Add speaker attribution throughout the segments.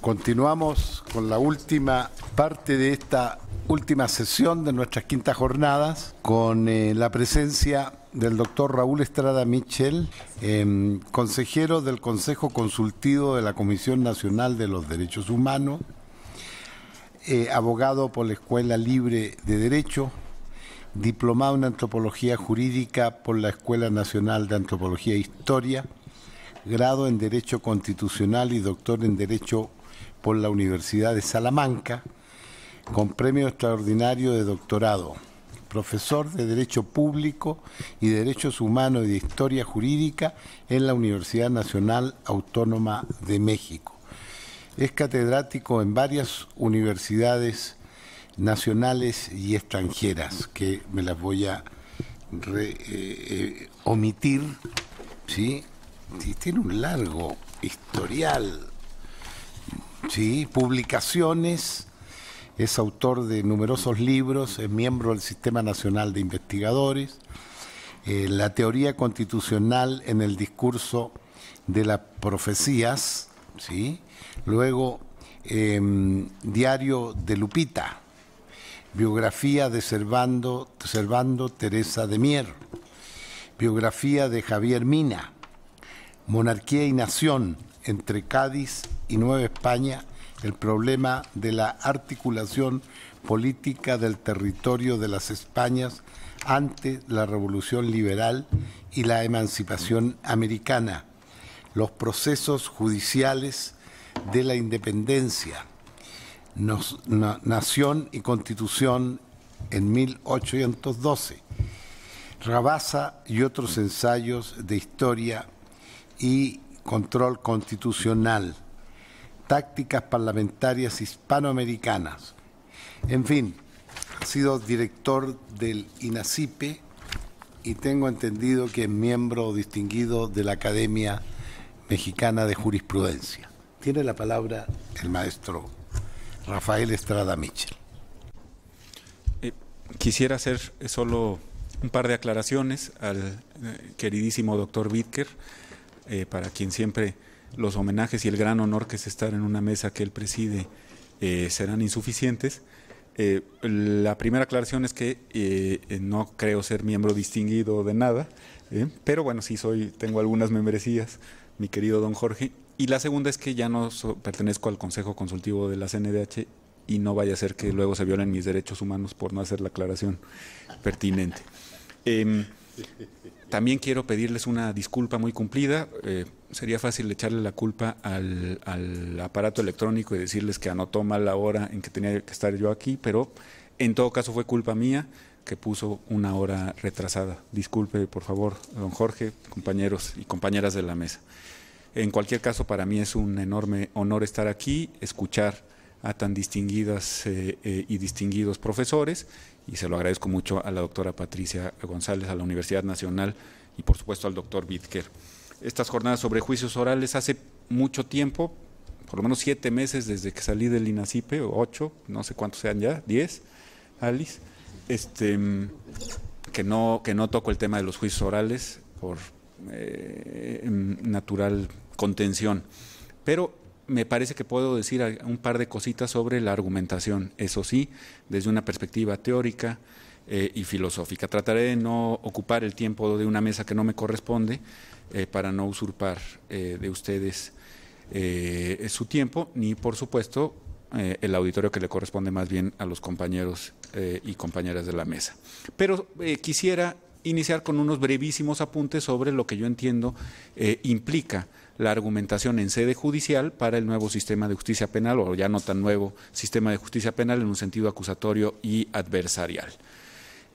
Speaker 1: Continuamos con la última parte de esta última sesión de nuestras quintas jornadas con eh, la presencia del doctor Raúl Estrada Michel, em, consejero del Consejo Consultivo de la Comisión Nacional de los Derechos Humanos, eh, abogado por la Escuela Libre de Derecho, diplomado en Antropología Jurídica por la Escuela Nacional de Antropología e Historia, grado en Derecho Constitucional y doctor en Derecho por la Universidad de Salamanca con premio extraordinario de doctorado, profesor de Derecho Público y Derechos Humanos y de Historia Jurídica en la Universidad Nacional Autónoma de México. Es catedrático en varias universidades nacionales y extranjeras, que me las voy a eh, eh, omitir, ¿sí? Tiene un largo historial Sí, publicaciones. Es autor de numerosos libros, es miembro del Sistema Nacional de Investigadores. Eh, la teoría constitucional en el discurso de las profecías, ¿sí? luego em, Diario de Lupita, biografía de Servando, Servando Teresa de Mier, biografía de Javier Mina, Monarquía y Nación entre Cádiz y Nueva España el problema de la articulación política del territorio de las Españas ante la revolución liberal y la emancipación americana, los procesos judiciales de la independencia, nación y constitución en 1812, Rabasa y otros ensayos de historia y control constitucional tácticas parlamentarias hispanoamericanas. En fin, ha sido director del INACIPE y tengo entendido que es miembro distinguido de la Academia Mexicana de Jurisprudencia. Tiene la palabra
Speaker 2: el maestro Rafael Estrada Mitchell. Eh, quisiera hacer solo un par de aclaraciones al eh, queridísimo doctor Bitker, eh, para quien siempre los homenajes y el gran honor que es estar en una mesa que él preside eh, serán insuficientes. Eh, la primera aclaración es que eh, no creo ser miembro distinguido de nada, pero bueno, sí soy, tengo algunas membresías, mi querido don Jorge. Y la segunda es que ya no pertenezco al Consejo Consultivo de la CNDH y no vaya a ser que luego se violen mis derechos humanos por no hacer la aclaración pertinente. Em, también quiero pedirles una disculpa muy cumplida sería fácil echarle la culpa al, aparato electrónico y decirles que anotó mal la hora en que tenía que estar yo aquí, pero en todo caso fue culpa mía que puso una hora retrasada. Disculpe, por favor, don Jorge, compañeros y compañeras de la mesa. En cualquier caso, para mí es un enorme honor estar aquí, escuchar a tan distinguidas eh, eh, y distinguidos profesores, y se lo agradezco mucho a la doctora Patricia González, a la Universidad Nacional y por supuesto al doctor Bitker estas jornadas sobre juicios orales hace mucho tiempo, por lo menos siete meses desde que salí del INACIPE, o ocho, no sé cuántos sean ya, diez, Alice, este, que, no, que no toco el tema de los juicios orales por eh, natural contención. Pero me parece que puedo decir un par de cositas sobre la argumentación, eso sí, desde una perspectiva teórica eh, y filosófica. Trataré de no ocupar el tiempo de una mesa que no me corresponde, eh, para no usurpar eh, de ustedes eh, su tiempo, ni por supuesto el auditorio que le corresponde más bien a los compañeros y compañeras de la mesa. Pero quisiera iniciar con unos brevísimos apuntes sobre lo que yo entiendo implica la argumentación en sede judicial para el nuevo sistema de justicia penal, o ya no tan nuevo sistema de justicia penal en un sentido acusatorio y adversarial.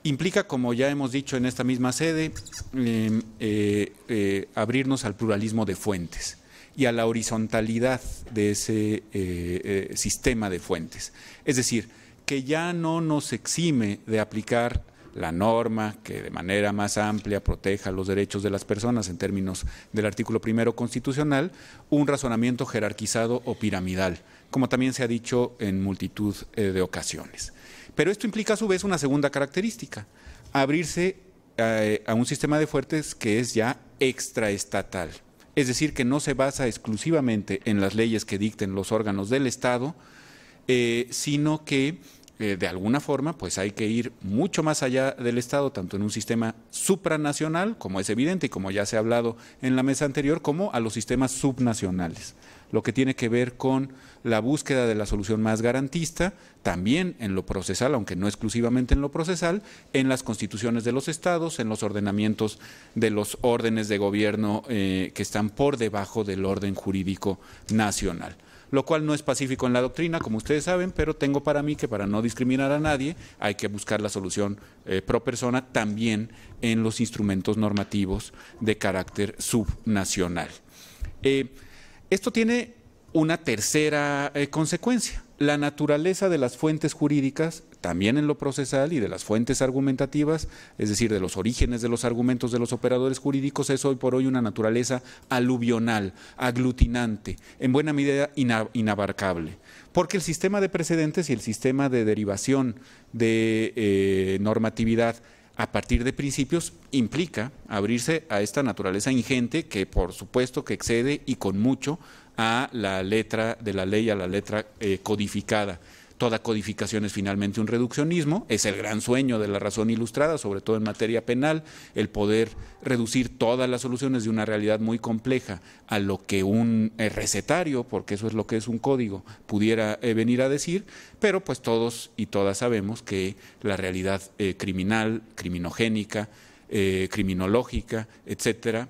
Speaker 2: Implica, como ya hemos dicho en esta misma sede, em, eh, eh, abrirnos al pluralismo de fuentes y a la horizontalidad de ese eh, sistema de fuentes. Es decir, que ya no nos exime de aplicar la norma que de manera más amplia proteja los derechos de las personas en términos del artículo primero constitucional, un razonamiento jerarquizado o piramidal, como también se ha dicho en multitud de ocasiones. Pero esto implica a su vez una segunda característica, abrirse eh, a, un sistema de fuertes que es ya extraestatal, es decir, que no se basa exclusivamente en las leyes que dicten los órganos del Estado, eh, sino que eh, de alguna forma pues hay que ir mucho más allá del Estado, tanto en un sistema supranacional, como es evidente y como ya se ha hablado en la mesa anterior, como a los sistemas subnacionales lo que tiene que ver con la búsqueda de la solución más garantista, también en lo procesal, aunque no exclusivamente en lo procesal, en las constituciones de los estados, en los ordenamientos de los órdenes de gobierno eh, que están por debajo del orden jurídico nacional lo cual no es pacífico en la doctrina, como ustedes saben, pero tengo para mí que para no discriminar a nadie hay que buscar la solución eh, pro persona también en los instrumentos normativos de carácter subnacional. Eh, esto tiene una tercera eh, consecuencia. La naturaleza de las fuentes jurídicas, también en lo procesal y de las fuentes argumentativas, es decir, de los orígenes de los argumentos de los operadores jurídicos, es hoy por hoy una naturaleza aluvional, aglutinante, en buena medida inabarcable. Porque el sistema de precedentes y el sistema de derivación de eh, normatividad a partir de principios implica abrirse a esta naturaleza ingente que por supuesto que excede y con mucho a la letra de la ley, a la letra eh, codificada Toda codificación es finalmente un reduccionismo, es el gran sueño de la razón ilustrada, sobre todo en materia penal, el poder reducir todas las soluciones de una realidad muy compleja a lo que un eh, recetario, porque eso es lo que es un código, pudiera eh, venir a decir, pero pues todos y todas sabemos que la realidad eh, criminal, criminogénica, criminológica, etcétera,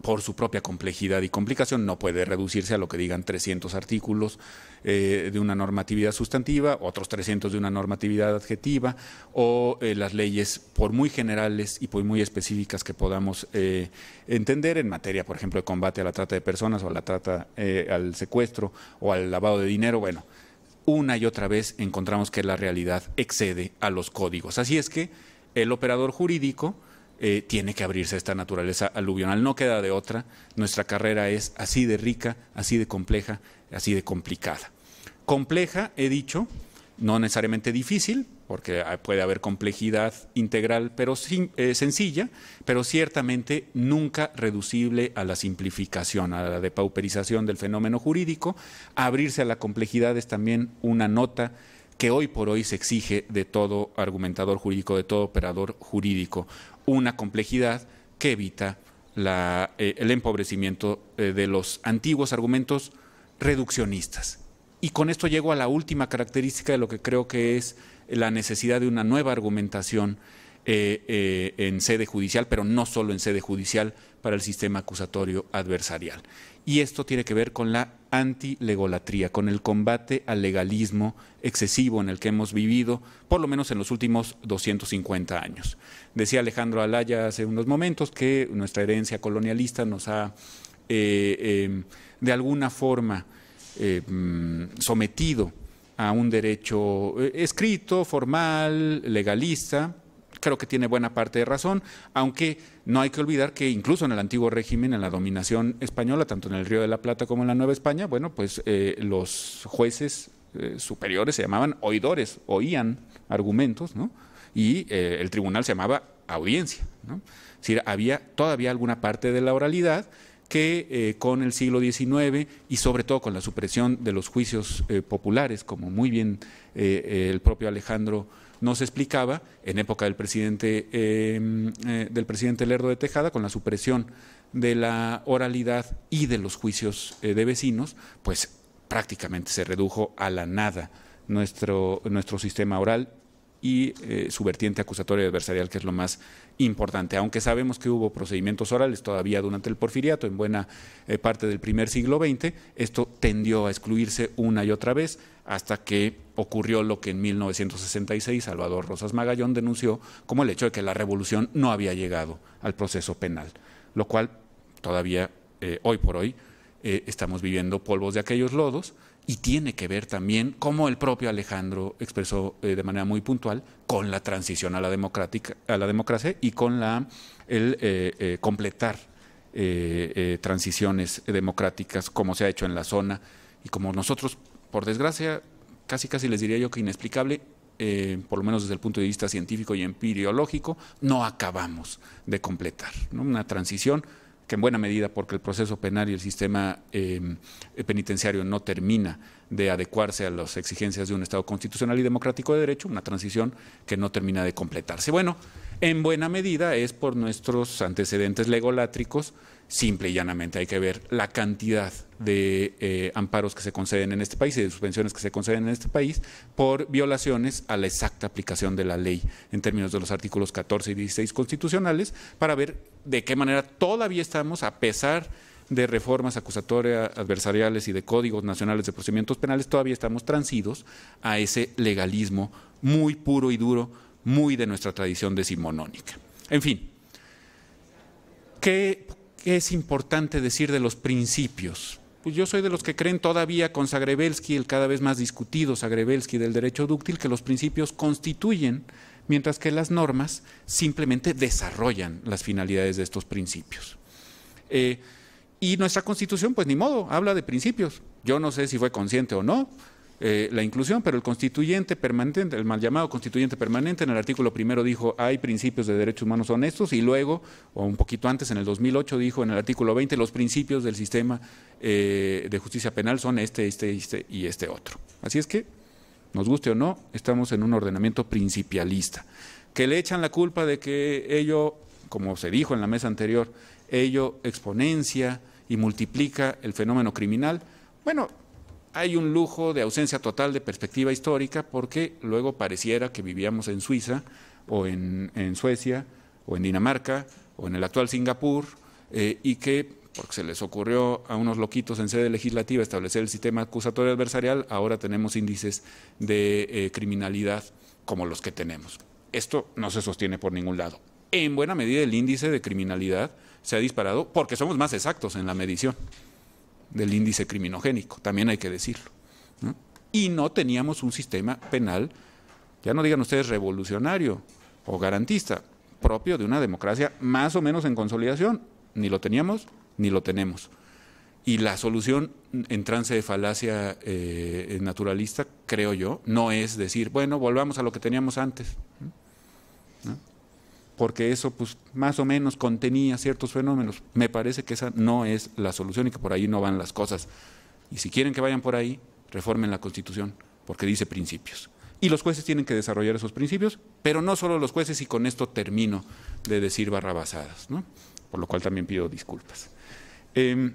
Speaker 2: por su propia complejidad y complicación, no puede reducirse a lo que digan 300 artículos eh, de una normatividad sustantiva, otros 300 de una normatividad adjetiva, o eh, las leyes por muy generales y por muy específicas que podamos eh, entender en materia, por ejemplo, de combate a la trata de personas o a la trata al secuestro o al lavado de dinero, bueno, una y otra vez encontramos que la realidad excede a los códigos. Así es que el operador jurídico tiene que abrirse a esta naturaleza aluvional, no queda de otra. Nuestra carrera es así de rica, así de compleja, así de complicada. Compleja, he dicho, no necesariamente difícil, porque puede haber complejidad integral, pero eh, sencilla, pero ciertamente nunca reducible a la simplificación, a la depauperización del fenómeno jurídico. Abrirse a la complejidad es también una nota que hoy por hoy se exige de todo argumentador jurídico, de todo operador jurídico, una complejidad que evita eh, el empobrecimiento eh, de los antiguos argumentos reduccionistas. Y con esto llego a la última característica de lo que creo que es la necesidad de una nueva argumentación eh, eh, en sede judicial, pero no solo en sede judicial, para el sistema acusatorio adversarial. Y esto tiene que ver con la antilegolatría, con el combate al legalismo excesivo en el que hemos vivido, por lo menos en los últimos 250 años. Decía Alejandro Alaya hace unos momentos que nuestra herencia colonialista nos ha eh, em, de alguna forma em, sometido a un derecho eh, escrito, formal, legalista. Creo que tiene buena parte de razón, aunque no hay que olvidar que incluso en el antiguo régimen, en la dominación española, tanto en el Río de la Plata como en la Nueva España, bueno, pues eh, los jueces superiores se llamaban oidores, oían argumentos, Y el tribunal se llamaba audiencia, ¿no? Es decir, había todavía alguna parte de la oralidad que eh, con el siglo XIX y sobre todo con la supresión de los juicios eh, populares, como muy bien eh, el propio Alejandro nos explicaba, en época del presidente, em, del presidente Lerdo de Tejada, con la supresión de la oralidad y de los juicios de vecinos, pues prácticamente se redujo a la nada nuestro, nuestro sistema oral y eh, su vertiente acusatoria y adversarial, que es lo más importante. Aunque sabemos que hubo procedimientos orales todavía durante el porfiriato, en buena eh, parte del primer siglo XX, esto tendió a excluirse una y otra vez hasta que ocurrió lo que en 1966 Salvador Rosas Magallón denunció como el hecho de que la revolución no había llegado al proceso penal, lo cual todavía eh, hoy por hoy estamos viviendo polvos de aquellos lodos y tiene que ver también, como el propio Alejandro expresó eh, de manera muy puntual, con la transición a la, democrática, a la democracia y con la, el eh, eh, completar transiciones democráticas como se ha hecho en la zona y como nosotros, por desgracia, casi casi les diría yo que inexplicable, por lo menos desde el punto de vista científico y empiriológico, no acabamos de completar. Una transición en buena medida porque el proceso penal y el sistema em, penitenciario no termina de adecuarse a las exigencias de un Estado constitucional y democrático de derecho, una transición que no termina de completarse. Bueno, en buena medida es por nuestros antecedentes legolátricos, Simple y llanamente hay que ver la cantidad de eh, amparos que se conceden en este país y de suspensiones que se conceden en este país por violaciones a la exacta aplicación de la ley en términos de los artículos 14 y 16 constitucionales para ver de qué manera todavía estamos, a pesar de reformas acusatorias, adversariales y de códigos nacionales de procedimientos penales, todavía estamos transidos a ese legalismo muy puro y duro, muy de nuestra tradición decimonónica. En fin, ¿qué ¿Qué es importante decir de los principios? Pues yo soy de los que creen todavía con Zagrebelsky, el cada vez más discutido Zagrebelsky del derecho dúctil, que los principios constituyen, mientras que las normas simplemente desarrollan las finalidades de estos principios. Eh, y nuestra constitución, pues ni modo, habla de principios. Yo no sé si fue consciente o no, eh, la inclusión, pero el constituyente permanente, el mal llamado constituyente permanente, en el artículo primero dijo hay principios de derechos humanos honestos y luego, o un poquito antes, en el 2008 dijo en el artículo 20 los principios del sistema eh, de justicia penal son este, este, este y este otro. Así es que, nos guste o no, estamos en un ordenamiento principialista, que le echan la culpa de que ello, como se dijo en la mesa anterior, ello exponencia y multiplica el fenómeno criminal. Bueno, hay un lujo de ausencia total de perspectiva histórica porque luego pareciera que vivíamos en Suiza o en, Suecia o en Dinamarca o en el actual Singapur eh, y que porque se les ocurrió a unos loquitos en sede legislativa establecer el sistema acusatorio adversarial, ahora tenemos índices de eh, criminalidad como los que tenemos. Esto no se sostiene por ningún lado. En buena medida el índice de criminalidad se ha disparado porque somos más exactos en la medición del índice criminogénico, también hay que decirlo. Y no teníamos un sistema penal, ya no digan ustedes revolucionario o garantista, propio de una democracia más o menos en consolidación. Ni lo teníamos, ni lo tenemos. Y la solución en trance de falacia eh, naturalista, creo yo, no es decir, bueno, volvamos a lo que teníamos antes porque eso pues más o menos contenía ciertos fenómenos. Me parece que esa no es la solución y que por ahí no van las cosas. Y si quieren que vayan por ahí, reformen la Constitución, porque dice principios. Y los jueces tienen que desarrollar esos principios, pero no solo los jueces, y con esto termino de decir barrabasadas, ¿no? por lo cual también pido disculpas. Em,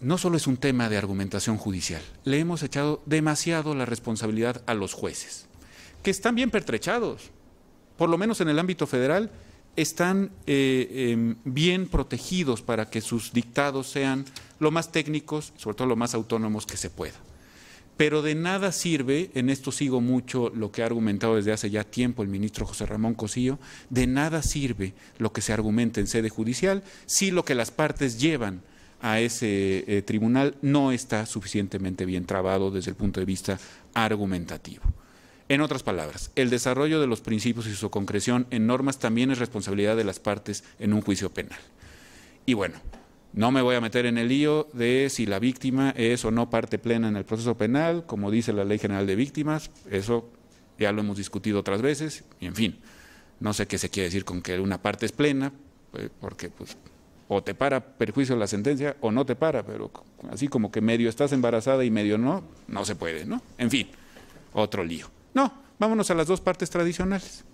Speaker 2: no solo es un tema de argumentación judicial, le hemos echado demasiado la responsabilidad a los jueces, que están bien pertrechados, por lo menos en el ámbito federal, están eh, em, bien protegidos para que sus dictados sean lo más técnicos, sobre todo lo más autónomos que se pueda. Pero de nada sirve, en esto sigo mucho lo que ha argumentado desde hace ya tiempo el ministro José Ramón Cosillo, de nada sirve lo que se argumenta en sede judicial si lo que las partes llevan a ese eh, tribunal no está suficientemente bien trabado desde el punto de vista argumentativo. En otras palabras, el desarrollo de los principios y su concreción en normas también es responsabilidad de las partes en un juicio penal. Y bueno, no me voy a meter en el lío de si la víctima es o no parte plena en el proceso penal, como dice la Ley General de Víctimas, eso ya lo hemos discutido otras veces, y en fin, no sé qué se quiere decir con que una parte es plena, pues, porque pues o te para perjuicio la sentencia o no te para, pero así como que medio estás embarazada y medio no, no se puede, ¿no? En fin, otro lío. No, vámonos a las dos partes tradicionales.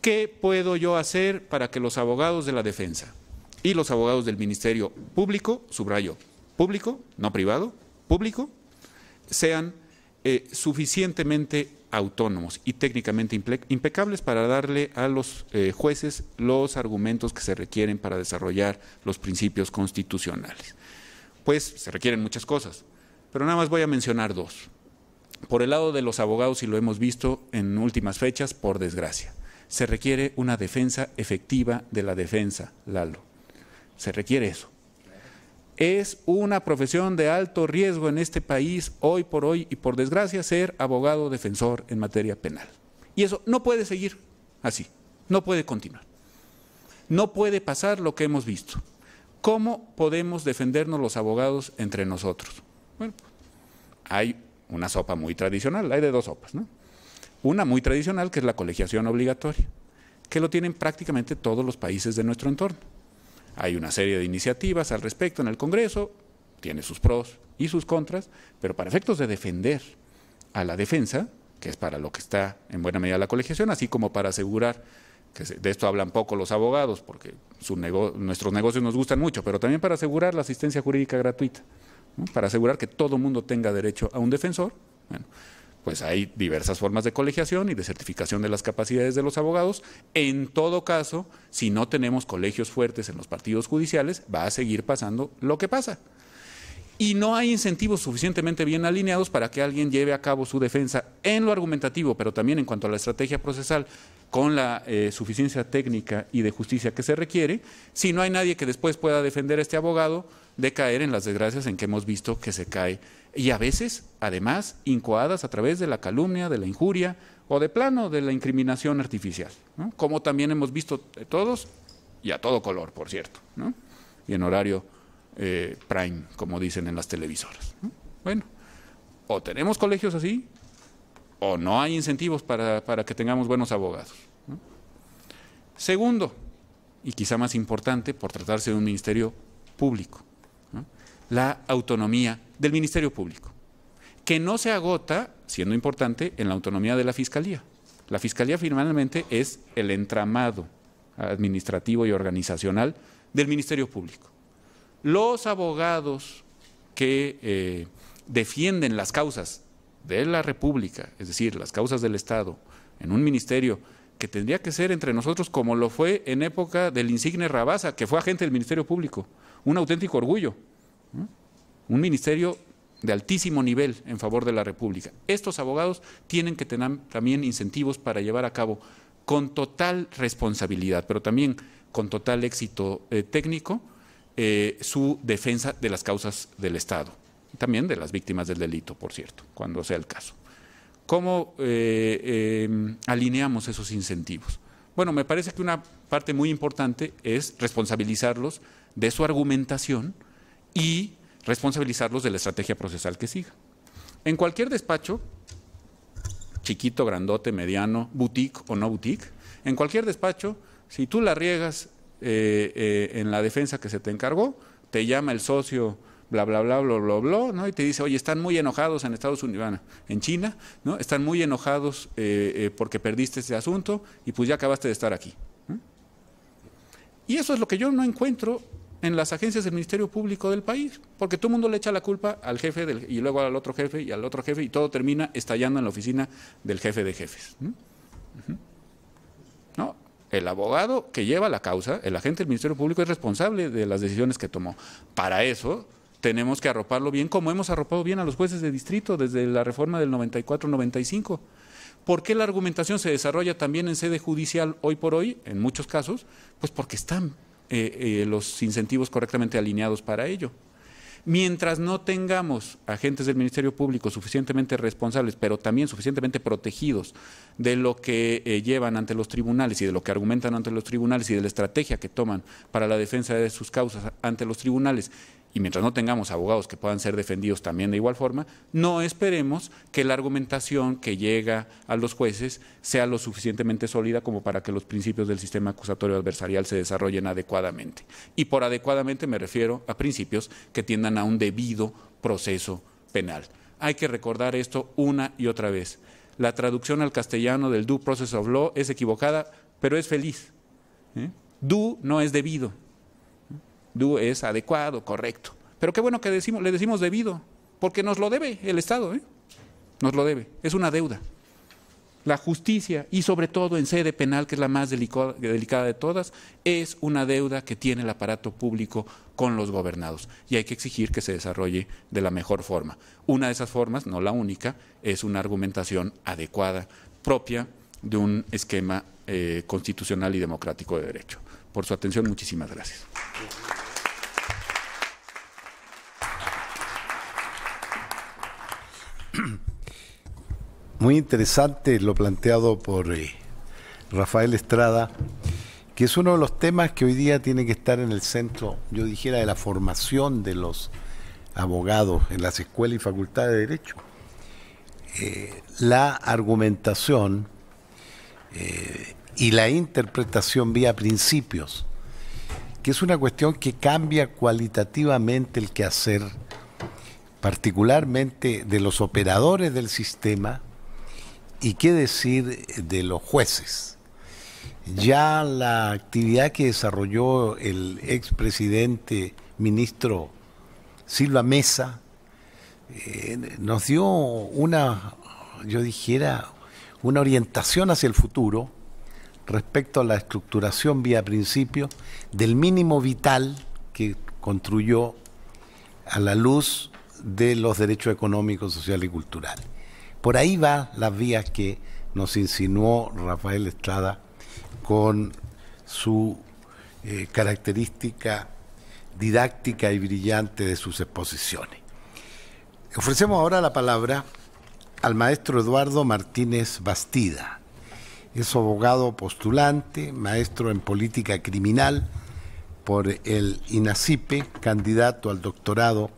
Speaker 2: ¿Qué puedo yo hacer para que los abogados de la defensa y los abogados del Ministerio Público, subrayo, público, no privado, público, sean eh, suficientemente autónomos y técnicamente impecables para darle a los eh, jueces los argumentos que se requieren para desarrollar los principios constitucionales. Pues se requieren muchas cosas, pero nada más voy a mencionar dos por el lado de los abogados, y lo hemos visto en últimas fechas, por desgracia, se requiere una defensa efectiva de la defensa, Lalo. Se requiere eso. Es una profesión de alto riesgo en este país hoy por hoy y por desgracia ser abogado defensor en materia penal. Y eso no puede seguir así, no puede continuar. No puede pasar lo que hemos visto. ¿Cómo podemos defendernos los abogados entre nosotros? Bueno, hay una sopa muy tradicional, hay de dos sopas, ¿no? Una muy tradicional que es la colegiación obligatoria, que lo tienen prácticamente todos los países de nuestro entorno. Hay una serie de iniciativas al respecto en el Congreso, tiene sus pros y sus contras, pero para efectos de defender a la defensa, que es para lo que está en buena medida la colegiación, así como para asegurar que de esto hablan poco los abogados, porque nuestros negocios nos gustan mucho, pero también para asegurar la asistencia jurídica gratuita para asegurar que todo mundo tenga derecho a un defensor. pues hay diversas formas de colegiación y de certificación de las capacidades de los abogados. En todo caso, si no tenemos colegios fuertes en los partidos judiciales, va a seguir pasando lo que pasa. Y no hay incentivos suficientemente bien alineados para que alguien lleve a cabo su defensa en lo argumentativo, pero también en cuanto a la estrategia procesal, con la eh, suficiencia técnica y de justicia que se requiere, si no hay nadie que después pueda defender a este abogado de caer en las desgracias en que hemos visto que se cae. Y a veces, además, incoadas a través de la calumnia, de la injuria o de plano de la incriminación artificial, como también hemos visto eh, todos y a todo color, por cierto, y en horario eh, prime, como dicen en las televisoras. Bueno, o tenemos colegios así, o no hay incentivos para que tengamos buenos abogados. Segundo, y quizá más importante, por tratarse de un ministerio público la autonomía del Ministerio Público, que no se agota, siendo importante, en la autonomía de la Fiscalía. La Fiscalía finalmente es el entramado administrativo y organizacional del Ministerio Público. Los abogados que eh, defienden las causas de la República, es decir, las causas del Estado, en un ministerio que tendría que ser entre nosotros como lo fue en época del insigne Rabasa, que fue agente del Ministerio Público, un auténtico orgullo, un ministerio de altísimo nivel en favor de la República. Estos abogados tienen que tener también incentivos para llevar a cabo con total responsabilidad, pero también con total éxito eh, técnico, eh, su defensa de las causas del Estado, también de las víctimas del delito, por cierto, cuando sea el caso. ¿Cómo eh, em, alineamos esos incentivos? Bueno, me parece que una parte muy importante es responsabilizarlos de su argumentación y responsabilizarlos de la estrategia procesal que siga. En cualquier despacho, chiquito, grandote, mediano, boutique o no boutique, en cualquier despacho, si tú la riegas eh, eh, en la defensa que se te encargó, te llama el socio bla, bla, bla, bla, bla, bla, ¿no? Y te dice, oye, están muy enojados en Estados Unidos, en China, ¿no? Están muy enojados eh, porque perdiste ese asunto y pues ya acabaste de estar aquí. Y eso es lo que yo no encuentro en las agencias del Ministerio Público del país, porque todo el mundo le echa la culpa al jefe y luego al otro jefe y al otro jefe y todo termina estallando en la oficina del jefe de jefes. ¿No? El abogado que lleva la causa, el agente del Ministerio Público, es responsable de las decisiones que tomó. Para eso tenemos que arroparlo bien, como hemos arropado bien a los jueces de distrito desde la reforma del 94-95. ¿Por qué la argumentación se desarrolla también en sede judicial hoy por hoy, en muchos casos? Pues porque están eh, eh, los incentivos correctamente alineados para ello. Mientras no tengamos agentes del Ministerio Público suficientemente responsables, pero también suficientemente protegidos de lo que eh, llevan ante los tribunales y de lo que argumentan ante los tribunales y de la estrategia que toman para la defensa de sus causas ante los tribunales y mientras no tengamos abogados que puedan ser defendidos también de igual forma, no esperemos que la argumentación que llega a los jueces sea lo suficientemente sólida como para que los principios del sistema acusatorio adversarial se desarrollen adecuadamente. Y por adecuadamente me refiero a principios que tiendan a un debido proceso penal. Hay que recordar esto una y otra vez. La traducción al castellano del due process of law es equivocada, pero es feliz. ¿Eh? Due no es debido, es adecuado, correcto. Pero qué bueno que decimos, le decimos debido, porque nos lo debe el Estado, ¿eh? nos lo debe, es una deuda. La justicia, y sobre todo en sede penal, que es la más delicada de todas, es una deuda que tiene el aparato público con los gobernados y hay que exigir que se desarrolle de la mejor forma. Una de esas formas, no la única, es una argumentación adecuada, propia de un esquema eh, constitucional y democrático de derecho. Por su atención, muchísimas gracias.
Speaker 1: muy interesante lo planteado por eh, Rafael Estrada, que es uno de los temas que hoy día tiene que estar en el centro, yo dijera, de la formación de los abogados en las escuelas y facultades de Derecho. Eh, la argumentación eh, y la interpretación vía principios, que es una cuestión que cambia cualitativamente el quehacer, particularmente de los operadores del sistema, ¿Y qué decir de los jueces? Ya la actividad que desarrolló el expresidente ministro Silva Mesa eh, nos dio una, yo dijera, una orientación hacia el futuro respecto a la estructuración vía principio del mínimo vital que construyó a la luz de los derechos económicos, sociales y culturales. Por ahí va las vías que nos insinuó Rafael Estrada con su eh, característica didáctica y brillante de sus exposiciones. Ofrecemos ahora la palabra al maestro Eduardo Martínez Bastida. Es abogado postulante, maestro en política criminal por el INACIPE, candidato al doctorado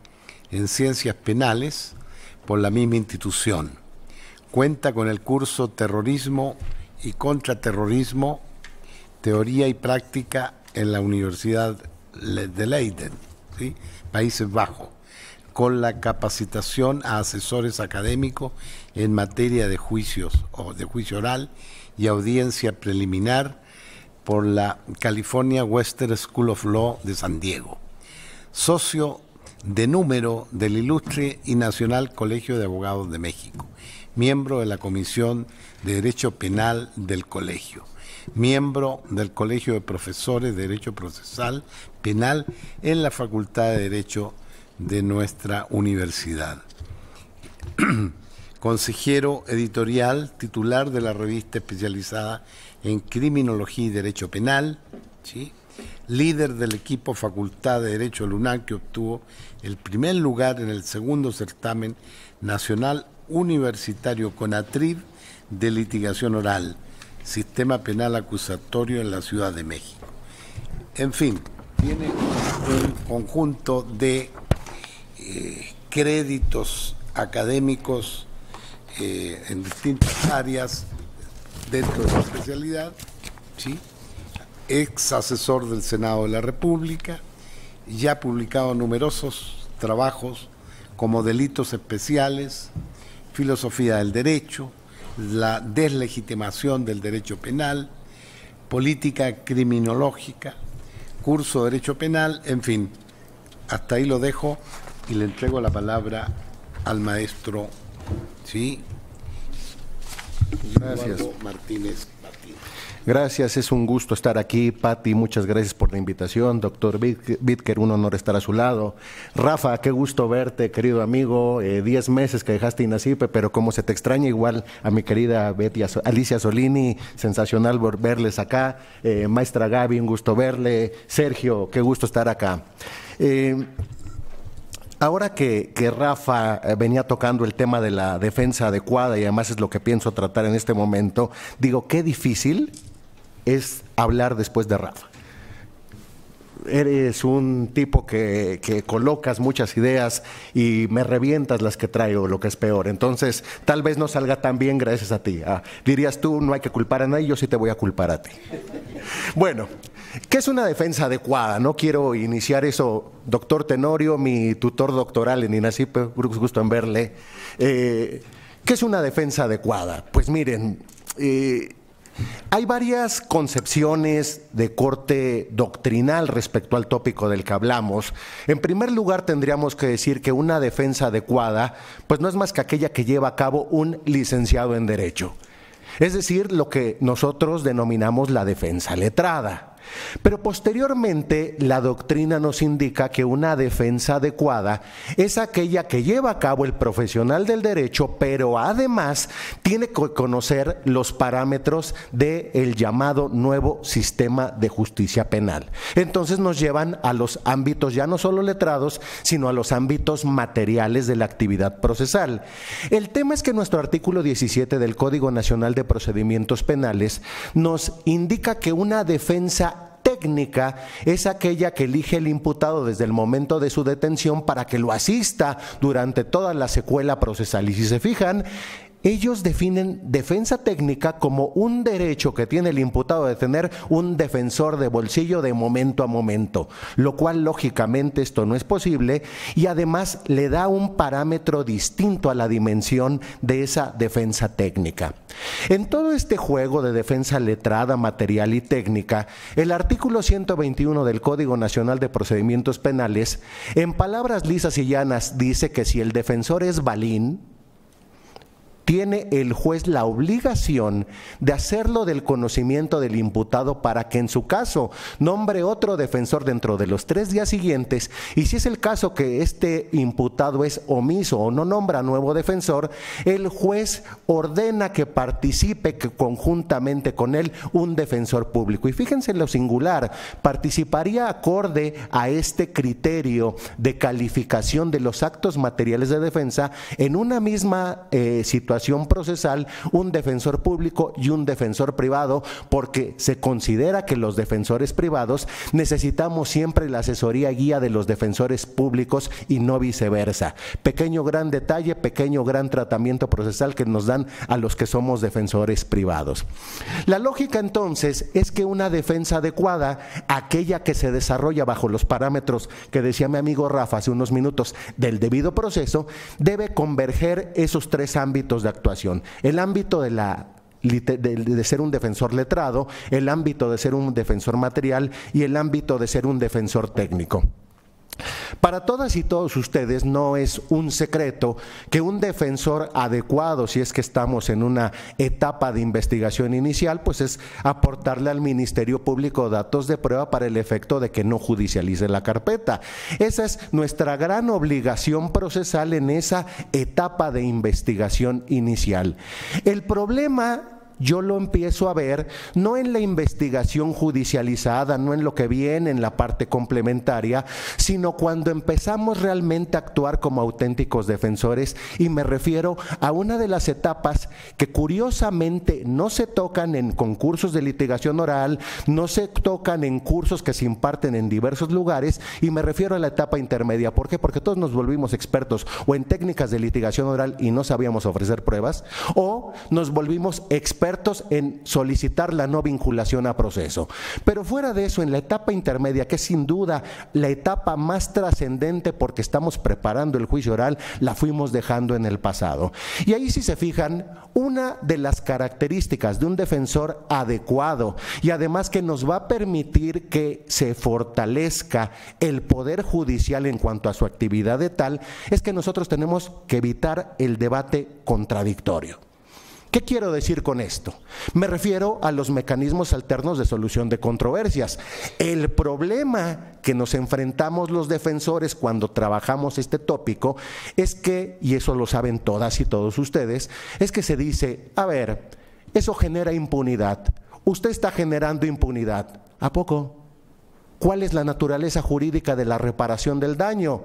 Speaker 1: en ciencias penales por la misma institución Cuenta con el curso Terrorismo y Contraterrorismo, Teoría y Práctica en la Universidad de Leiden, Países Bajos, con la capacitación a asesores académicos en materia de juicios o de juicio oral y audiencia preliminar por la California Western School of Law de San Diego. Socio de número del Ilustre y Nacional Colegio de Abogados de México miembro de la Comisión de Derecho Penal del Colegio, miembro del Colegio de Profesores de Derecho Procesal Penal en la Facultad de Derecho de nuestra universidad. Consejero editorial, titular de la revista especializada en Criminología y Derecho Penal, ¿sí? líder del equipo Facultad de Derecho Lunar que obtuvo el primer lugar en el segundo certamen nacional universitario con Atriz de litigación oral, sistema penal acusatorio en la Ciudad de México. En fin, tiene un conjunto de eh, créditos académicos eh, en distintas áreas dentro de su especialidad, ex asesor del Senado de la República, ya ha publicado numerosos trabajos como delitos especiales, filosofía del derecho, la deslegitimación del derecho penal, política criminológica, curso de derecho penal, en fin. Hasta ahí lo dejo y le entrego la palabra al maestro, ¿sí? Gracias. Martínez.
Speaker 3: Gracias, es un gusto estar aquí, Patti, muchas gracias por la invitación, doctor Bitker, un honor estar a su lado. Rafa, qué gusto verte, querido amigo, eh, diez meses que dejaste Inacipe, pero como se te extraña igual a mi querida Betty, Alicia Solini, sensacional verles acá, eh, maestra Gaby, un gusto verle, Sergio, qué gusto estar acá. Eh, ahora que, Rafa venía tocando el tema de la defensa adecuada y además es lo que pienso tratar en este momento, digo, qué difícil es hablar después de Rafa. Eres un tipo que, colocas muchas ideas y me revientas las que traigo, lo que es peor. Entonces, tal vez no salga tan bien gracias a ti. Ah, dirías tú, no hay que culpar a nadie, yo sí te voy a culpar a ti. Bueno, ¿Qué es una defensa adecuada? No quiero iniciar eso, doctor Tenorio, mi tutor doctoral en INACIP, gusto en verle. Eh, ¿Qué es una defensa adecuada? Pues miren, eh, hay varias concepciones de corte doctrinal respecto al tópico del que hablamos. En primer lugar, tendríamos que decir que una defensa adecuada, pues no es más que aquella que lleva a cabo un licenciado en Derecho. Es decir, lo que nosotros denominamos la defensa letrada. Pero posteriormente la doctrina nos indica que una defensa adecuada es aquella que lleva a cabo el profesional del derecho, pero además tiene que conocer los parámetros del el llamado nuevo sistema de justicia penal. Entonces nos llevan a los ámbitos ya no solo letrados, sino a los ámbitos materiales de la actividad procesal. El tema es que nuestro artículo 17 del Código Nacional de Procedimientos Penales nos indica que una defensa es aquella que elige el imputado desde el momento de su detención para que lo asista durante toda la secuela procesal. Y si se fijan, ellos definen defensa técnica como un derecho que tiene el imputado de tener un defensor de bolsillo de momento a momento, lo cual lógicamente esto no es posible y además le da un parámetro distinto a la dimensión de esa defensa técnica. En todo este juego de defensa letrada, material y técnica, el artículo 121 del Código Nacional de Procedimientos Penales, en palabras lisas y llanas, dice que si el defensor es balín, tiene el juez la obligación de hacerlo del conocimiento del imputado para que en su caso nombre otro defensor dentro de los tres días siguientes y si es el caso que este imputado es omiso o no nombra nuevo defensor, el juez ordena que participe conjuntamente con él un defensor público. Y fíjense lo singular, participaría acorde a este criterio de calificación de los actos materiales de defensa en una misma eh, situación procesal un defensor público y un defensor privado, porque se considera que los defensores privados necesitamos siempre la asesoría guía de los defensores públicos y no viceversa. Pequeño gran detalle, pequeño gran tratamiento procesal que nos dan a los que somos defensores privados. La lógica entonces es que una defensa adecuada, aquella que se desarrolla bajo los parámetros que decía mi amigo Rafa hace unos minutos del debido proceso, debe converger esos tres ámbitos actuación. El ámbito de la de, ser un defensor letrado, el ámbito de ser un defensor material y el ámbito de ser un defensor técnico. Para todas y todos ustedes no es un secreto que un defensor adecuado, si es que estamos en una etapa de investigación inicial, pues es aportarle al Ministerio Público datos de prueba para el efecto de que no judicialice la carpeta. Esa es nuestra gran obligación procesal en esa etapa de investigación inicial. El problema yo lo empiezo a ver no en la investigación judicializada, no en lo que viene en la parte complementaria, sino cuando empezamos realmente a actuar como auténticos defensores y me refiero a una de las etapas que curiosamente no se tocan en concursos de litigación oral, no se tocan en cursos que se imparten en diversos lugares y me refiero a la etapa intermedia. ¿Por qué? Porque todos nos volvimos expertos o en técnicas de litigación oral y no sabíamos ofrecer pruebas o nos volvimos expertos en solicitar la no vinculación a proceso. Pero fuera de eso, en la etapa intermedia, que es sin duda la etapa más trascendente porque estamos preparando el juicio oral, la fuimos dejando en el pasado. Y ahí si se fijan, una de las características de un defensor adecuado y además que nos va a permitir que se fortalezca el poder judicial en cuanto a su actividad de tal, es que nosotros tenemos que evitar el debate contradictorio. ¿Qué quiero decir con esto? Me refiero a los mecanismos alternos de solución de controversias. El problema que nos enfrentamos los defensores cuando trabajamos este tópico es que, y eso lo saben todas y todos ustedes, es que se dice, a ver, eso genera impunidad. Usted está generando impunidad. ¿A poco? ¿Cuál es la naturaleza jurídica de la reparación del daño?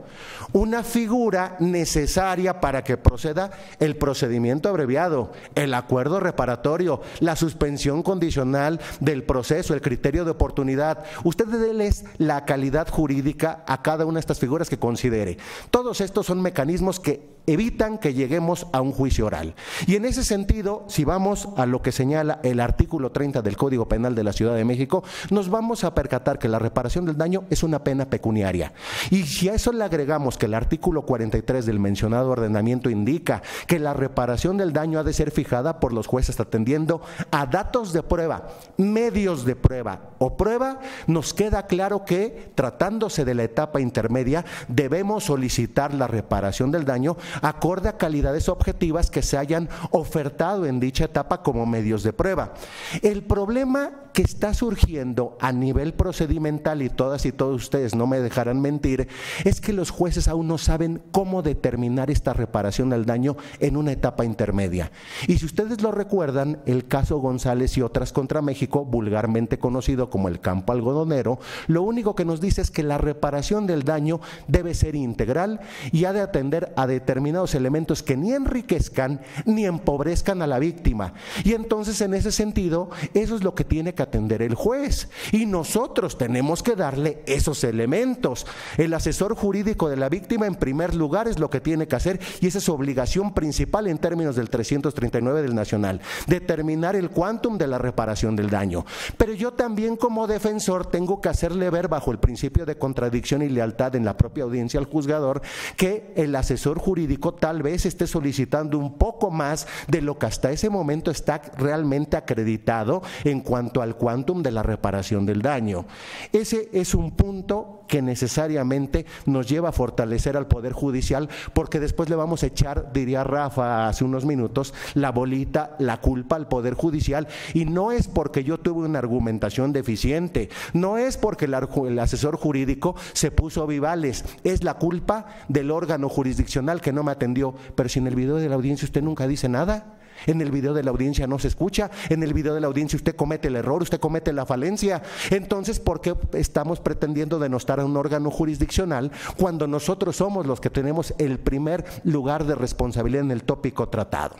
Speaker 3: Una figura necesaria para que proceda el procedimiento abreviado, el acuerdo reparatorio, la suspensión condicional del proceso, el criterio de oportunidad. Usted déles la calidad jurídica a cada una de estas figuras que considere. Todos estos son mecanismos que evitan que lleguemos a un juicio oral. Y en ese sentido, si vamos a lo que señala el artículo 30 del Código Penal de la Ciudad de México, nos vamos a percatar que la reparación del daño es una pena pecuniaria. Y si a eso le agregamos que el artículo 43 del mencionado ordenamiento indica que la reparación del daño ha de ser fijada por los jueces atendiendo a datos de prueba, medios de prueba o prueba, nos queda claro que tratándose de la etapa intermedia debemos solicitar la reparación del daño acorde a calidades objetivas que se hayan ofertado en dicha etapa como medios de prueba. El problema que está surgiendo a nivel procedimental, y todas y todos ustedes no me dejarán mentir, es que los jueces aún no saben cómo determinar esta reparación del daño en una etapa intermedia. Y si ustedes lo recuerdan, el caso González y otras contra México, vulgarmente conocido como el campo algodonero, lo único que nos dice es que la reparación del daño debe ser integral y ha de atender a determinados elementos que ni enriquezcan ni empobrezcan a la víctima. Y entonces, en ese sentido, eso es lo que tiene que atender el juez y nosotros tenemos que darle esos elementos. El asesor jurídico de la víctima en primer lugar es lo que tiene que hacer y esa es su obligación principal en términos del 339 del Nacional, determinar el quantum de la reparación del daño. Pero yo también como defensor tengo que hacerle ver bajo el principio de contradicción y lealtad en la propia audiencia al juzgador que el asesor jurídico tal vez esté solicitando un poco más de lo que hasta ese momento está realmente acreditado en cuanto al al quantum de la reparación del daño. Ese es un punto que necesariamente nos lleva a fortalecer al Poder Judicial porque después le vamos a echar, diría Rafa hace unos minutos, la bolita, la culpa al Poder Judicial y no es porque yo tuve una argumentación deficiente, no es porque el, asesor jurídico se puso vivales, es la culpa del órgano jurisdiccional que no me atendió, pero si en el video de la audiencia usted nunca dice nada, en el video de la audiencia no se escucha, en el video de la audiencia usted comete el error, usted comete la falencia. Entonces, ¿por qué estamos pretendiendo denostar a un órgano jurisdiccional cuando nosotros somos los que tenemos el primer lugar de responsabilidad en el tópico tratado?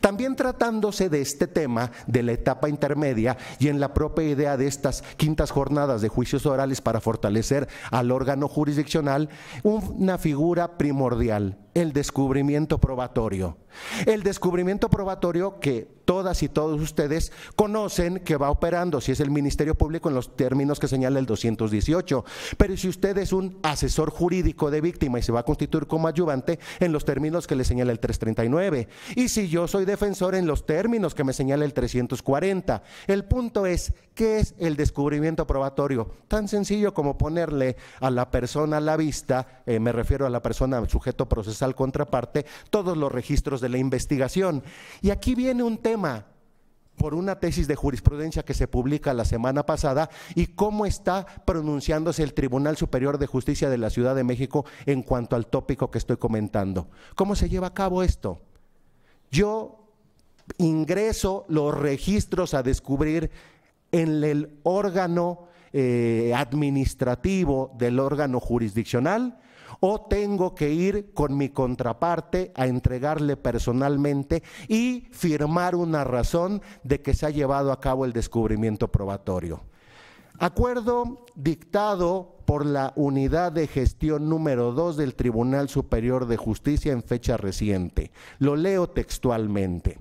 Speaker 3: También tratándose de este tema de la etapa intermedia y en la propia idea de estas quintas jornadas de juicios orales para fortalecer al órgano jurisdiccional, una figura primordial, el descubrimiento probatorio. El descubrimiento probatorio que todas y todos ustedes conocen que va operando, si es el Ministerio Público en los términos que señala el 218, pero si usted es un asesor jurídico de víctima y se va a constituir como ayudante en los términos que le señala el 339, y si yo soy defensor en los términos que me señala el 340. El punto es, ¿qué es el descubrimiento probatorio? Tan sencillo como ponerle a la persona a la vista, eh, me refiero a la persona sujeto procesal, contraparte todos los registros de la investigación. Y aquí viene un tema por una tesis de jurisprudencia que se publica la semana pasada y cómo está pronunciándose el Tribunal Superior de Justicia de la Ciudad de México en cuanto al tópico que estoy comentando. ¿Cómo se lleva a cabo esto? Yo ingreso los registros a descubrir en el órgano eh, administrativo del órgano jurisdiccional o tengo que ir con mi contraparte a entregarle personalmente y firmar una razón de que se ha llevado a cabo el descubrimiento probatorio. Acuerdo dictado por la unidad de gestión número 2 del Tribunal Superior de Justicia en fecha reciente. Lo leo textualmente.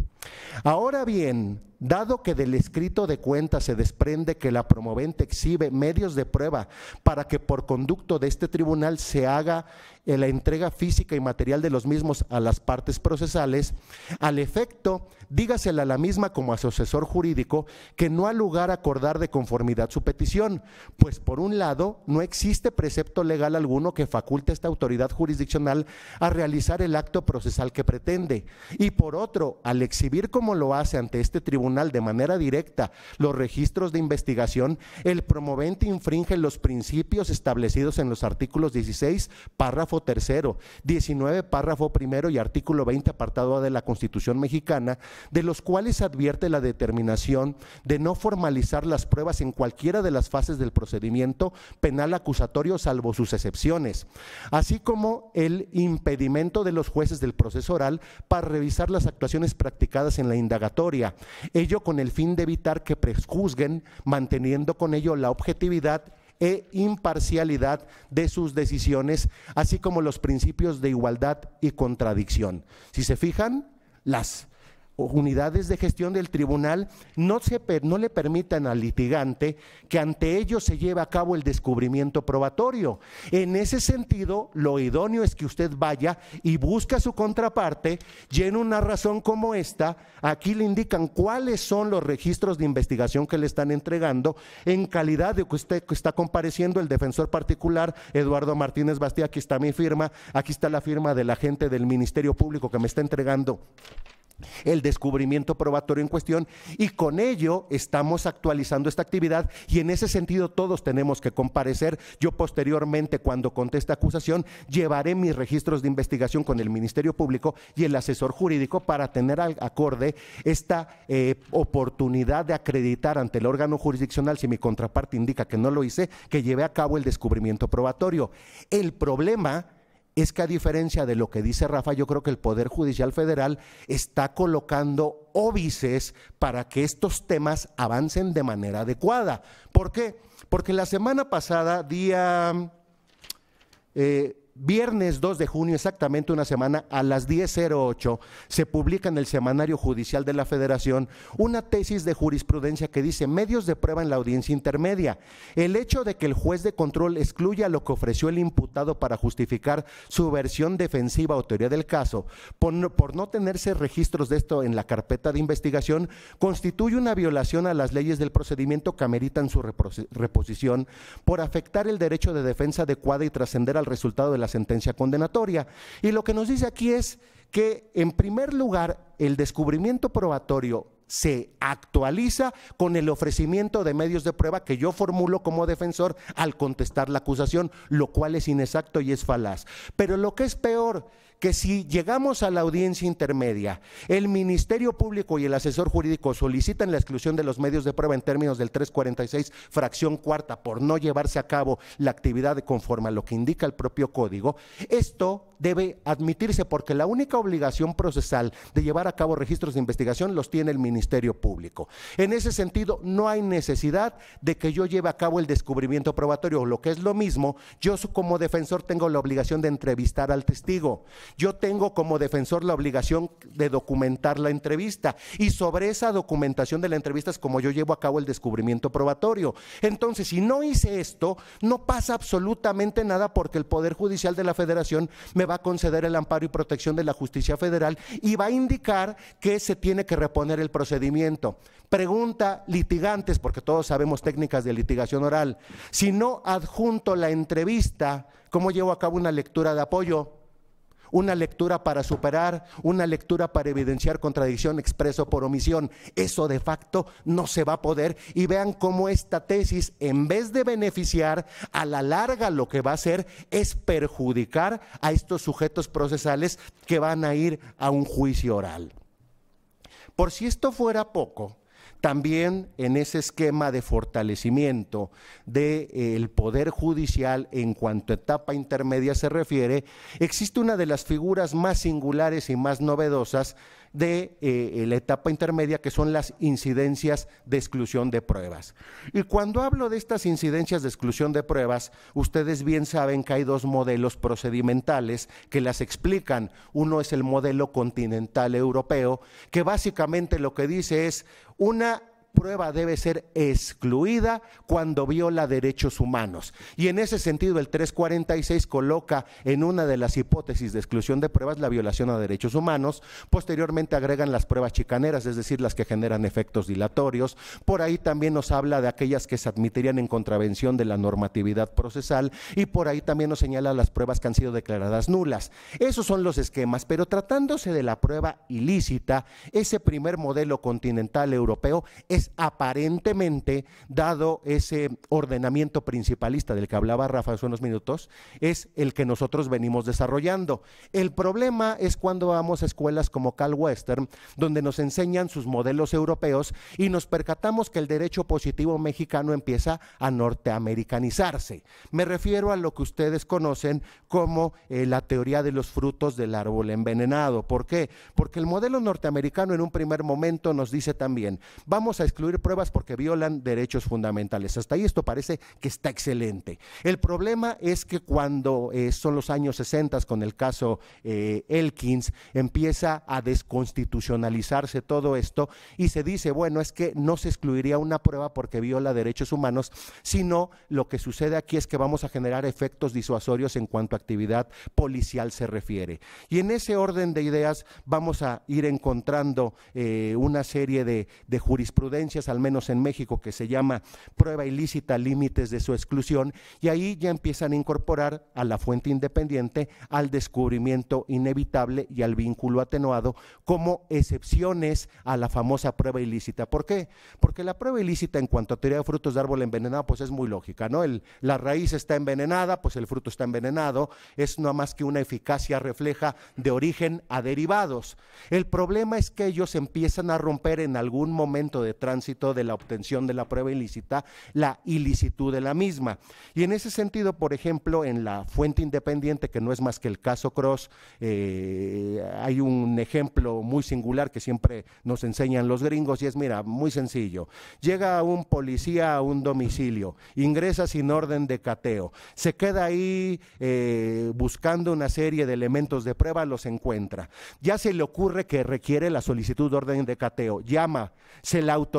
Speaker 3: Ahora bien, Dado que del escrito de cuenta se desprende que la promovente exhibe medios de prueba para que por conducto de este tribunal se haga eh, la entrega física y material de los mismos a las partes procesales, al efecto, dígasela a la misma como asesor jurídico que no ha lugar a acordar de conformidad su petición, pues por un lado no existe precepto legal alguno que faculte a esta autoridad jurisdiccional a realizar el acto procesal que pretende, y por otro, al exhibir como lo hace ante este tribunal, de manera directa los registros de investigación, el promovente infringe los principios establecidos en los artículos 16, párrafo tercero, 19, párrafo primero y artículo 20, apartado A de la Constitución mexicana, de los cuales advierte la determinación de no formalizar las pruebas en cualquiera de las fases del procedimiento penal acusatorio, salvo sus excepciones, así como el impedimento de los jueces del proceso oral para revisar las actuaciones practicadas en la indagatoria, ello con el fin de evitar que prejuzguen, manteniendo con ello la objetividad e imparcialidad de sus decisiones, así como los principios de igualdad y contradicción. Si se fijan, las unidades de gestión del tribunal no, le permitan al litigante que ante ellos se lleve a cabo el descubrimiento probatorio. En ese sentido, lo idóneo es que usted vaya y busque a su contraparte y en una razón como esta, aquí le indican cuáles son los registros de investigación que le están entregando en calidad de que usted está compareciendo el defensor particular Eduardo Martínez Bastía, aquí está mi firma, aquí está la firma de la gente del Ministerio Público que me está entregando el descubrimiento probatorio en cuestión y con ello estamos actualizando esta actividad y en ese sentido todos tenemos que comparecer. Yo posteriormente cuando conteste acusación llevaré mis registros de investigación con el Ministerio Público y el asesor jurídico para tener al acorde esta eh, oportunidad de acreditar ante el órgano jurisdiccional si mi contraparte indica que no lo hice, que llevé a cabo el descubrimiento probatorio. El problema es que a diferencia de lo que dice Rafa, yo creo que el Poder Judicial Federal está colocando óbices para que estos temas avancen de manera adecuada. ¿Por qué? Porque la semana pasada, día... Eh, viernes 2 de junio, exactamente una semana, a las 10.08, se publica en el Semanario Judicial de la Federación una tesis de jurisprudencia que dice medios de prueba en la audiencia intermedia. El hecho de que el juez de control excluya lo que ofreció el imputado para justificar su versión defensiva o teoría del caso, por no, tenerse registros de esto en la carpeta de investigación, constituye una violación a las leyes del procedimiento que ameritan su reposición por afectar el derecho de defensa adecuada y trascender al resultado de la la sentencia condenatoria. Y lo que nos dice aquí es que, en primer lugar, el descubrimiento probatorio se actualiza con el ofrecimiento de medios de prueba que yo formulo como defensor al contestar la acusación, lo cual es inexacto y es falaz. Pero lo que es peor, que si llegamos a la audiencia intermedia, el Ministerio Público y el asesor jurídico solicitan la exclusión de los medios de prueba en términos del 346, fracción cuarta, por no llevarse a cabo la actividad conforme a lo que indica el propio código, esto debe admitirse porque la única obligación procesal de llevar a cabo registros de investigación los tiene el Ministerio Público. En ese sentido, no hay necesidad de que yo lleve a cabo el descubrimiento probatorio, lo que es lo mismo, yo como defensor tengo la obligación de entrevistar al testigo yo tengo como defensor la obligación de documentar la entrevista y sobre esa documentación de la entrevista es como yo llevo a cabo el descubrimiento probatorio. Entonces, si no hice esto, no pasa absolutamente nada porque el Poder Judicial de la Federación me va a conceder el amparo y protección de la justicia federal y va a indicar que se tiene que reponer el procedimiento. Pregunta litigantes, porque todos sabemos técnicas de litigación oral. Si no adjunto la entrevista, ¿cómo llevo a cabo una lectura de apoyo? una lectura para superar, una lectura para evidenciar contradicción expreso por omisión. Eso de facto no se va a poder y vean cómo esta tesis, en vez de beneficiar, a la larga lo que va a hacer es perjudicar a estos sujetos procesales que van a ir a un juicio oral. Por si esto fuera poco, también en ese esquema de fortalecimiento del eh, Poder Judicial en cuanto a etapa intermedia se refiere, existe una de las figuras más singulares y más novedosas de eh, la etapa intermedia, que son las incidencias de exclusión de pruebas. Y cuando hablo de estas incidencias de exclusión de pruebas, ustedes bien saben que hay dos modelos procedimentales que las explican. Uno es el modelo continental europeo, que básicamente lo que dice es una prueba debe ser excluida cuando viola derechos humanos. Y en ese sentido, el 346 coloca en una de las hipótesis de exclusión de pruebas la violación a derechos humanos. Posteriormente agregan las pruebas chicaneras, es decir, las que generan efectos dilatorios. Por ahí también nos habla de aquellas que se admitirían en contravención de la normatividad procesal y por ahí también nos señala las pruebas que han sido declaradas nulas. Esos son los esquemas, pero tratándose de la prueba ilícita, ese primer modelo continental europeo es aparentemente, dado ese ordenamiento principalista del que hablaba Rafa hace unos minutos, es el que nosotros venimos desarrollando. El problema es cuando vamos a escuelas como Cal Western, donde nos enseñan sus modelos europeos y nos percatamos que el derecho positivo mexicano empieza a norteamericanizarse. Me refiero a lo que ustedes conocen como eh, la teoría de los frutos del árbol envenenado. ¿Por qué? Porque el modelo norteamericano en un primer momento nos dice también, vamos a excluir pruebas porque violan derechos fundamentales. Hasta ahí esto parece que está excelente. El problema es que cuando eh, son los años 60 con el caso eh, Elkins, empieza a desconstitucionalizarse todo esto y se dice, bueno, es que no se excluiría una prueba porque viola derechos humanos, sino lo que sucede aquí es que vamos a generar efectos disuasorios en cuanto a actividad policial se refiere. Y en ese orden de ideas vamos a ir encontrando eh, una serie de, de jurisprudencia al menos en México, que se llama prueba ilícita, límites de su exclusión, y ahí ya empiezan a incorporar a la fuente independiente, al descubrimiento inevitable y al vínculo atenuado como excepciones a la famosa prueba ilícita. ¿Por qué? Porque la prueba ilícita en cuanto a teoría de frutos de árbol envenenado, pues es muy lógica, ¿no? El, la raíz está envenenada, pues el fruto está envenenado, es nada más que una eficacia refleja de origen a derivados. El problema es que ellos empiezan a romper en algún momento de de la obtención de la prueba ilícita, la ilicitud de la misma. Y en ese sentido, por ejemplo, en la fuente independiente, que no es más que el caso Cross, eh, hay un ejemplo muy singular que siempre nos enseñan los gringos y es, mira, muy sencillo. Llega un policía a un domicilio, ingresa sin orden de cateo, se queda ahí eh, buscando una serie de elementos de prueba, los encuentra. Ya se le ocurre que requiere la solicitud de orden de cateo, llama, se la autoriza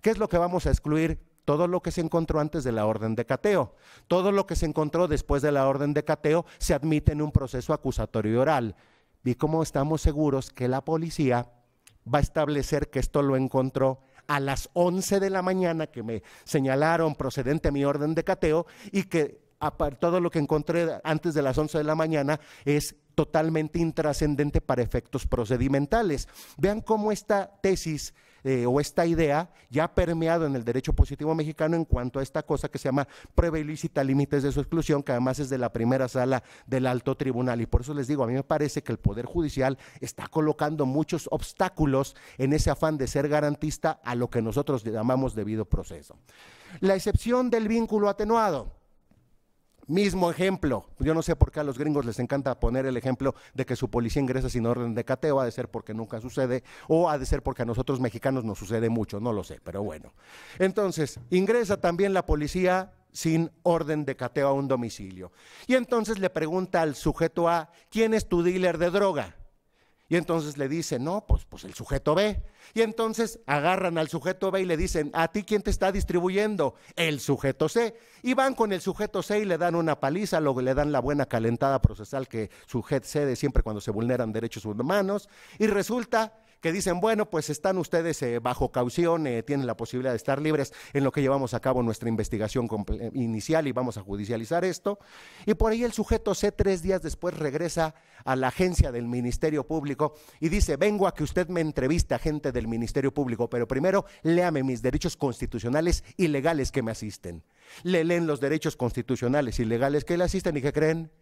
Speaker 3: ¿Qué es lo que vamos a excluir? Todo lo que se encontró antes de la orden de cateo. Todo lo que se encontró después de la orden de cateo se admite en un proceso acusatorio y oral. ¿Y cómo estamos seguros que la policía va a establecer que esto lo encontró a las 11 de la mañana que me señalaron procedente a mi orden de cateo y que todo lo que encontré antes de las 11 de la mañana es totalmente intrascendente para efectos procedimentales. Vean cómo esta tesis eh, o esta idea ya ha permeado en el derecho positivo mexicano en cuanto a esta cosa que se llama prueba ilícita, límites de su exclusión, que además es de la primera sala del alto tribunal. Y por eso les digo, a mí me parece que el Poder Judicial está colocando muchos obstáculos en ese afán de ser garantista a lo que nosotros llamamos debido proceso. La excepción del vínculo atenuado. Mismo ejemplo. Yo no sé por qué a los gringos les encanta poner el ejemplo de que su policía ingresa sin orden de cateo, ha de ser porque nunca sucede, o ha de ser porque a nosotros mexicanos nos sucede mucho, no lo sé, pero bueno. Entonces, ingresa también la policía sin orden de cateo a un domicilio. Y entonces le pregunta al sujeto A, ¿quién es tu dealer de droga? Y entonces le dicen, no, pues, pues el sujeto B. Y entonces agarran al sujeto B y le dicen, ¿a ti quién te está distribuyendo? El sujeto C. Y van con el sujeto C y le dan una paliza, luego le dan la buena calentada procesal que C de siempre cuando se vulneran derechos humanos. Y resulta que dicen, bueno, pues están ustedes eh, bajo caución, eh, tienen la posibilidad de estar libres en lo que llevamos a cabo nuestra investigación inicial y vamos a judicializar esto. Y por ahí el sujeto C tres días después regresa a la agencia del Ministerio Público y dice, vengo a que usted me entreviste, gente del Ministerio Público, pero primero léame mis derechos constitucionales y legales que me asisten. Le leen los derechos constitucionales y legales que le asisten y que creen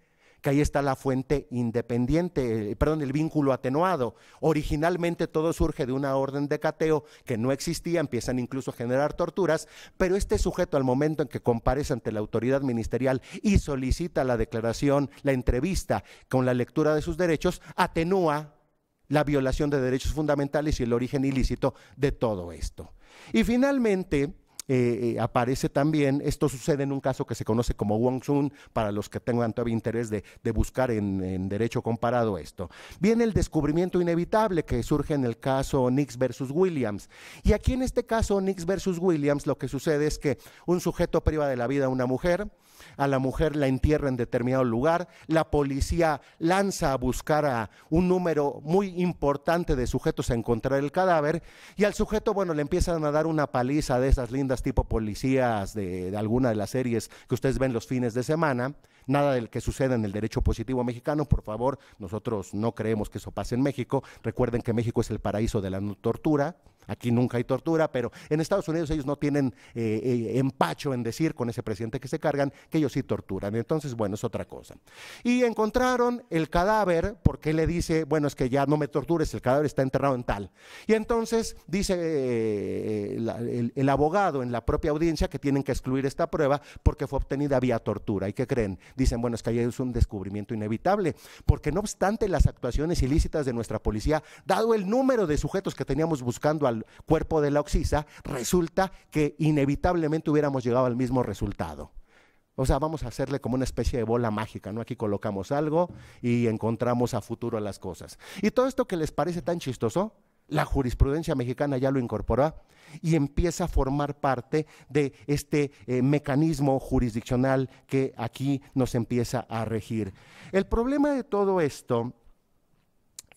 Speaker 3: que ahí está la fuente independiente, perdón, el vínculo atenuado. Originalmente todo surge de una orden de cateo que no existía, empiezan incluso a generar torturas, pero este sujeto al momento en que comparece ante la autoridad ministerial y solicita la declaración, la entrevista con la lectura de sus derechos, atenúa la violación de derechos fundamentales y el origen ilícito de todo esto. Y finalmente, eh, eh, aparece también, esto sucede en un caso que se conoce como Wong Sun, para los que tengan todavía interés de, buscar en, en, derecho comparado esto. Viene el descubrimiento inevitable que surge en el caso Nix versus Williams. Y aquí en este caso Nix versus Williams lo que sucede es que un sujeto priva de la vida a una mujer, a la mujer la entierra en determinado lugar, la policía lanza a buscar a un número muy importante de sujetos a encontrar el cadáver y al sujeto, bueno, le empiezan a dar una paliza de esas lindas tipo policías de, de alguna de las series que ustedes ven los fines de semana. Nada del que suceda en el derecho positivo mexicano, por favor, nosotros no creemos que eso pase en México. Recuerden que México es el paraíso de la tortura, Aquí nunca hay tortura, pero en Estados Unidos ellos no tienen eh, eh, empacho en decir con ese presidente que se cargan que ellos sí torturan. Entonces, bueno, es otra cosa. Y encontraron el cadáver porque le dice, bueno, es que ya no me tortures, el cadáver está enterrado en tal. Y entonces dice eh, el, el abogado en la propia audiencia que tienen que excluir esta prueba porque fue obtenida vía tortura. ¿Y qué creen? Dicen, bueno, es que ahí es un descubrimiento inevitable, porque no obstante las actuaciones ilícitas de nuestra policía, dado el número de sujetos que teníamos buscando al cuerpo de la oxisa, resulta que inevitablemente hubiéramos llegado al mismo resultado. O sea, vamos a hacerle como una especie de bola mágica, ¿no? Aquí colocamos algo y encontramos a futuro las cosas. Y todo esto que les parece tan chistoso, la jurisprudencia mexicana ya lo incorpora y empieza a formar parte de este eh, mecanismo jurisdiccional que aquí nos empieza a regir. El problema de todo esto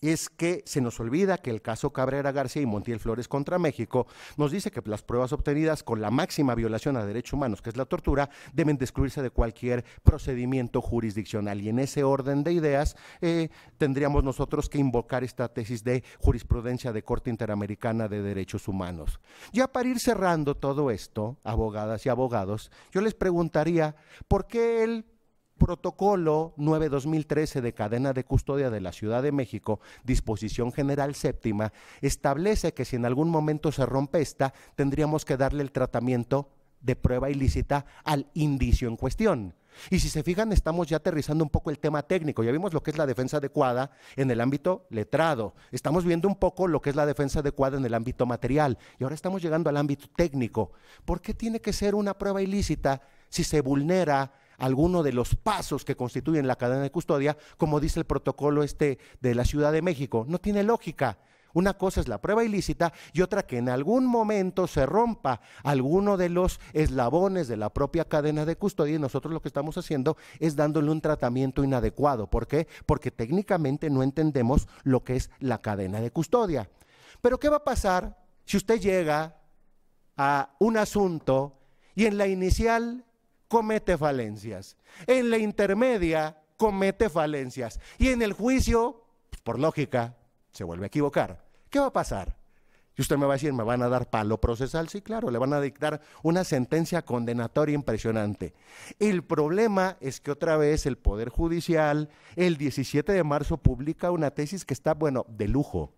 Speaker 3: es que se nos olvida que el caso Cabrera García y Montiel Flores contra México nos dice que las pruebas obtenidas con la máxima violación a derechos humanos, que es la tortura, deben de de cualquier procedimiento jurisdiccional. Y en ese orden de ideas eh, tendríamos nosotros que invocar esta tesis de jurisprudencia de Corte Interamericana de Derechos Humanos. Ya para ir cerrando todo esto, abogadas y abogados, yo les preguntaría, ¿por qué él Protocolo 9-2013 de cadena de custodia de la Ciudad de México, disposición general séptima, establece que si en algún momento se rompe esta, tendríamos que darle el tratamiento de prueba ilícita al indicio en cuestión. Y si se fijan, estamos ya aterrizando un poco el tema técnico. Ya vimos lo que es la defensa adecuada en el ámbito letrado. Estamos viendo un poco lo que es la defensa adecuada en el ámbito material. Y ahora estamos llegando al ámbito técnico. ¿Por qué tiene que ser una prueba ilícita si se vulnera alguno de los pasos que constituyen la cadena de custodia, como dice el protocolo este de la Ciudad de México. No tiene lógica. Una cosa es la prueba ilícita y otra que en algún momento se rompa alguno de los eslabones de la propia cadena de custodia y nosotros lo que estamos haciendo es dándole un tratamiento inadecuado. ¿Por qué? Porque técnicamente no entendemos lo que es la cadena de custodia. Pero ¿qué va a pasar si usted llega a un asunto y en la inicial comete falencias. En la intermedia comete falencias. Y en el juicio, por lógica, se vuelve a equivocar. ¿Qué va a pasar? Y usted me va a decir, ¿me van a dar palo procesal? Sí, claro, le van a dictar una sentencia condenatoria impresionante. El problema es que otra vez el Poder Judicial el 17 de marzo publica una tesis que está, bueno, de lujo.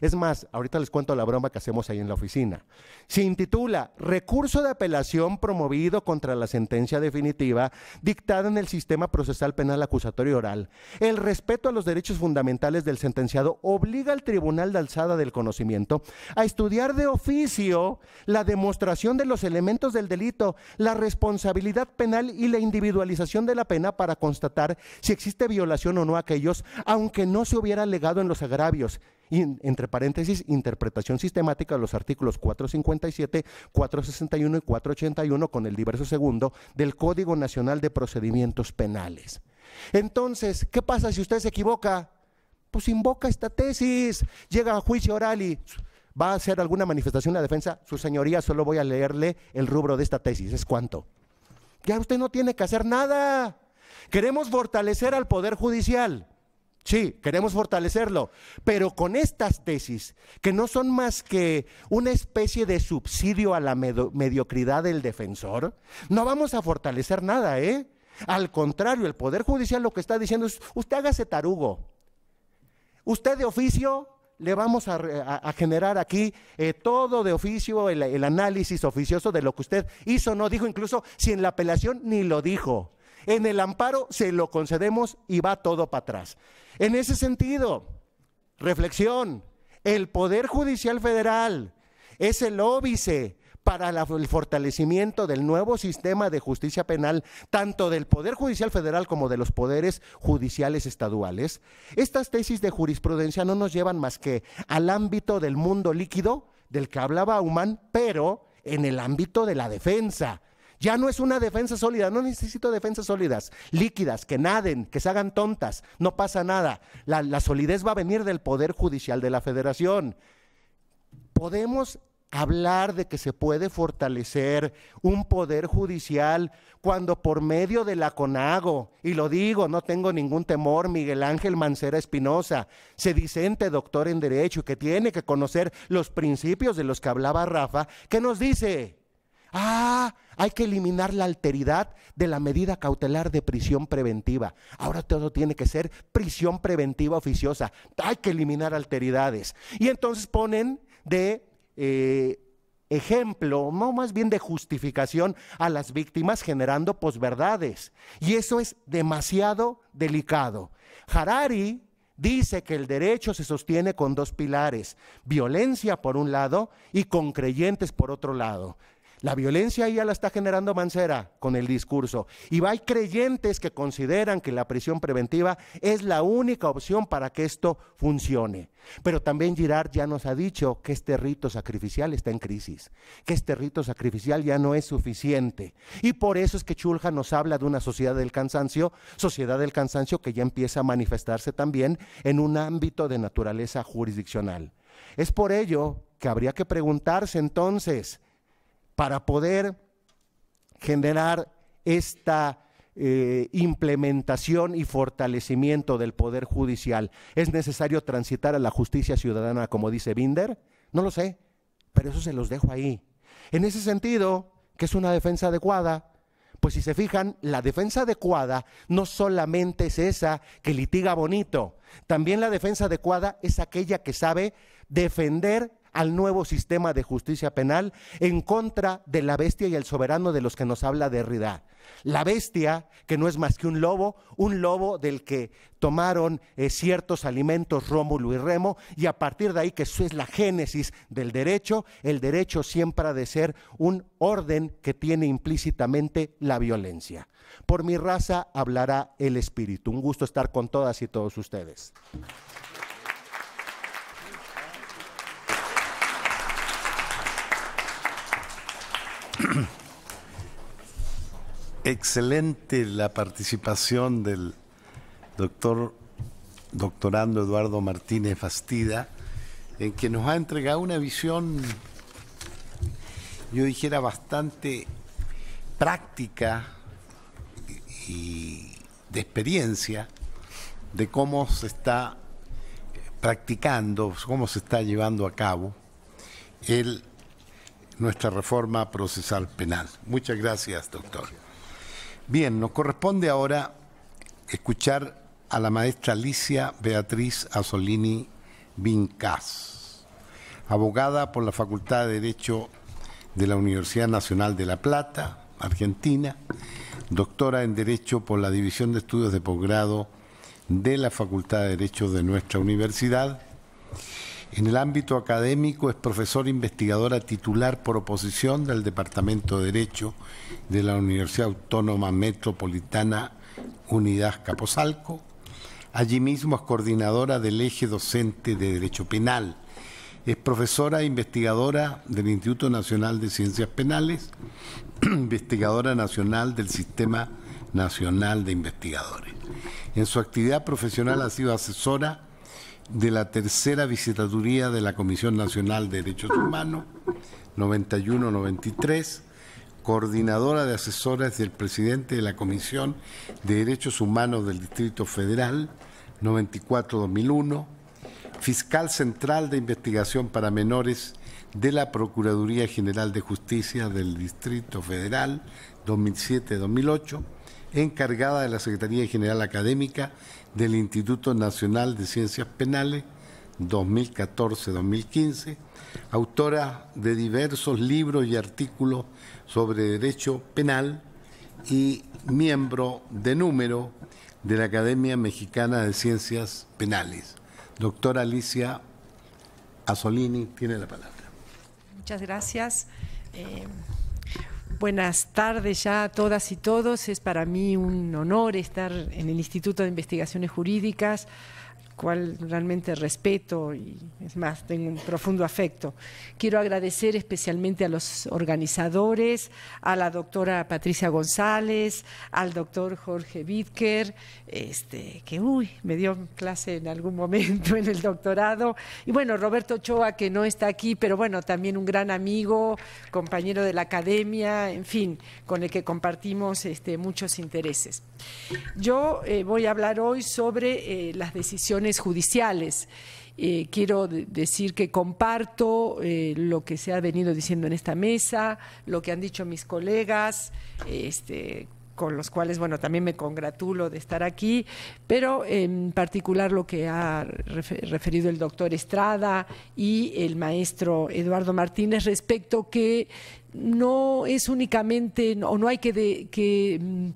Speaker 3: Es más, ahorita les cuento la broma que hacemos ahí en la oficina. Se intitula Recurso de apelación promovido contra la sentencia definitiva dictada en el sistema procesal penal acusatorio oral. El respeto a los derechos fundamentales del sentenciado obliga al Tribunal de Alzada del Conocimiento a estudiar de oficio la demostración de los elementos del delito, la responsabilidad penal y la individualización de la pena para constatar si existe violación o no aquellos, aunque no se hubiera legado en los agravios y entre paréntesis, interpretación sistemática de los artículos 457, 461 y 481 con el diverso segundo del Código Nacional de Procedimientos Penales. Entonces, ¿qué pasa si usted se equivoca? Pues invoca esta tesis, llega a juicio oral y va a hacer alguna manifestación de la defensa. Su señoría, solo voy a leerle el rubro de esta tesis. ¿Es cuánto? Ya usted no tiene que hacer nada. Queremos fortalecer al Poder Judicial. Sí, queremos fortalecerlo, pero con estas tesis, que no son más que una especie de subsidio a la mediocridad del defensor, no vamos a fortalecer nada, ¿eh? Al contrario, el Poder Judicial lo que está diciendo es, usted hágase tarugo, usted de oficio le vamos a, generar aquí eh, todo de oficio, el análisis oficioso de lo que usted hizo, no dijo, incluso si en la apelación ni lo dijo. En el amparo se lo concedemos y va todo para atrás. En ese sentido, reflexión, el Poder Judicial Federal es el óbice para el fortalecimiento del nuevo sistema de justicia penal, tanto del Poder Judicial Federal como de los poderes judiciales estaduales, estas tesis de jurisprudencia no nos llevan más que al ámbito del mundo líquido del que hablaba Aumann, pero en el ámbito de la defensa, ya no es una defensa sólida, no necesito defensas sólidas, líquidas, que naden, que se hagan tontas, no pasa nada. La, solidez va a venir del Poder Judicial de la Federación. Podemos hablar de que se puede fortalecer un poder judicial cuando por medio de la CONAGO, y lo digo, no tengo ningún temor, Miguel Ángel Mancera Espinosa, sedicente doctor en Derecho, que tiene que conocer los principios de los que hablaba Rafa, que nos dice, ah, hay que eliminar la alteridad de la medida cautelar de prisión preventiva. Ahora todo tiene que ser prisión preventiva oficiosa. Hay que eliminar alteridades. Y entonces ponen de... Eh, ejemplo, no más bien de justificación a las víctimas generando posverdades. Y eso es demasiado delicado. Harari dice que el derecho se sostiene con dos pilares, violencia por un lado y con creyentes por otro lado. La violencia ya la está generando Mancera con el discurso. Y hay creyentes que consideran que la prisión preventiva es la única opción para que esto funcione. Pero también Girard ya nos ha dicho que este rito sacrificial está en crisis, que este rito sacrificial ya no es suficiente. Y por eso es que Chulja nos habla de una sociedad del cansancio, sociedad del cansancio que ya empieza a manifestarse también en un ámbito de naturaleza jurisdiccional. Es por ello que habría que preguntarse entonces, para poder generar esta eh, implementación y fortalecimiento del Poder Judicial. ¿Es necesario transitar a la justicia ciudadana, como dice Binder? No lo sé, pero eso se los dejo ahí. En ese sentido, ¿qué es una defensa adecuada, pues si se fijan, la defensa adecuada no solamente es esa que litiga bonito, también la defensa adecuada es aquella que sabe defender al nuevo sistema de justicia penal en contra de la bestia y el soberano de los que nos habla Derrida. La bestia, que no es más que un lobo, un lobo del que tomaron eh, ciertos alimentos Rómulo y Remo, y a partir de ahí, que eso es la génesis del derecho, el derecho siempre ha de ser un orden que tiene implícitamente la violencia. Por mi raza hablará el espíritu. Un gusto estar con todas y todos ustedes.
Speaker 1: Excelente la participación del doctor doctorando Eduardo Martínez Fastida en que nos ha entregado una visión, yo dijera, bastante práctica y de experiencia de cómo se está practicando, cómo se está llevando a cabo el nuestra reforma procesal penal. Muchas gracias, doctor. Bien, nos corresponde ahora escuchar a la maestra Alicia Beatriz Asolini Vincas, abogada por la Facultad de Derecho de la Universidad Nacional de La Plata, Argentina, doctora en Derecho por la División de Estudios de Posgrado de la Facultad de Derecho de nuestra universidad en el ámbito académico es profesora investigadora titular por oposición del Departamento de Derecho de la Universidad Autónoma Metropolitana Unidad Capozalco. Allí mismo es coordinadora del eje docente de Derecho Penal. Es profesora e investigadora del Instituto Nacional de Ciencias Penales, investigadora nacional del Sistema Nacional de Investigadores. En su actividad profesional ha sido asesora de la tercera visitaduría de la Comisión Nacional de Derechos Humanos, 91-93, coordinadora de Asesoras del presidente de la Comisión de Derechos Humanos del Distrito Federal, 94-2001, fiscal central de investigación para menores de la Procuraduría General de Justicia del Distrito Federal, 2007-2008, encargada de la Secretaría General Académica del Instituto Nacional de Ciencias Penales 2014-2015, autora de diversos libros y artículos sobre derecho penal y miembro de número de la Academia Mexicana de Ciencias Penales. Doctora Alicia Asolini tiene la palabra.
Speaker 4: Muchas gracias. Eh, Buenas tardes ya a todas y todos. Es para mí un honor estar en el Instituto de Investigaciones Jurídicas cual realmente respeto y es más, tengo un profundo afecto. Quiero agradecer especialmente a los organizadores, a la doctora Patricia González, al doctor Jorge Bitker, este, que uy, me dio clase en algún momento en el doctorado, y bueno, Roberto Choa que no está aquí, pero bueno, también un gran amigo, compañero de la academia, en fin, con el que compartimos este, muchos intereses. Yo eh, voy a hablar hoy sobre eh, las decisiones judiciales. Eh, quiero decir que comparto eh, lo que se ha venido diciendo en esta mesa, lo que han dicho mis colegas, este, con los cuales, bueno, también me congratulo de estar aquí, pero en particular lo que ha referido el doctor Estrada y el maestro Eduardo Martínez respecto que no es únicamente, o no, hay que... De, mm,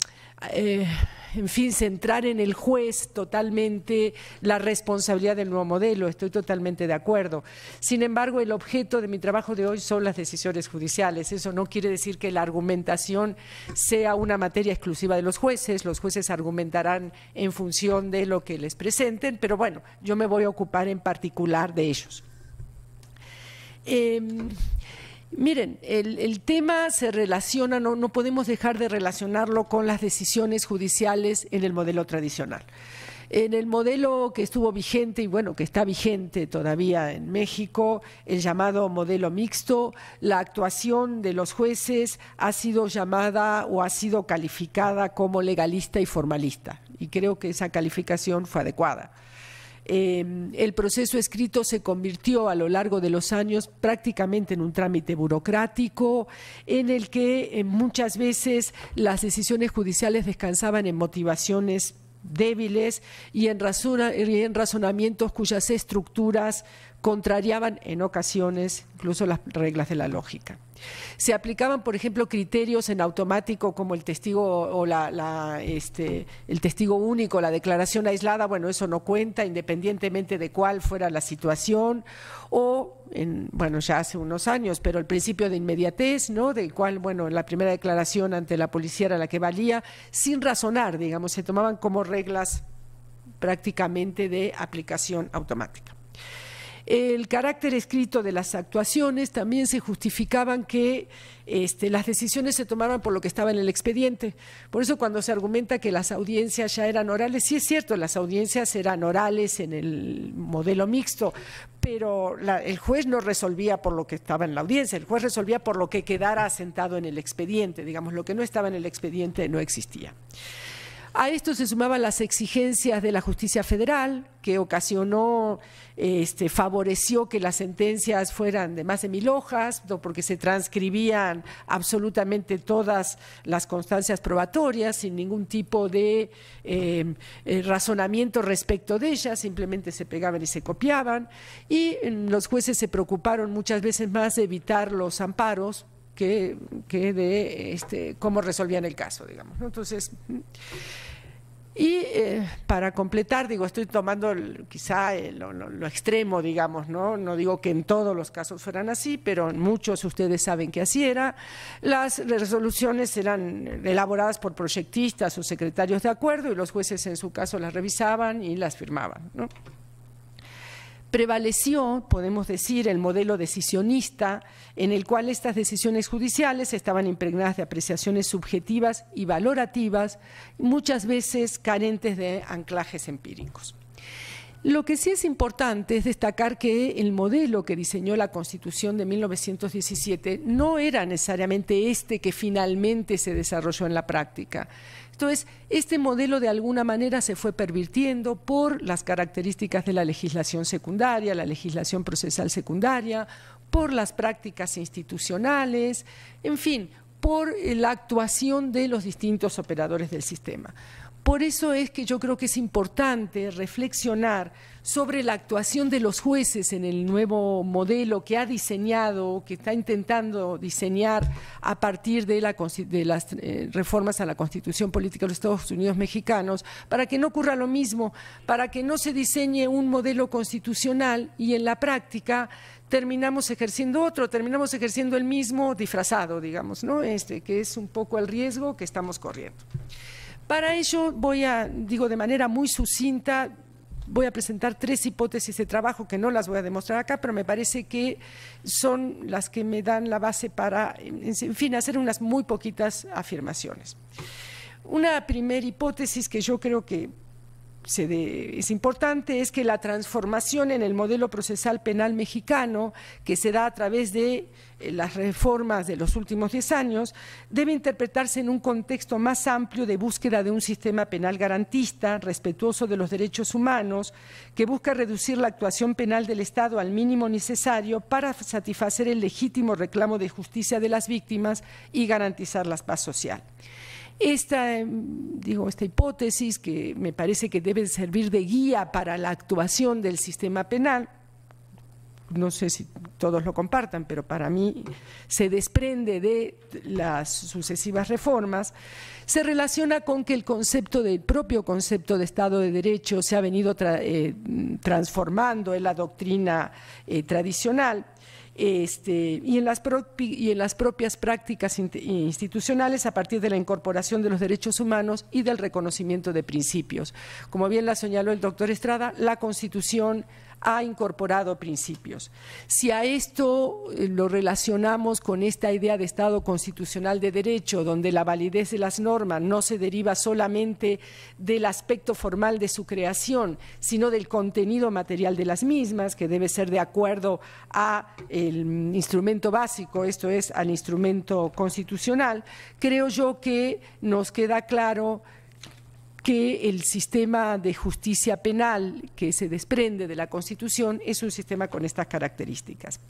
Speaker 4: eh, en fin, centrar en el juez totalmente la responsabilidad del nuevo modelo, estoy totalmente de acuerdo. Sin embargo, el objeto de mi trabajo de hoy son las decisiones judiciales. Eso no quiere decir que la argumentación sea una materia exclusiva de los jueces, los jueces argumentarán en función de lo que les presenten, pero bueno, yo me voy a ocupar en particular de ellos. Em, Miren, el, tema se relaciona, no podemos dejar de relacionarlo con las decisiones judiciales en el modelo tradicional. En el modelo que estuvo vigente y bueno, que está vigente todavía en México, el llamado modelo mixto, la actuación de los jueces ha sido llamada o ha sido calificada como legalista y formalista. Y creo que esa calificación fue adecuada. Em, el proceso escrito se convirtió a lo largo de los años prácticamente en un trámite burocrático en el que em, muchas veces las decisiones judiciales descansaban en motivaciones débiles y en razonamientos cuyas estructuras contrariaban en ocasiones incluso las reglas de la lógica. Se aplicaban, por ejemplo, criterios en automático como el testigo o este, el testigo único, la declaración aislada, bueno, eso no cuenta independientemente de cuál fuera la situación o bueno, ya hace unos años, pero el principio de inmediatez, ¿no? Del cual, bueno, la primera declaración ante la policía era la que valía, sin razonar, digamos, se tomaban como reglas prácticamente de aplicación automática. El carácter escrito de las actuaciones también se justificaban que este, las decisiones se tomaban por lo que estaba en el expediente. Por eso cuando se argumenta que las audiencias ya eran orales, sí es cierto, las audiencias eran orales en el modelo mixto, pero el juez no resolvía por lo que estaba en la audiencia, el juez resolvía por lo que quedara asentado en el expediente, digamos, lo que no estaba en el expediente no existía. A esto se sumaban las exigencias de la justicia federal, que ocasionó este, favoreció que las sentencias fueran de más de mil hojas, porque se transcribían absolutamente todas las constancias probatorias sin ningún tipo de em, eh, razonamiento respecto de ellas, simplemente se pegaban y se copiaban. Y em, los jueces se preocuparon muchas veces más de evitar los amparos que, de este, cómo resolvían el caso, digamos. Entonces. Y eh, para completar, digo, estoy tomando quizá lo, extremo, digamos, ¿no? digo que en todos los casos fueran así, pero muchos ustedes saben que así era. Las resoluciones eran elaboradas por proyectistas o secretarios de acuerdo y los jueces en su caso las revisaban y las firmaban, prevaleció, podemos decir, el modelo decisionista en el cual estas decisiones judiciales estaban impregnadas de apreciaciones subjetivas y valorativas, muchas veces carentes de anclajes empíricos. Lo que sí es importante es destacar que el modelo que diseñó la Constitución de 1917 no era necesariamente este que finalmente se desarrolló en la práctica. Esto es, este modelo de alguna manera se fue pervirtiendo por las características de la legislación secundaria, la legislación procesal secundaria, por las prácticas institucionales, en fin, por la actuación de los distintos operadores del sistema. Por eso es que yo creo que es importante reflexionar sobre la actuación de los jueces en el nuevo modelo que ha diseñado, que está intentando diseñar a partir de, la, de las eh, reformas a la Constitución Política de los Estados Unidos mexicanos, para que no ocurra lo mismo, para que no se diseñe un modelo constitucional y en la práctica terminamos ejerciendo otro, terminamos ejerciendo el mismo disfrazado, digamos, ¿no? Este, que es un poco el riesgo que estamos corriendo. Para ello voy a, digo de manera muy sucinta, voy a presentar tres hipótesis de trabajo que no las voy a demostrar acá, pero me parece que son las que me dan la base para, en fin, hacer unas muy poquitas afirmaciones. Una primera hipótesis que yo creo que se es importante es que la transformación en el modelo procesal penal mexicano, que se da a través de eh, las reformas de los últimos diez años, debe interpretarse en un contexto más amplio de búsqueda de un sistema penal garantista, respetuoso de los derechos humanos, que busca reducir la actuación penal del Estado al mínimo necesario para satisfacer el legítimo reclamo de justicia de las víctimas y garantizar la paz social. Esta, em, esta hipótesis que me parece que debe servir de guía para la actuación del sistema penal, no sé si todos lo compartan, pero para mí se desprende de las sucesivas reformas, se relaciona con que el concepto del propio concepto de Estado de Derecho se ha venido eh, transformando en la doctrina eh, tradicional este, y, en las y en las propias prácticas institucionales a partir de la incorporación de los derechos humanos y del reconocimiento de principios. Como bien la señaló el doctor Estrada, la Constitución ha incorporado principios. Si a esto eh, lo relacionamos con esta idea de Estado constitucional de derecho, donde la validez de las normas no se deriva solamente del aspecto formal de su creación, sino del contenido material de las mismas, que debe ser de acuerdo al instrumento básico, esto es al instrumento constitucional, creo yo que nos queda claro que el sistema de justicia penal que se desprende de la Constitución es un sistema con estas características.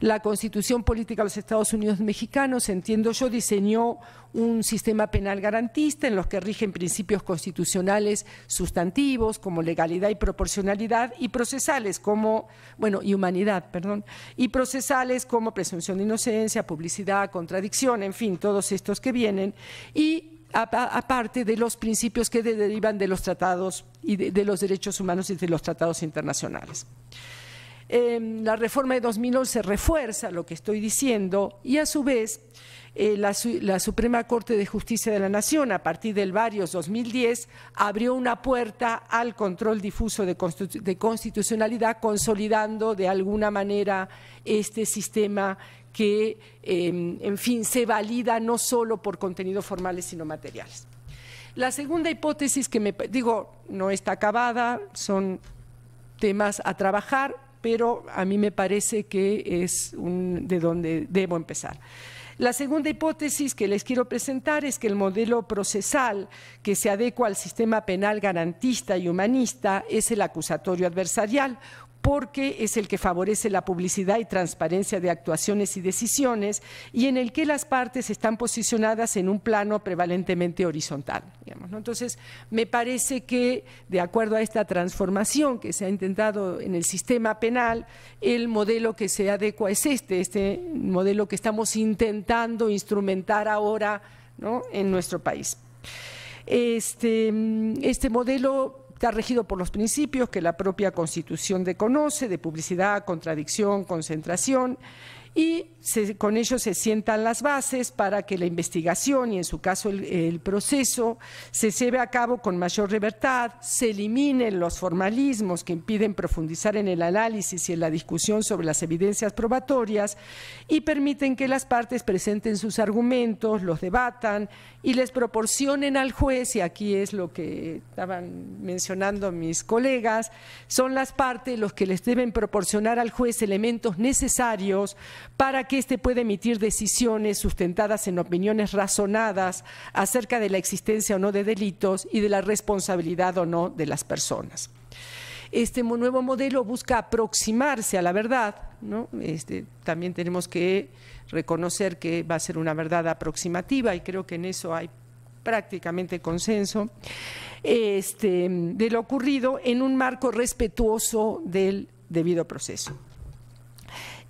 Speaker 4: La Constitución Política de los Estados Unidos Mexicanos, entiendo yo, diseñó un sistema penal garantista en los que rigen principios constitucionales sustantivos como legalidad y proporcionalidad y procesales como, bueno, y humanidad, perdón, y procesales como presunción de inocencia, publicidad, contradicción, en fin, todos estos que vienen y aparte de los principios que derivan de los tratados y de, los derechos humanos y de los tratados internacionales. Em, la reforma de 2011 refuerza lo que estoy diciendo y a su vez eh, la, Suprema Corte de Justicia de la Nación a partir del varios 2010 abrió una puerta al control difuso de, de constitucionalidad consolidando de alguna manera este sistema que, em, en fin, se valida no solo por contenidos formales, sino materiales. La segunda hipótesis que me digo, no está acabada, son temas a trabajar, pero a mí me parece que es un, de donde debo empezar. La segunda hipótesis que les quiero presentar es que el modelo procesal que se adecua al sistema penal garantista y humanista es el acusatorio adversarial, porque es el que favorece la publicidad y transparencia de actuaciones y decisiones y en el que las partes están posicionadas en un plano prevalentemente horizontal. Entonces, me parece que, de acuerdo a esta transformación que se ha intentado en el sistema penal, el modelo que se adecua es este, este modelo que estamos intentando instrumentar ahora en nuestro país. Este, este modelo Está regido por los principios que la propia Constitución reconoce, de publicidad, contradicción, concentración, y con ello se sientan las bases para que la investigación y en su caso el, proceso se lleve a cabo con mayor libertad, se eliminen los formalismos que impiden profundizar en el análisis y en la discusión sobre las evidencias probatorias y permiten que las partes presenten sus argumentos, los debatan y les proporcionen al juez, y aquí es lo que estaban mencionando mis colegas, son las partes los que les deben proporcionar al juez elementos necesarios para que éste pueda emitir decisiones sustentadas en opiniones razonadas acerca de la existencia o no de delitos y de la responsabilidad o no de las personas. Este nuevo modelo busca aproximarse a la verdad, ¿no? Este, también tenemos que reconocer que va a ser una verdad aproximativa y creo que en eso hay prácticamente consenso, este, de lo ocurrido en un marco respetuoso del debido proceso.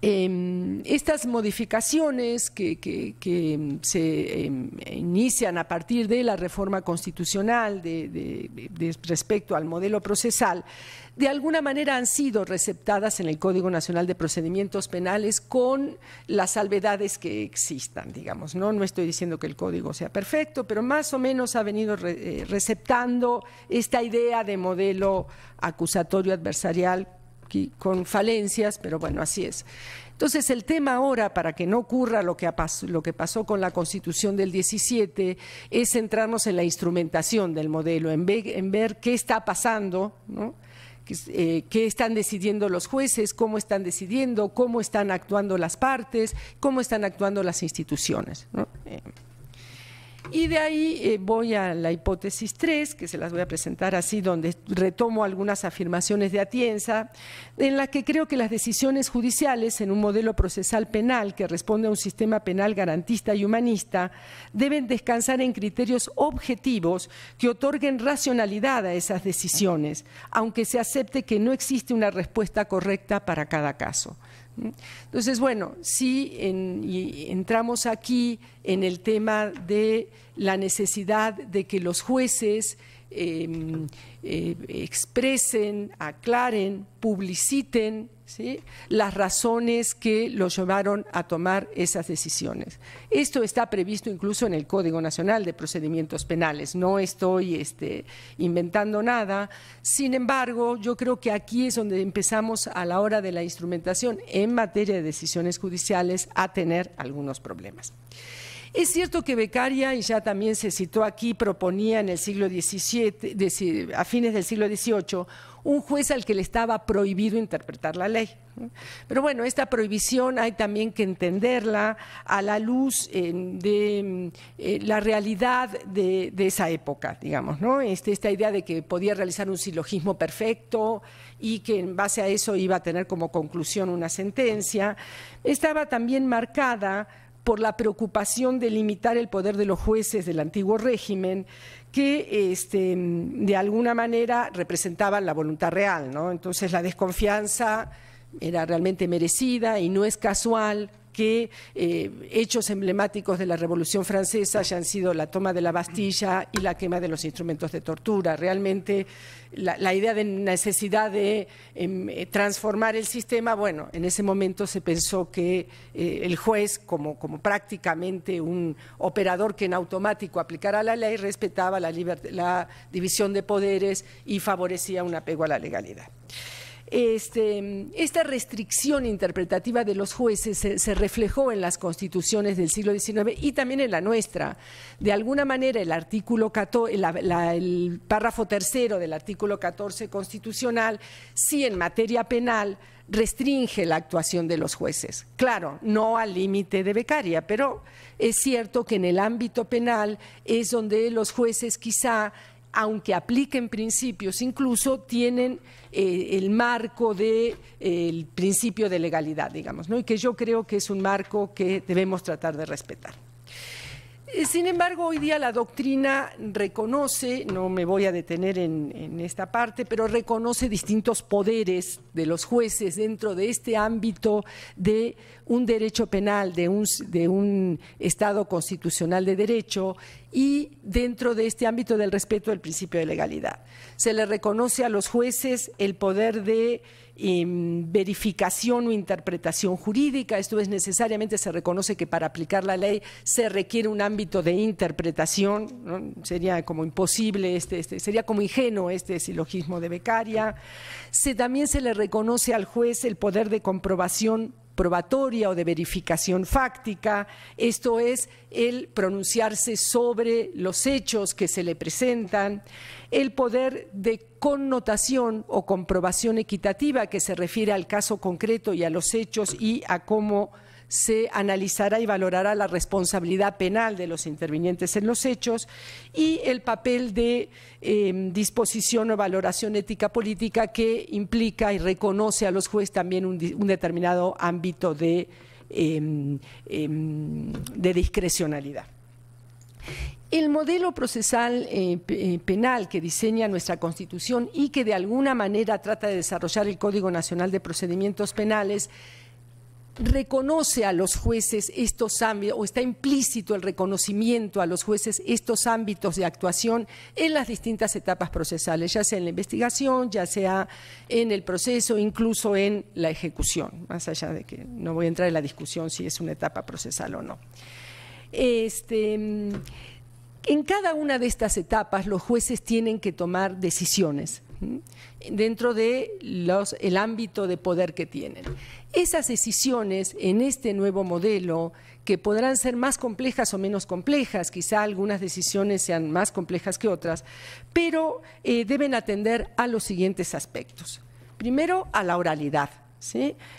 Speaker 4: Em, estas modificaciones que, em, se em, inician a partir de la reforma constitucional respecto al modelo procesal, de alguna manera han sido receptadas en el Código Nacional de Procedimientos Penales con las salvedades que existan, digamos. No, no estoy diciendo que el código sea perfecto, pero más o menos ha venido eh, receptando esta idea de modelo acusatorio adversarial con falencias, pero bueno, así es. Entonces, el tema ahora, para que no ocurra lo que, lo que pasó con la Constitución del 17, es centrarnos en la instrumentación del modelo, en, ver qué está pasando, eh, qué están decidiendo los jueces, cómo están decidiendo, cómo están actuando las partes, cómo están actuando las instituciones. Eh, y de ahí eh, voy a la hipótesis 3, que se las voy a presentar así, donde retomo algunas afirmaciones de Atienza, en la que creo que las decisiones judiciales en un modelo procesal penal que responde a un sistema penal garantista y humanista deben descansar en criterios objetivos que otorguen racionalidad a esas decisiones, aunque se acepte que no existe una respuesta correcta para cada caso. Entonces, bueno, sí y entramos aquí en el tema de la necesidad de que los jueces Em, eh, expresen, aclaren, publiciten las razones que los llevaron a tomar esas decisiones. Esto está previsto incluso en el Código Nacional de Procedimientos Penales, no estoy este, inventando nada. Sin embargo, yo creo que aquí es donde empezamos a la hora de la instrumentación en materia de decisiones judiciales a tener algunos problemas. Es cierto que Beccaria, y ya también se citó aquí, proponía en el siglo XVII, a fines del siglo XVIII, un juez al que le estaba prohibido interpretar la ley. Pero bueno, esta prohibición hay también que entenderla a la luz de eh, la realidad de, esa época, digamos, ¿no? Este, esta idea de que podía realizar un silogismo perfecto y que en base a eso iba a tener como conclusión una sentencia, estaba también marcada por la preocupación de limitar el poder de los jueces del antiguo régimen, que este, de alguna manera representaban la voluntad real. Entonces la desconfianza era realmente merecida y no es casual que eh, hechos emblemáticos de la Revolución Francesa hayan sido la toma de la Bastilla y la quema de los instrumentos de tortura. Realmente la, idea de necesidad de em, eh, transformar el sistema, bueno, en ese momento se pensó que eh, el juez, como, prácticamente un operador que en automático aplicara la ley, respetaba la, la división de poderes y favorecía un apego a la legalidad este, esta restricción interpretativa de los jueces se, reflejó en las constituciones del siglo XIX y también en la nuestra. De alguna manera, el artículo el párrafo tercero del artículo 14 constitucional, sí en materia penal restringe la actuación de los jueces. Claro, no al límite de becaria, pero es cierto que en el ámbito penal es donde los jueces quizá, aunque apliquen principios, incluso tienen eh, el marco del de, eh, el principio de legalidad, digamos, ¿no? y que yo creo que es un marco que debemos tratar de respetar. Eh, sin embargo, hoy día la doctrina reconoce, no me voy a detener en, esta parte, pero reconoce distintos poderes de los jueces dentro de este ámbito de un derecho penal, de de un Estado constitucional de derecho y dentro de este ámbito del respeto del principio de legalidad. Se le reconoce a los jueces el poder de Em, verificación o interpretación jurídica. Esto es necesariamente se reconoce que para aplicar la ley se requiere un ámbito de interpretación. Sería como imposible este, este, sería como ingenuo este silogismo de becaria. Se, también se le reconoce al juez el poder de comprobación probatoria o de verificación fáctica, esto es el pronunciarse sobre los hechos que se le presentan, el poder de connotación o comprobación equitativa que se refiere al caso concreto y a los hechos y a cómo se analizará y valorará la responsabilidad penal de los intervinientes en los hechos y el papel de em, disposición o valoración ética política que implica y reconoce a los jueces también un, determinado ámbito de, em, em, de discrecionalidad. El modelo procesal eh, eh, penal que diseña nuestra Constitución y que de alguna manera trata de desarrollar el Código Nacional de Procedimientos Penales reconoce a los jueces estos ámbitos, o está implícito el reconocimiento a los jueces estos ámbitos de actuación en las distintas etapas procesales, ya sea en la investigación, ya sea en el proceso, incluso en la ejecución, más allá de que no voy a entrar en la discusión si es una etapa procesal o no. Este, en cada una de estas etapas los jueces tienen que tomar decisiones dentro de el ámbito de poder que tienen. Esas decisiones en este nuevo modelo, que podrán ser más complejas o menos complejas, quizá algunas decisiones sean más complejas que otras, pero eh, deben atender a los siguientes aspectos. Primero, a la oralidad.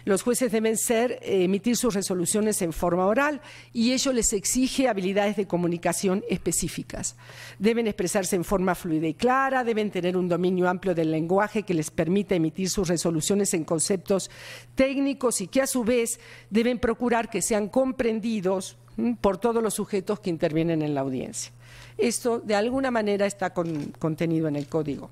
Speaker 4: Los jueces deben ser, eh, emitir sus resoluciones en forma oral y ello les exige habilidades de comunicación específicas. Deben expresarse en forma fluida y clara, deben tener un dominio amplio del lenguaje que les permita emitir sus resoluciones en conceptos técnicos y que a su vez deben procurar que sean comprendidos por todos los sujetos que intervienen en la audiencia. Esto de alguna manera está contenido en el código.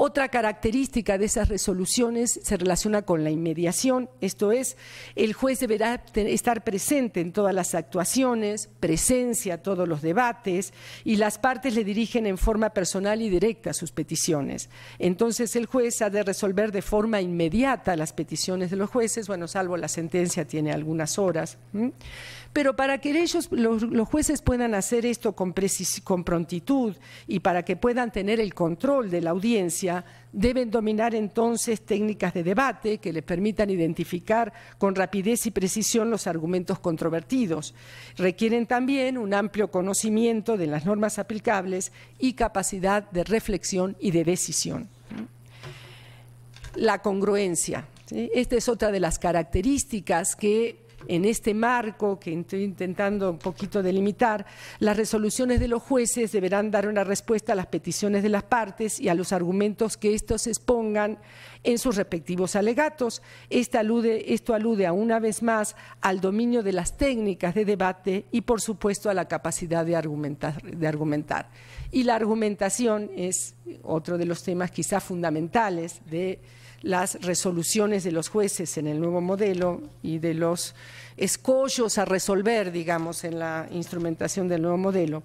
Speaker 4: Otra característica de esas resoluciones se relaciona con la inmediación, esto es, el juez deberá estar presente en todas las actuaciones, presencia a todos los debates y las partes le dirigen en forma personal y directa sus peticiones. Entonces el juez ha de resolver de forma inmediata las peticiones de los jueces, bueno, salvo la sentencia tiene algunas horas. Pero para que ellos, los, jueces puedan hacer esto con, con prontitud y para que puedan tener el control de la audiencia, deben dominar entonces técnicas de debate que les permitan identificar con rapidez y precisión los argumentos controvertidos. Requieren también un amplio conocimiento de las normas aplicables y capacidad de reflexión y de decisión. La congruencia. Esta es otra de las características que en este marco que estoy intentando un poquito delimitar, las resoluciones de los jueces deberán dar una respuesta a las peticiones de las partes y a los argumentos que estos expongan en sus respectivos alegatos. Esto alude, a una vez más al dominio de las técnicas de debate y, por supuesto, a la capacidad de argumentar. De argumentar. Y la argumentación es otro de los temas quizás fundamentales de las resoluciones de los jueces en el nuevo modelo y de los escollos a resolver, digamos, en la instrumentación del nuevo modelo.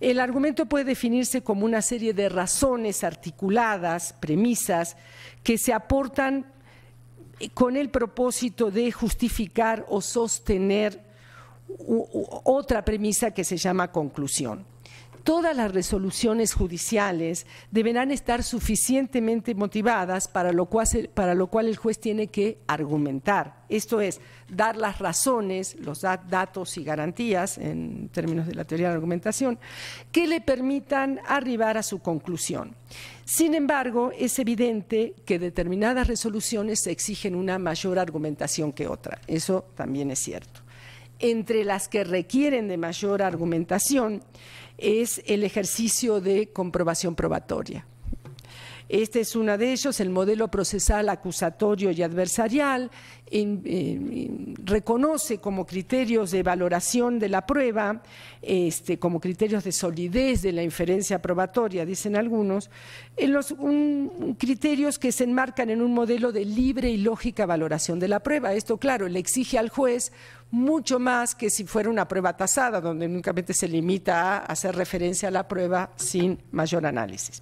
Speaker 4: El argumento puede definirse como una serie de razones articuladas, premisas, que se aportan con el propósito de justificar o sostener otra premisa que se llama conclusión todas las resoluciones judiciales deberán estar suficientemente motivadas, para lo, cual, el juez tiene que argumentar. Esto es, dar las razones, los datos y garantías, en términos de la teoría de la argumentación, que le permitan arribar a su conclusión. Sin embargo, es evidente que determinadas resoluciones exigen una mayor argumentación que otra. Eso también es cierto. Entre las que requieren de mayor argumentación, es el ejercicio de comprobación probatoria. Este es uno de ellos, el modelo procesal acusatorio y adversarial, reconoce como criterios de valoración de la prueba, este, como criterios de solidez de la inferencia probatoria, dicen algunos, criterios que se enmarcan en un modelo de libre y lógica valoración de la prueba. Esto, claro, le exige al juez mucho más que si fuera una prueba tasada, donde únicamente se limita a hacer referencia a la prueba sin mayor análisis.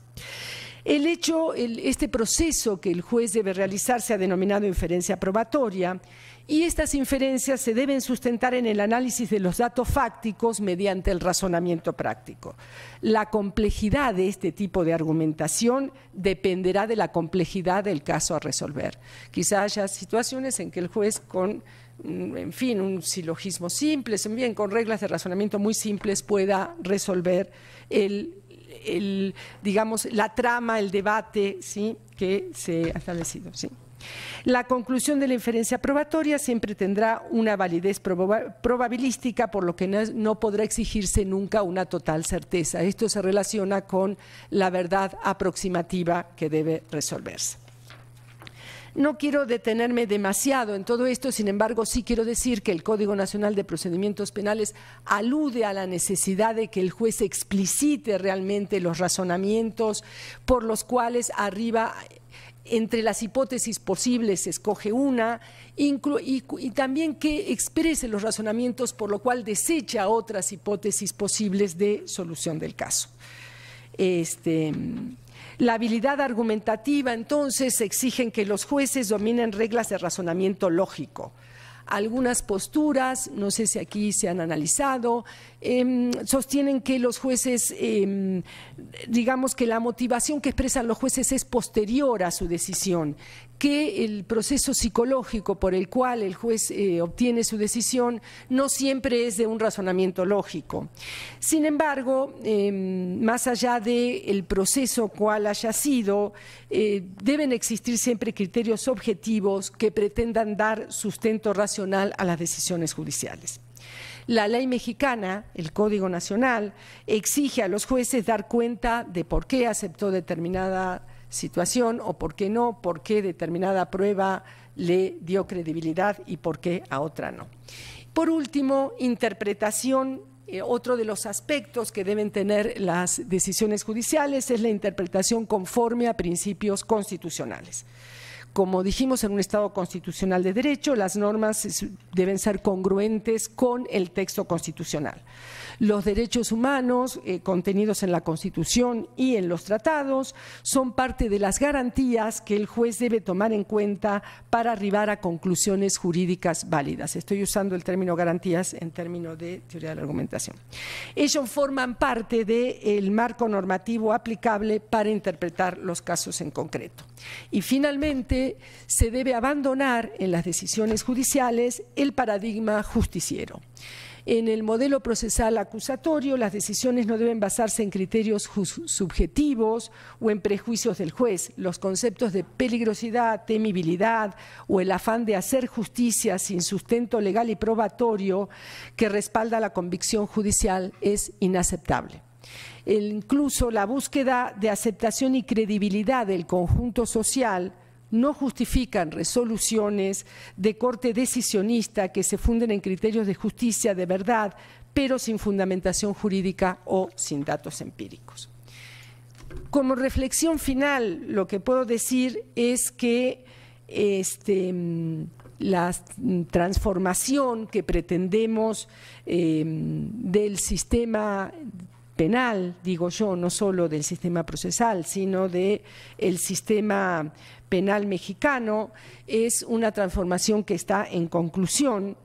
Speaker 4: El hecho, este proceso que el juez debe realizar se ha denominado inferencia probatoria y estas inferencias se deben sustentar en el análisis de los datos fácticos mediante el razonamiento práctico. La complejidad de este tipo de argumentación dependerá de la complejidad del caso a resolver. Quizá haya situaciones en que el juez con mm, en fin, un silogismo simple, bien, con reglas de razonamiento muy simples pueda resolver el el, digamos, la trama, el debate ¿sí? que se ha establecido. La conclusión de la inferencia probatoria siempre tendrá una validez probabilística, por lo que no, podrá exigirse nunca una total certeza. Esto se relaciona con la verdad aproximativa que debe resolverse. No quiero detenerme demasiado en todo esto, sin embargo, sí quiero decir que el Código Nacional de Procedimientos Penales alude a la necesidad de que el juez explicite realmente los razonamientos por los cuales arriba entre las hipótesis posibles se escoge una y, y, también que exprese los razonamientos por lo cual desecha otras hipótesis posibles de solución del caso. Este, la habilidad argumentativa, entonces, exigen que los jueces dominen reglas de razonamiento lógico algunas posturas, no sé si aquí se han analizado, Em, sostienen que los jueces, em, digamos que la motivación que expresan los jueces es posterior a su decisión, que el proceso psicológico por el cual el juez eh, obtiene su decisión no siempre es de un razonamiento lógico. Sin embargo, em, más allá del proceso cual haya sido, eh, deben existir siempre criterios objetivos que pretendan dar sustento racional a las decisiones judiciales. La ley mexicana, el Código Nacional, exige a los jueces dar cuenta de por qué aceptó determinada situación o por qué no, por qué determinada prueba le dio credibilidad y por qué a otra no. Por último, interpretación eh, otro de los aspectos que deben tener las decisiones judiciales es la interpretación conforme a principios constitucionales como dijimos, en un Estado constitucional de derecho, las normas deben ser congruentes con el texto constitucional. Los derechos humanos eh, contenidos en la Constitución y en los tratados son parte de las garantías que el juez debe tomar en cuenta para arribar a conclusiones jurídicas válidas. Estoy usando el término garantías en términos de teoría de la argumentación. Ellos forman parte del marco normativo aplicable para interpretar los casos en concreto. Y finalmente, se debe abandonar en las decisiones judiciales el paradigma justiciero. En el modelo procesal acusatorio, las decisiones no deben basarse en criterios subjetivos o en prejuicios del juez. Los conceptos de peligrosidad, temibilidad o el afán de hacer justicia sin sustento legal y probatorio que respalda la convicción judicial es inaceptable. E incluso la búsqueda de aceptación y credibilidad del conjunto social no justifican resoluciones de corte decisionista que se funden en criterios de justicia de verdad, pero sin fundamentación jurídica o sin datos empíricos. Como reflexión final, lo que puedo decir es que este, la transformación que pretendemos eh, del sistema penal, digo yo, no solo del sistema procesal, sino del sistema penal mexicano, es una transformación que está en conclusión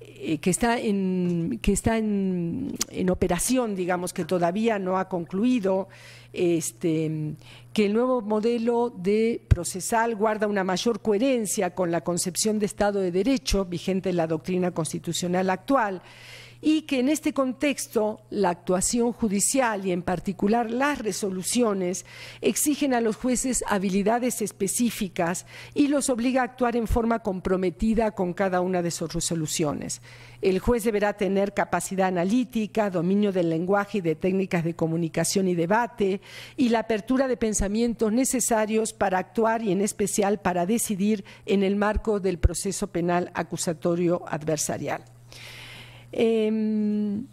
Speaker 4: eh, que está en que está en, operación, digamos que todavía no ha concluido, este, que el nuevo modelo de procesal guarda una mayor coherencia con la concepción de Estado de Derecho vigente en la doctrina constitucional actual y que en este contexto la actuación judicial y en particular las resoluciones exigen a los jueces habilidades específicas y los obliga a actuar en forma comprometida con cada una de sus resoluciones. El juez deberá tener capacidad analítica, dominio del lenguaje y de técnicas de comunicación y debate y la apertura de pensamientos necesarios para actuar y en especial para decidir en el marco del proceso penal acusatorio adversarial. Em,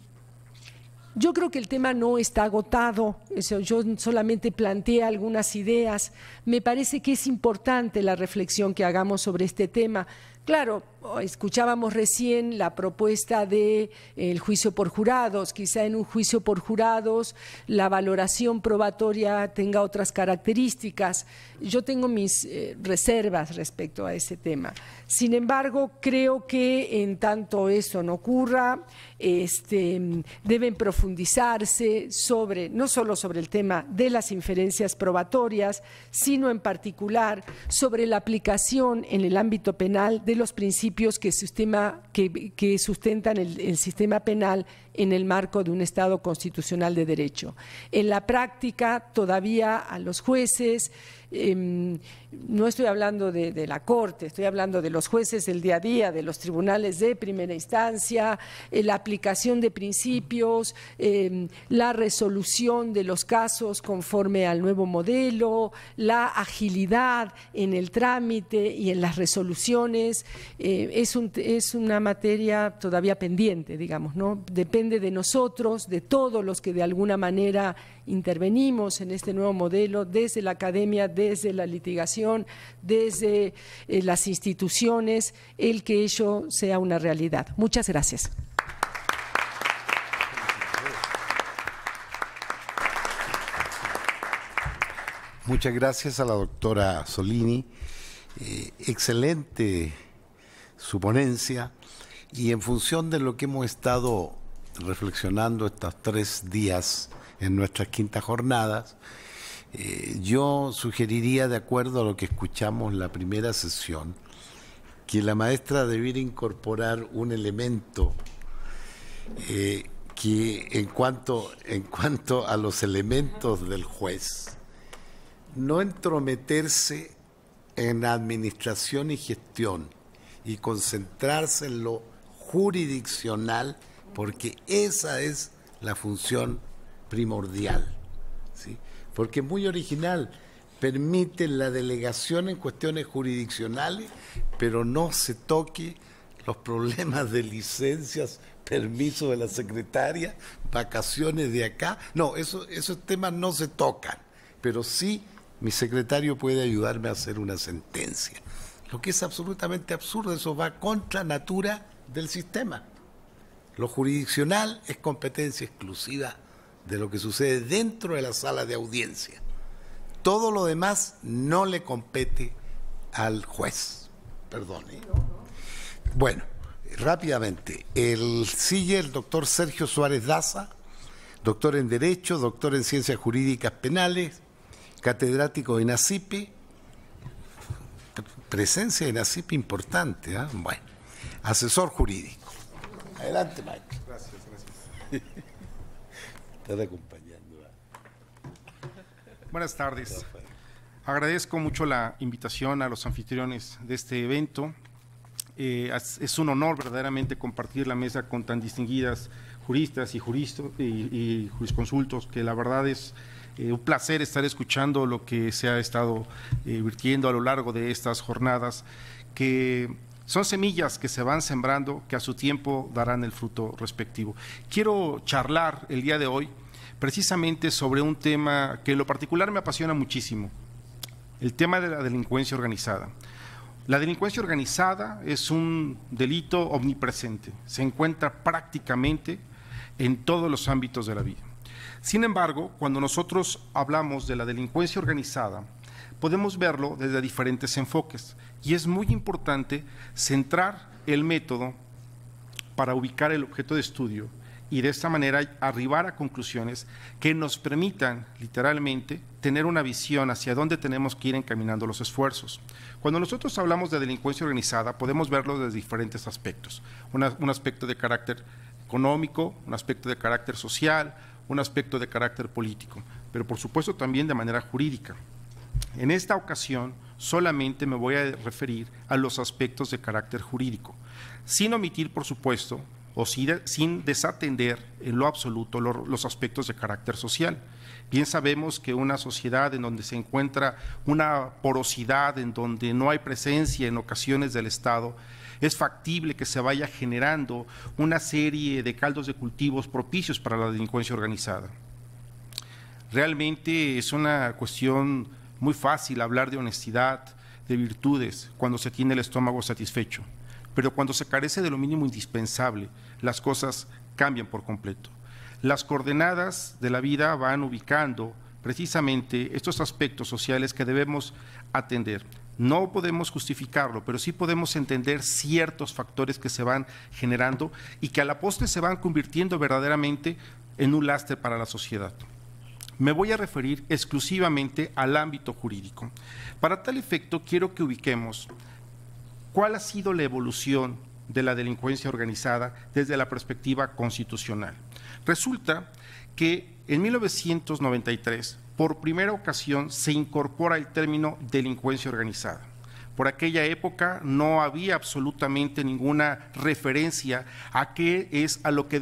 Speaker 4: yo creo que el tema no está agotado, yo solamente planteé algunas ideas. Me parece que es importante la reflexión que hagamos sobre este tema. Claro, escuchábamos recién la propuesta del eh, juicio por jurados, quizá en un juicio por jurados la valoración probatoria tenga otras características. Yo tengo mis eh, reservas respecto a ese tema. Sin embargo, creo que en tanto eso no ocurra, este, deben profundizarse sobre no solo sobre el tema de las inferencias probatorias, sino en particular sobre la aplicación en el ámbito penal de los principios que, sistema, que, sustentan el, el sistema penal en el marco de un Estado constitucional de derecho. En la práctica, todavía a los jueces, em, no estoy hablando de, la Corte, estoy hablando de los jueces del día a día, de los tribunales de primera instancia, eh, la aplicación de principios, em, la resolución de los casos conforme al nuevo modelo, la agilidad en el trámite y en las resoluciones. Eh, es, es una materia todavía pendiente, digamos, ¿no? Depende de nosotros, de todos los que de alguna manera intervenimos en este nuevo modelo, desde la academia, desde la litigación, desde eh, las instituciones, el que ello sea una realidad. Muchas gracias.
Speaker 1: Muchas gracias a la doctora Solini. Eh, excelente su ponencia y en función de lo que hemos estado reflexionando estos tres días en nuestras quintas jornadas, eh, yo sugeriría, de acuerdo a lo que escuchamos en la primera sesión, que la maestra debiera incorporar un elemento eh, que en cuanto, en cuanto a los elementos del juez, no entrometerse en administración y gestión y concentrarse en lo jurisdiccional porque esa es la función primordial, porque muy original, permite la delegación en cuestiones jurisdiccionales, pero no se toque los problemas de licencias, permiso de la secretaria, vacaciones de acá. No, esos temas no se tocan, pero sí mi secretario puede ayudarme a hacer una sentencia. Lo que es absolutamente absurdo, eso va contra la natura del sistema. Lo jurisdiccional es competencia exclusiva de lo que sucede dentro de la sala de audiencia. Todo lo demás no le compete al juez. Perdone. ¿eh? Bueno, rápidamente. El sigue el doctor Sergio Suárez Daza, doctor en Derecho, doctor en Ciencias Jurídicas Penales, catedrático de NACIPE. Presencia en NACIPE importante, ¿ah? bueno, asesor jurídico. Adelante, Mike. Gracias, gracias. Estás acompañando.
Speaker 5: Buenas tardes. Agradezco mucho la invitación a los anfitriones de este evento. Eh, es un honor verdaderamente compartir la mesa con tan distinguidas juristas y, juristas y, jurisconsultos que la verdad es eh, un placer estar escuchando lo que se ha estado eh, virtiendo a lo largo de estas jornadas que son semillas que se van sembrando, que a su tiempo darán el fruto respectivo. Quiero charlar el día de hoy precisamente sobre un tema que en lo particular me apasiona muchísimo, el tema de la delincuencia organizada. La delincuencia organizada es un delito omnipresente, se encuentra prácticamente en todos los ámbitos de la vida. Sin embargo, cuando nosotros hablamos de la delincuencia organizada, podemos verlo desde diferentes enfoques. Y es muy importante centrar el método para ubicar el objeto de estudio y de esta manera arribar a conclusiones que nos permitan literalmente tener una visión hacia dónde tenemos que ir encaminando los esfuerzos. Cuando nosotros hablamos de delincuencia organizada podemos verlo desde diferentes aspectos. un aspecto de carácter económico, un aspecto de carácter social, un aspecto de carácter político, pero por supuesto también de manera jurídica. En esta ocasión solamente me voy a referir a los aspectos de carácter jurídico, sin omitir, por supuesto, o sin desatender en lo absoluto los aspectos de carácter social. Bien sabemos que una sociedad en donde se encuentra una porosidad, en donde no hay presencia en ocasiones del Estado, es factible que se vaya generando una serie de caldos de cultivos propicios para la delincuencia organizada. Realmente es una cuestión muy fácil hablar de honestidad, de virtudes, cuando se tiene el estómago satisfecho, pero cuando se carece de lo mínimo indispensable, las cosas cambian por completo. Las coordenadas de la vida van ubicando precisamente estos aspectos sociales que debemos atender. No podemos justificarlo, pero sí podemos entender ciertos factores que se van generando y que a la postre se van convirtiendo verdaderamente en un lastre para la sociedad me voy a referir exclusivamente al ámbito jurídico. Para tal efecto, quiero que ubiquemos cuál ha sido la evolución de la delincuencia organizada desde la perspectiva constitucional. Resulta que en 1993, por primera ocasión, se incorpora el término delincuencia organizada. Por aquella época no había absolutamente ninguna referencia a qué es a lo que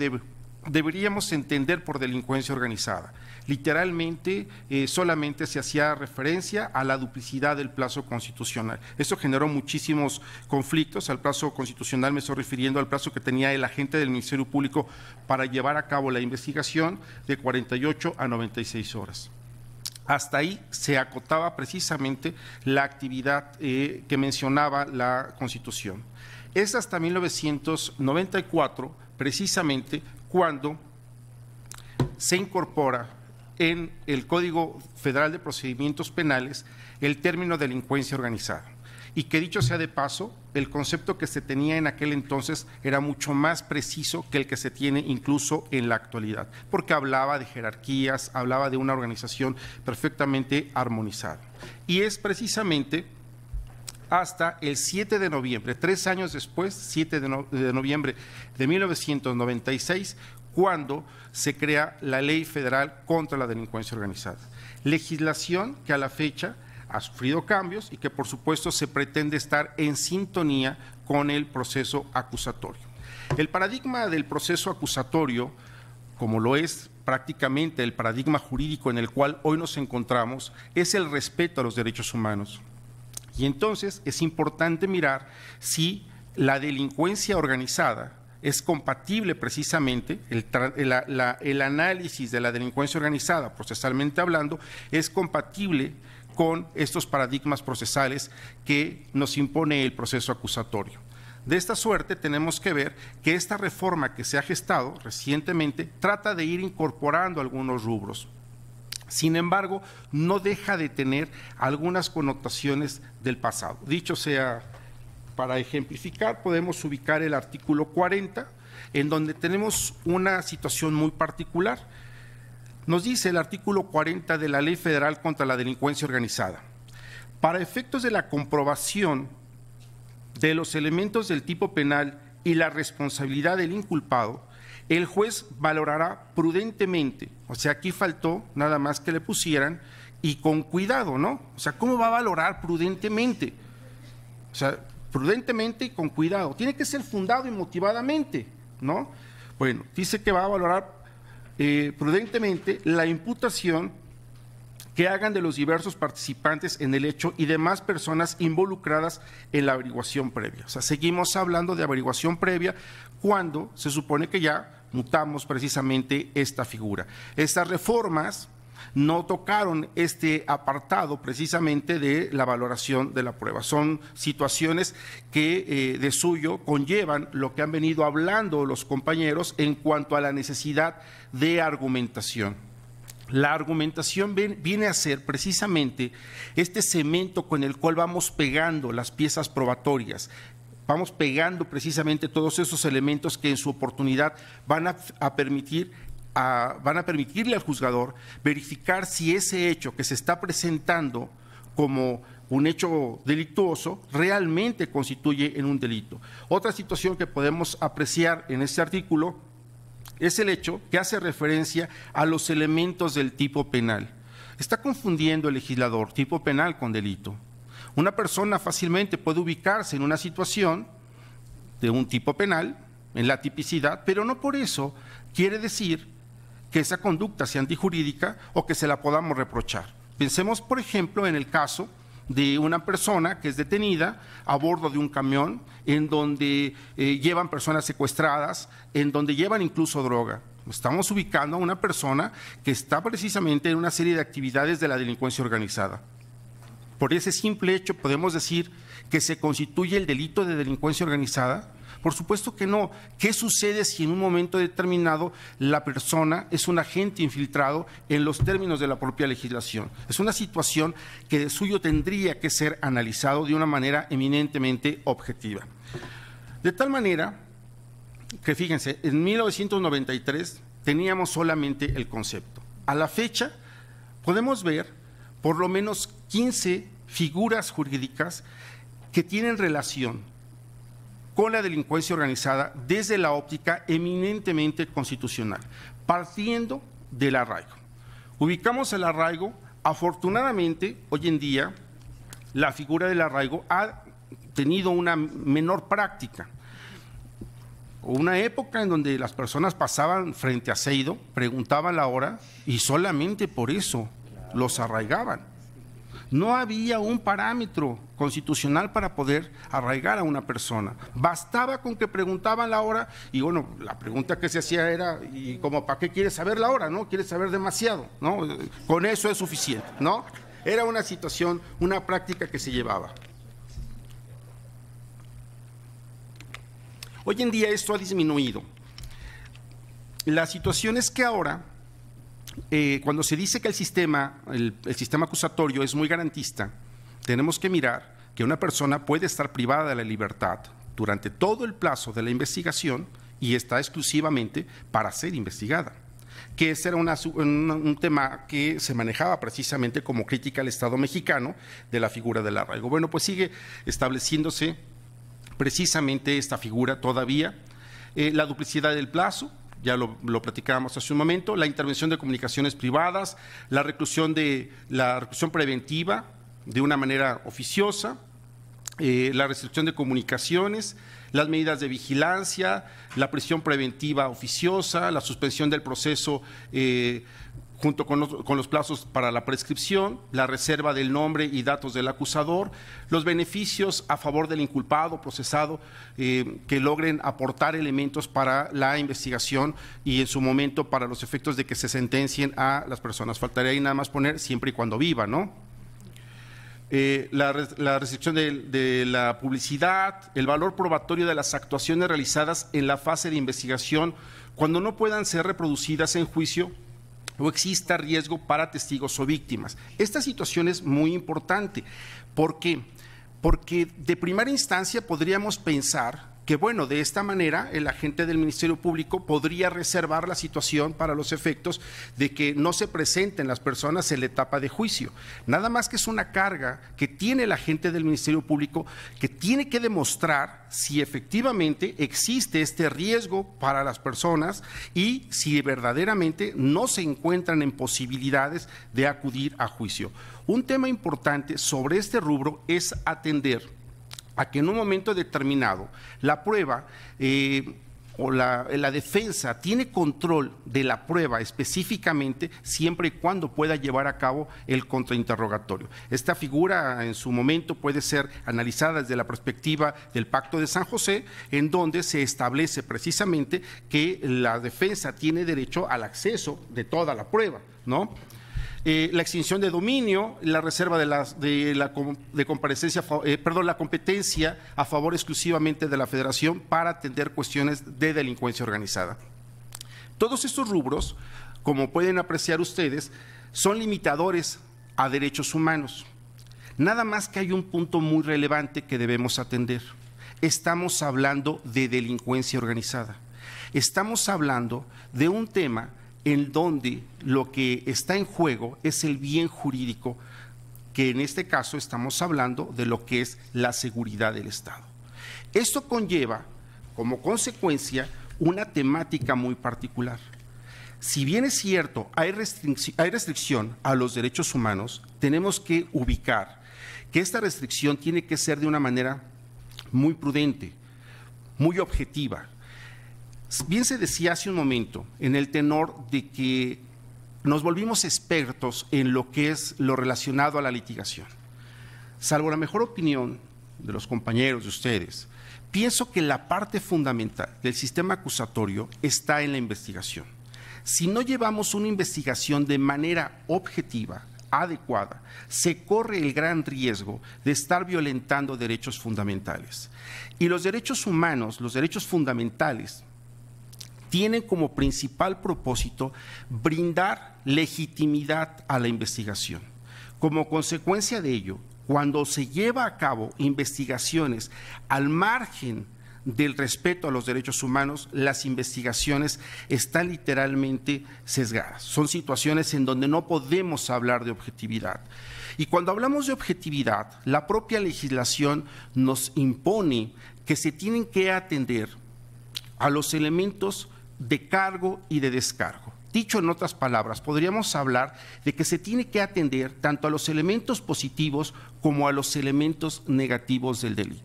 Speaker 5: deberíamos entender por delincuencia organizada literalmente eh, solamente se hacía referencia a la duplicidad del plazo constitucional. Eso generó muchísimos conflictos. Al plazo constitucional me estoy refiriendo al plazo que tenía el agente del Ministerio Público para llevar a cabo la investigación de 48 a 96 horas hasta ahí se acotaba precisamente la actividad eh, que mencionaba la Constitución. Es hasta 1994, precisamente, cuando se incorpora en el Código Federal de Procedimientos Penales el término delincuencia organizada. Y que dicho sea de paso, el concepto que se tenía en aquel entonces era mucho más preciso que el que se tiene incluso en la actualidad, porque hablaba de jerarquías, hablaba de una organización perfectamente armonizada. Y es precisamente hasta el 7 de noviembre, tres años después, 7 de, noviembre de 1996, cuando se crea la ley federal contra la delincuencia organizada. Legislación que a la fecha ha sufrido cambios y que por supuesto se pretende estar en sintonía con el proceso acusatorio. El paradigma del proceso acusatorio, como lo es prácticamente el paradigma jurídico en el cual hoy nos encontramos, es el respeto a los derechos humanos. Y entonces es importante mirar si la delincuencia organizada es compatible precisamente, el, análisis de la delincuencia organizada, procesalmente hablando, es compatible con estos paradigmas procesales que nos impone el proceso acusatorio. De esta suerte tenemos que ver que esta reforma que se ha gestado recientemente trata de ir incorporando algunos rubros. Sin embargo, no deja de tener algunas connotaciones del pasado. Dicho sea para ejemplificar, podemos ubicar el artículo 40, en donde tenemos una situación muy particular. Nos dice el artículo 40 de la Ley Federal contra la Delincuencia Organizada. Para efectos de la comprobación de los elementos del tipo penal y la responsabilidad del inculpado, el juez valorará prudentemente, o sea, aquí faltó nada más que le pusieran, y con cuidado, ¿no? O sea, ¿cómo va a valorar prudentemente? O sea, prudentemente y con cuidado. Tiene que ser fundado y motivadamente, ¿no? Bueno, dice que va a valorar eh, prudentemente la imputación que hagan de los diversos participantes en el hecho y demás personas involucradas en la averiguación previa. O sea, seguimos hablando de averiguación previa cuando se supone que ya mutamos precisamente esta figura. Estas reformas no tocaron este apartado precisamente de la valoración de la prueba. Son situaciones que eh, de suyo conllevan lo que han venido hablando los compañeros en cuanto a la necesidad de argumentación. La argumentación viene a ser precisamente este cemento con el cual vamos pegando las piezas probatorias. Vamos pegando precisamente todos esos elementos que en su oportunidad van a permitir van a permitirle al juzgador verificar si ese hecho que se está presentando como un hecho delictuoso realmente constituye en un delito. Otra situación que podemos apreciar en este artículo es el hecho que hace referencia a los elementos del tipo penal. Está confundiendo el legislador tipo penal con delito. Una persona fácilmente puede ubicarse en una situación de un tipo penal, en la tipicidad, pero no por eso quiere decir que esa conducta sea antijurídica o que se la podamos reprochar. Pensemos, por ejemplo, en el caso de una persona que es detenida a bordo de un camión en donde eh, llevan personas secuestradas, en donde llevan incluso droga. Estamos ubicando a una persona que está precisamente en una serie de actividades de la delincuencia organizada. Por ese simple hecho podemos decir que se constituye el delito de delincuencia organizada por supuesto que no. ¿Qué sucede si en un momento determinado la persona es un agente infiltrado en los términos de la propia legislación? Es una situación que de suyo tendría que ser analizado de una manera eminentemente objetiva. De tal manera que fíjense, en 1993 teníamos solamente el concepto. A la fecha podemos ver por lo menos 15 figuras jurídicas que tienen relación con la delincuencia organizada desde la óptica eminentemente constitucional, partiendo del arraigo. Ubicamos el arraigo, afortunadamente, hoy en día, la figura del arraigo ha tenido una menor práctica. Una época en donde las personas pasaban frente a Seido, preguntaban la hora y solamente por eso los arraigaban no había un parámetro constitucional para poder arraigar a una persona. Bastaba con que preguntaban la hora y bueno, la pregunta que se hacía era, ¿y como para qué quieres saber la hora? ¿No? ¿Quieres saber demasiado? ¿No? Con eso es suficiente, ¿no? Era una situación, una práctica que se llevaba. Hoy en día esto ha disminuido. La situación es que ahora eh, cuando se dice que el sistema, el, sistema acusatorio es muy garantista, tenemos que mirar que una persona puede estar privada de la libertad durante todo el plazo de la investigación y está exclusivamente para ser investigada que ese era un, tema que se manejaba precisamente como crítica al Estado mexicano de la figura del arraigo. Bueno, pues sigue estableciéndose precisamente esta figura todavía, eh, la duplicidad del plazo, ya lo, platicábamos hace un momento, la intervención de comunicaciones privadas, la reclusión, de, la reclusión preventiva de una manera oficiosa, eh, la restricción de comunicaciones, las medidas de vigilancia, la prisión preventiva oficiosa, la suspensión del proceso eh, junto con los, plazos para la prescripción, la reserva del nombre y datos del acusador, los beneficios a favor del inculpado, procesado, eh, que logren aportar elementos para la investigación y en su momento para los efectos de que se sentencien a las personas. Faltaría ahí nada más poner siempre y cuando viva, ¿no? Eh, la, recepción de, la publicidad, el valor probatorio de las actuaciones realizadas en la fase de investigación, cuando no puedan ser reproducidas en juicio o exista riesgo para testigos o víctimas. Esta situación es muy importante. ¿Por qué? Porque de primera instancia podríamos pensar que bueno, de esta manera el agente del Ministerio Público podría reservar la situación para los efectos de que no se presenten las personas en la etapa de juicio. Nada más que es una carga que tiene el agente del Ministerio Público que tiene que demostrar si efectivamente existe este riesgo para las personas y si verdaderamente no se encuentran en posibilidades de acudir a juicio. Un tema importante sobre este rubro es atender a que en un momento determinado la prueba eh, o la, la, defensa tiene control de la prueba específicamente siempre y cuando pueda llevar a cabo el contrainterrogatorio. Esta figura en su momento puede ser analizada desde la perspectiva del Pacto de San José, en donde se establece precisamente que la defensa tiene derecho al acceso de toda la prueba, ¿no? Eh, la extinción de dominio, la reserva de, la, comparecencia, eh, perdón, la competencia a favor exclusivamente de la Federación para atender cuestiones de delincuencia organizada. Todos estos rubros, como pueden apreciar ustedes, son limitadores a derechos humanos. Nada más que hay un punto muy relevante que debemos atender. Estamos hablando de delincuencia organizada. Estamos hablando de un tema en donde lo que está en juego es el bien jurídico, que en este caso estamos hablando de lo que es la seguridad del Estado. Esto conlleva, como consecuencia, una temática muy particular. Si bien es cierto, hay, restricción, hay restricción a los derechos humanos, tenemos que ubicar que esta restricción tiene que ser de una manera muy prudente, muy objetiva, Bien se decía hace un momento en el tenor de que nos volvimos expertos en lo que es lo relacionado a la litigación. Salvo la mejor opinión de los compañeros de ustedes, pienso que la parte fundamental del sistema acusatorio está en la investigación. Si no llevamos una investigación de manera objetiva, adecuada, se corre el gran riesgo de estar violentando derechos fundamentales. Y los derechos humanos, los derechos fundamentales, tienen como principal propósito brindar legitimidad a la investigación. Como consecuencia de ello, cuando se lleva a cabo investigaciones al margen del respeto a los derechos humanos, las investigaciones están literalmente sesgadas. Son situaciones en donde no podemos hablar de objetividad. Y cuando hablamos de objetividad, la propia legislación nos impone que se tienen que atender a los elementos de cargo y de descargo. Dicho en otras palabras, podríamos hablar de que se tiene que atender tanto a los elementos positivos como a los elementos negativos del delito.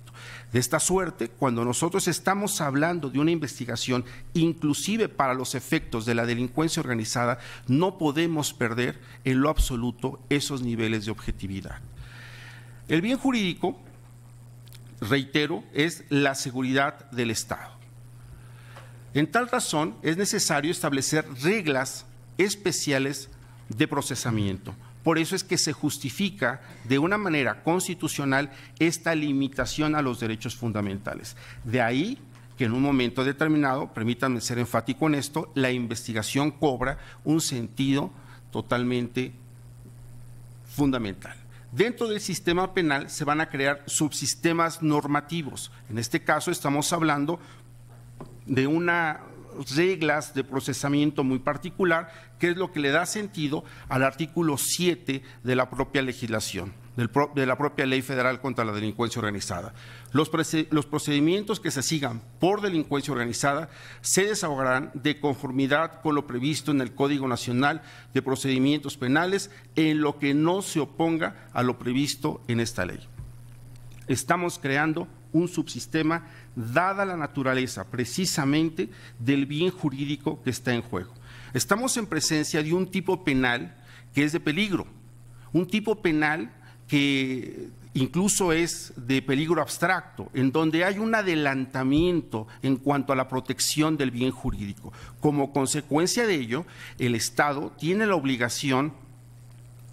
Speaker 5: De esta suerte, cuando nosotros estamos hablando de una investigación, inclusive para los efectos de la delincuencia organizada, no podemos perder en lo absoluto esos niveles de objetividad. El bien jurídico, reitero, es la seguridad del Estado. En tal razón, es necesario establecer reglas especiales de procesamiento. Por eso es que se justifica de una manera constitucional esta limitación a los derechos fundamentales. De ahí que en un momento determinado, permítanme ser enfático en esto, la investigación cobra un sentido totalmente fundamental. Dentro del sistema penal se van a crear subsistemas normativos. En este caso estamos hablando, de unas reglas de procesamiento muy particular, que es lo que le da sentido al artículo 7 de la propia legislación, de la propia ley federal contra la delincuencia organizada. Los, procedimientos que se sigan por delincuencia organizada se desahogarán de conformidad con lo previsto en el Código Nacional de Procedimientos Penales, en lo que no se oponga a lo previsto en esta ley. Estamos creando un subsistema dada la naturaleza precisamente del bien jurídico que está en juego. Estamos en presencia de un tipo penal que es de peligro, un tipo penal que incluso es de peligro abstracto, en donde hay un adelantamiento en cuanto a la protección del bien jurídico. Como consecuencia de ello, el Estado tiene la obligación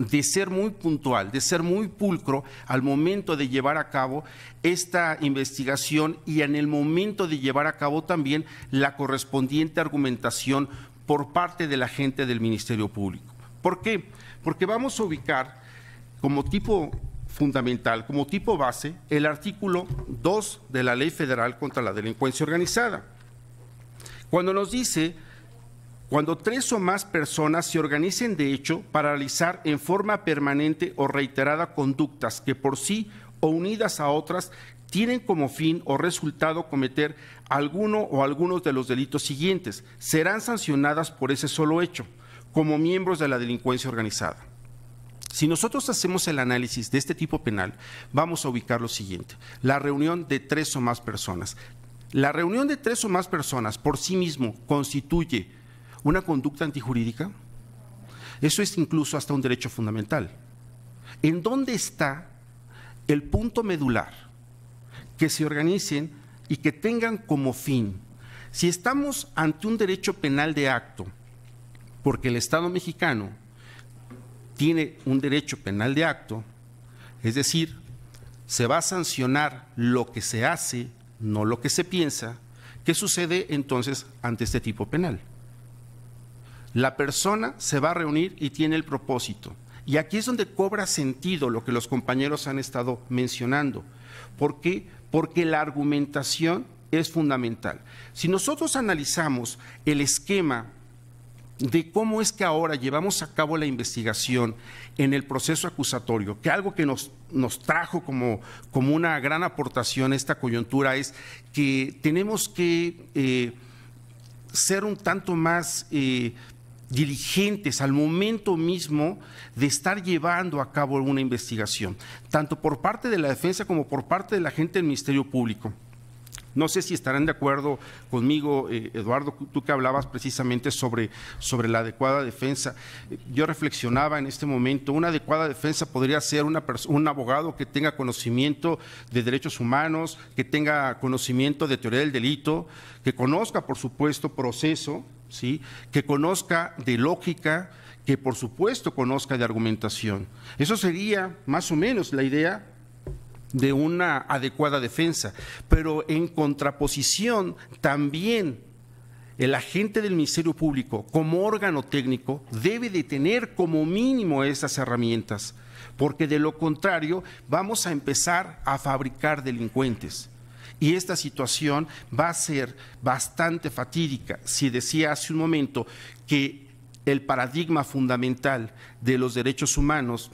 Speaker 5: de ser muy puntual, de ser muy pulcro al momento de llevar a cabo esta investigación y en el momento de llevar a cabo también la correspondiente argumentación por parte de la gente del Ministerio Público. ¿Por qué? Porque vamos a ubicar como tipo fundamental, como tipo base, el artículo 2 de la Ley Federal contra la Delincuencia Organizada. Cuando nos dice cuando tres o más personas se organicen de hecho para realizar en forma permanente o reiterada conductas que por sí o unidas a otras tienen como fin o resultado cometer alguno o algunos de los delitos siguientes, serán sancionadas por ese solo hecho, como miembros de la delincuencia organizada. Si nosotros hacemos el análisis de este tipo penal, vamos a ubicar lo siguiente, la reunión de tres o más personas. La reunión de tres o más personas por sí mismo constituye una conducta antijurídica? Eso es incluso hasta un derecho fundamental. ¿En dónde está el punto medular? Que se organicen y que tengan como fin. Si estamos ante un derecho penal de acto, porque el Estado mexicano tiene un derecho penal de acto, es decir, se va a sancionar lo que se hace, no lo que se piensa, ¿qué sucede entonces ante este tipo penal? La persona se va a reunir y tiene el propósito. Y aquí es donde cobra sentido lo que los compañeros han estado mencionando. ¿Por qué? Porque la argumentación es fundamental. Si nosotros analizamos el esquema de cómo es que ahora llevamos a cabo la investigación en el proceso acusatorio, que algo que nos, nos trajo como, como, una gran aportación a esta coyuntura es que tenemos que eh, ser un tanto más eh, diligentes al momento mismo de estar llevando a cabo una investigación, tanto por parte de la defensa como por parte de la gente del Ministerio Público. No sé si estarán de acuerdo conmigo, eh, Eduardo, tú que hablabas precisamente sobre, sobre la adecuada defensa. Yo reflexionaba en este momento, una adecuada defensa podría ser un abogado que tenga conocimiento de derechos humanos, que tenga conocimiento de teoría del delito, que conozca, por supuesto, proceso, que conozca de lógica, que por supuesto conozca de argumentación. Eso sería más o menos la idea de una adecuada defensa, pero en contraposición también el agente del Ministerio Público como órgano técnico debe de tener como mínimo esas herramientas, porque de lo contrario vamos a empezar a fabricar delincuentes y esta situación va a ser bastante fatídica. Si decía hace un momento que el paradigma fundamental de los derechos humanos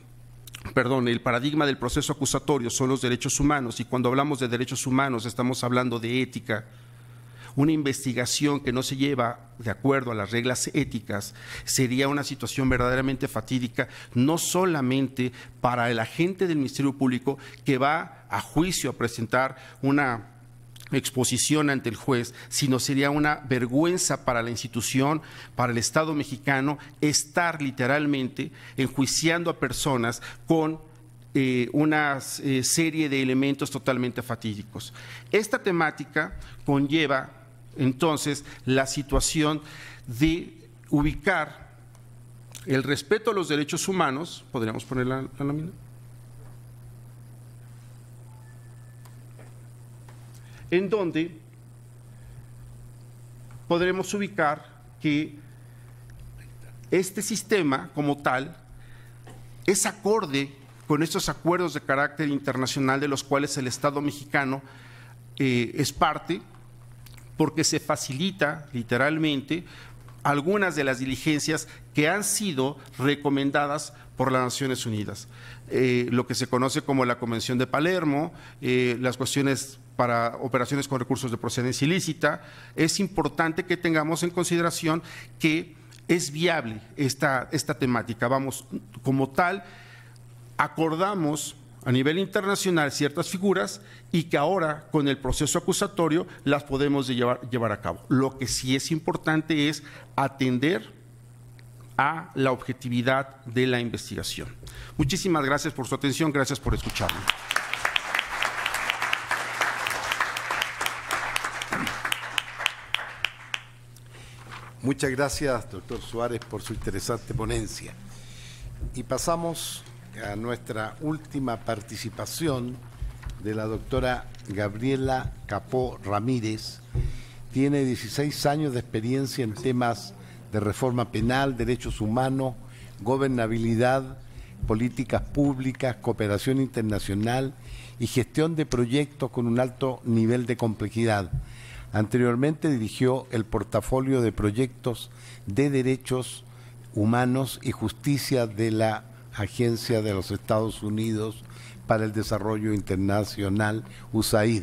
Speaker 5: perdón, el paradigma del proceso acusatorio son los derechos humanos y cuando hablamos de derechos humanos estamos hablando de ética. Una investigación que no se lleva de acuerdo a las reglas éticas sería una situación verdaderamente fatídica, no solamente para el agente del Ministerio Público que va a juicio a presentar una exposición ante el juez, sino sería una vergüenza para la institución, para el Estado mexicano, estar literalmente enjuiciando a personas con eh, una eh, serie de elementos totalmente fatídicos. Esta temática conlleva entonces la situación de ubicar el respeto a los derechos humanos, podríamos poner la, la en donde podremos ubicar que este sistema como tal es acorde con estos acuerdos de carácter internacional de los cuales el Estado mexicano eh, es parte, porque se facilita literalmente algunas de las diligencias que han sido recomendadas por las Naciones Unidas. Eh, lo que se conoce como la Convención de Palermo, eh, las cuestiones para operaciones con recursos de procedencia ilícita, es importante que tengamos en consideración que es viable esta, esta temática. Vamos, como tal, acordamos a nivel internacional ciertas figuras y que ahora con el proceso acusatorio las podemos llevar, llevar a cabo. Lo que sí es importante es atender a la objetividad de la investigación. Muchísimas gracias por su atención, gracias por escucharme.
Speaker 1: Muchas gracias, doctor Suárez, por su interesante ponencia. Y pasamos a nuestra última participación de la doctora Gabriela Capó Ramírez. Tiene 16 años de experiencia en temas de reforma penal, derechos humanos, gobernabilidad, políticas públicas, cooperación internacional y gestión de proyectos con un alto nivel de complejidad. Anteriormente dirigió el portafolio de proyectos de derechos humanos y justicia de la Agencia de los Estados Unidos para el Desarrollo Internacional, USAID.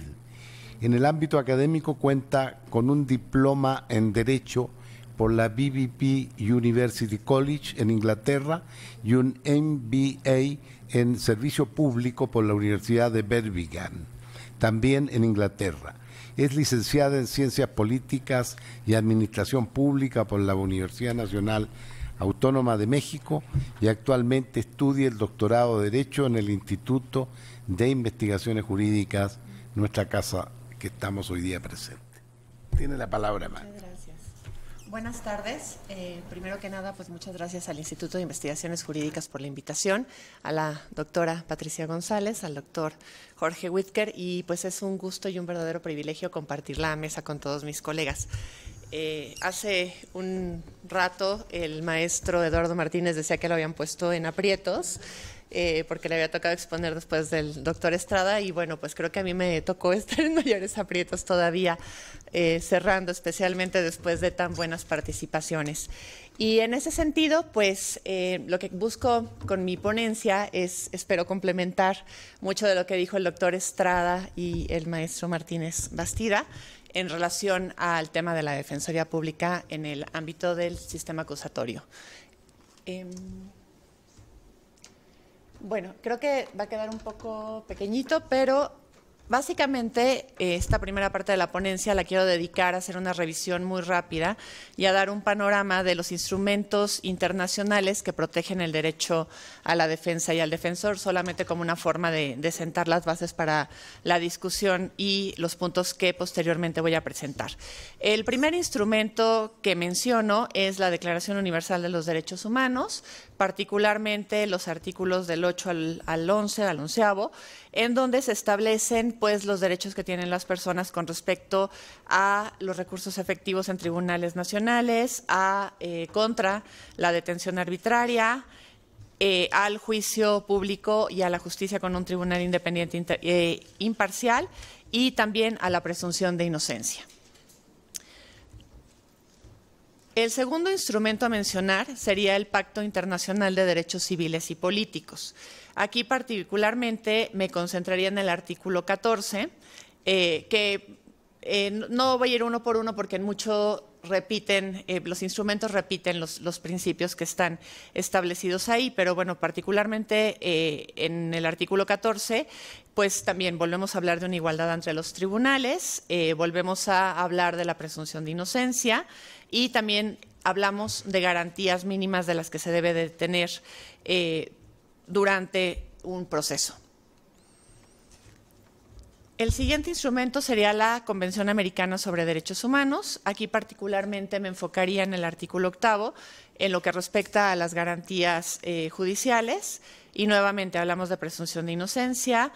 Speaker 1: En el ámbito académico cuenta con un diploma en Derecho por la BBP University College en Inglaterra y un MBA en Servicio Público por la Universidad de Birmingham, también en Inglaterra. Es licenciada en Ciencias Políticas y Administración Pública por la Universidad Nacional Autónoma de México y actualmente estudia el doctorado de Derecho en el Instituto de Investigaciones Jurídicas, nuestra casa que estamos hoy día presente. Tiene la palabra, más.
Speaker 6: Buenas tardes. Eh, primero que nada, pues muchas gracias al Instituto de Investigaciones Jurídicas por la invitación, a la doctora Patricia González, al doctor Jorge Whitker, y pues es un gusto y un verdadero privilegio compartir la mesa con todos mis colegas. Eh, hace un rato el maestro Eduardo Martínez decía que lo habían puesto en aprietos eh, porque le había tocado exponer después del doctor Estrada y bueno, pues creo que a mí me tocó estar en mayores aprietos todavía, eh, cerrando especialmente después de tan buenas participaciones. Y en ese sentido, pues eh, lo que busco con mi ponencia es, espero complementar mucho de lo que dijo el doctor Estrada y el maestro Martínez Bastida en relación al tema de la Defensoría Pública en el ámbito del sistema acusatorio. Em, bueno, creo que va a quedar un poco pequeñito, pero Básicamente, eh, esta primera parte de la ponencia la quiero dedicar a hacer una revisión muy rápida y a dar un panorama de los instrumentos internacionales que protegen el derecho a la defensa y al defensor, solamente como una forma de, sentar las bases para la discusión y los puntos que posteriormente voy a presentar. El primer instrumento que menciono es la Declaración Universal de los Derechos Humanos, particularmente los artículos del 8 al, 11, al 11, en donde se establecen pues, los derechos que tienen las personas con respecto a los recursos efectivos en tribunales nacionales, a, eh, contra la detención arbitraria, eh, al juicio público y a la justicia con un tribunal independiente e imparcial y también a la presunción de inocencia. El segundo instrumento a mencionar sería el Pacto Internacional de Derechos Civiles y Políticos. Aquí particularmente me concentraría en el artículo 14, eh, que eh, no voy a ir uno por uno porque en mucho repiten, eh, los instrumentos repiten los, principios que están establecidos ahí, pero bueno, particularmente en el artículo 14, pues también volvemos a hablar de una igualdad entre los tribunales, volvemos a hablar de la presunción de inocencia, y también hablamos de garantías mínimas de las que se debe de tener eh, durante un proceso. El siguiente instrumento sería la Convención Americana sobre Derechos Humanos. Aquí particularmente me enfocaría en el artículo octavo, en lo que respecta a las garantías eh, judiciales. Y nuevamente hablamos de presunción de inocencia,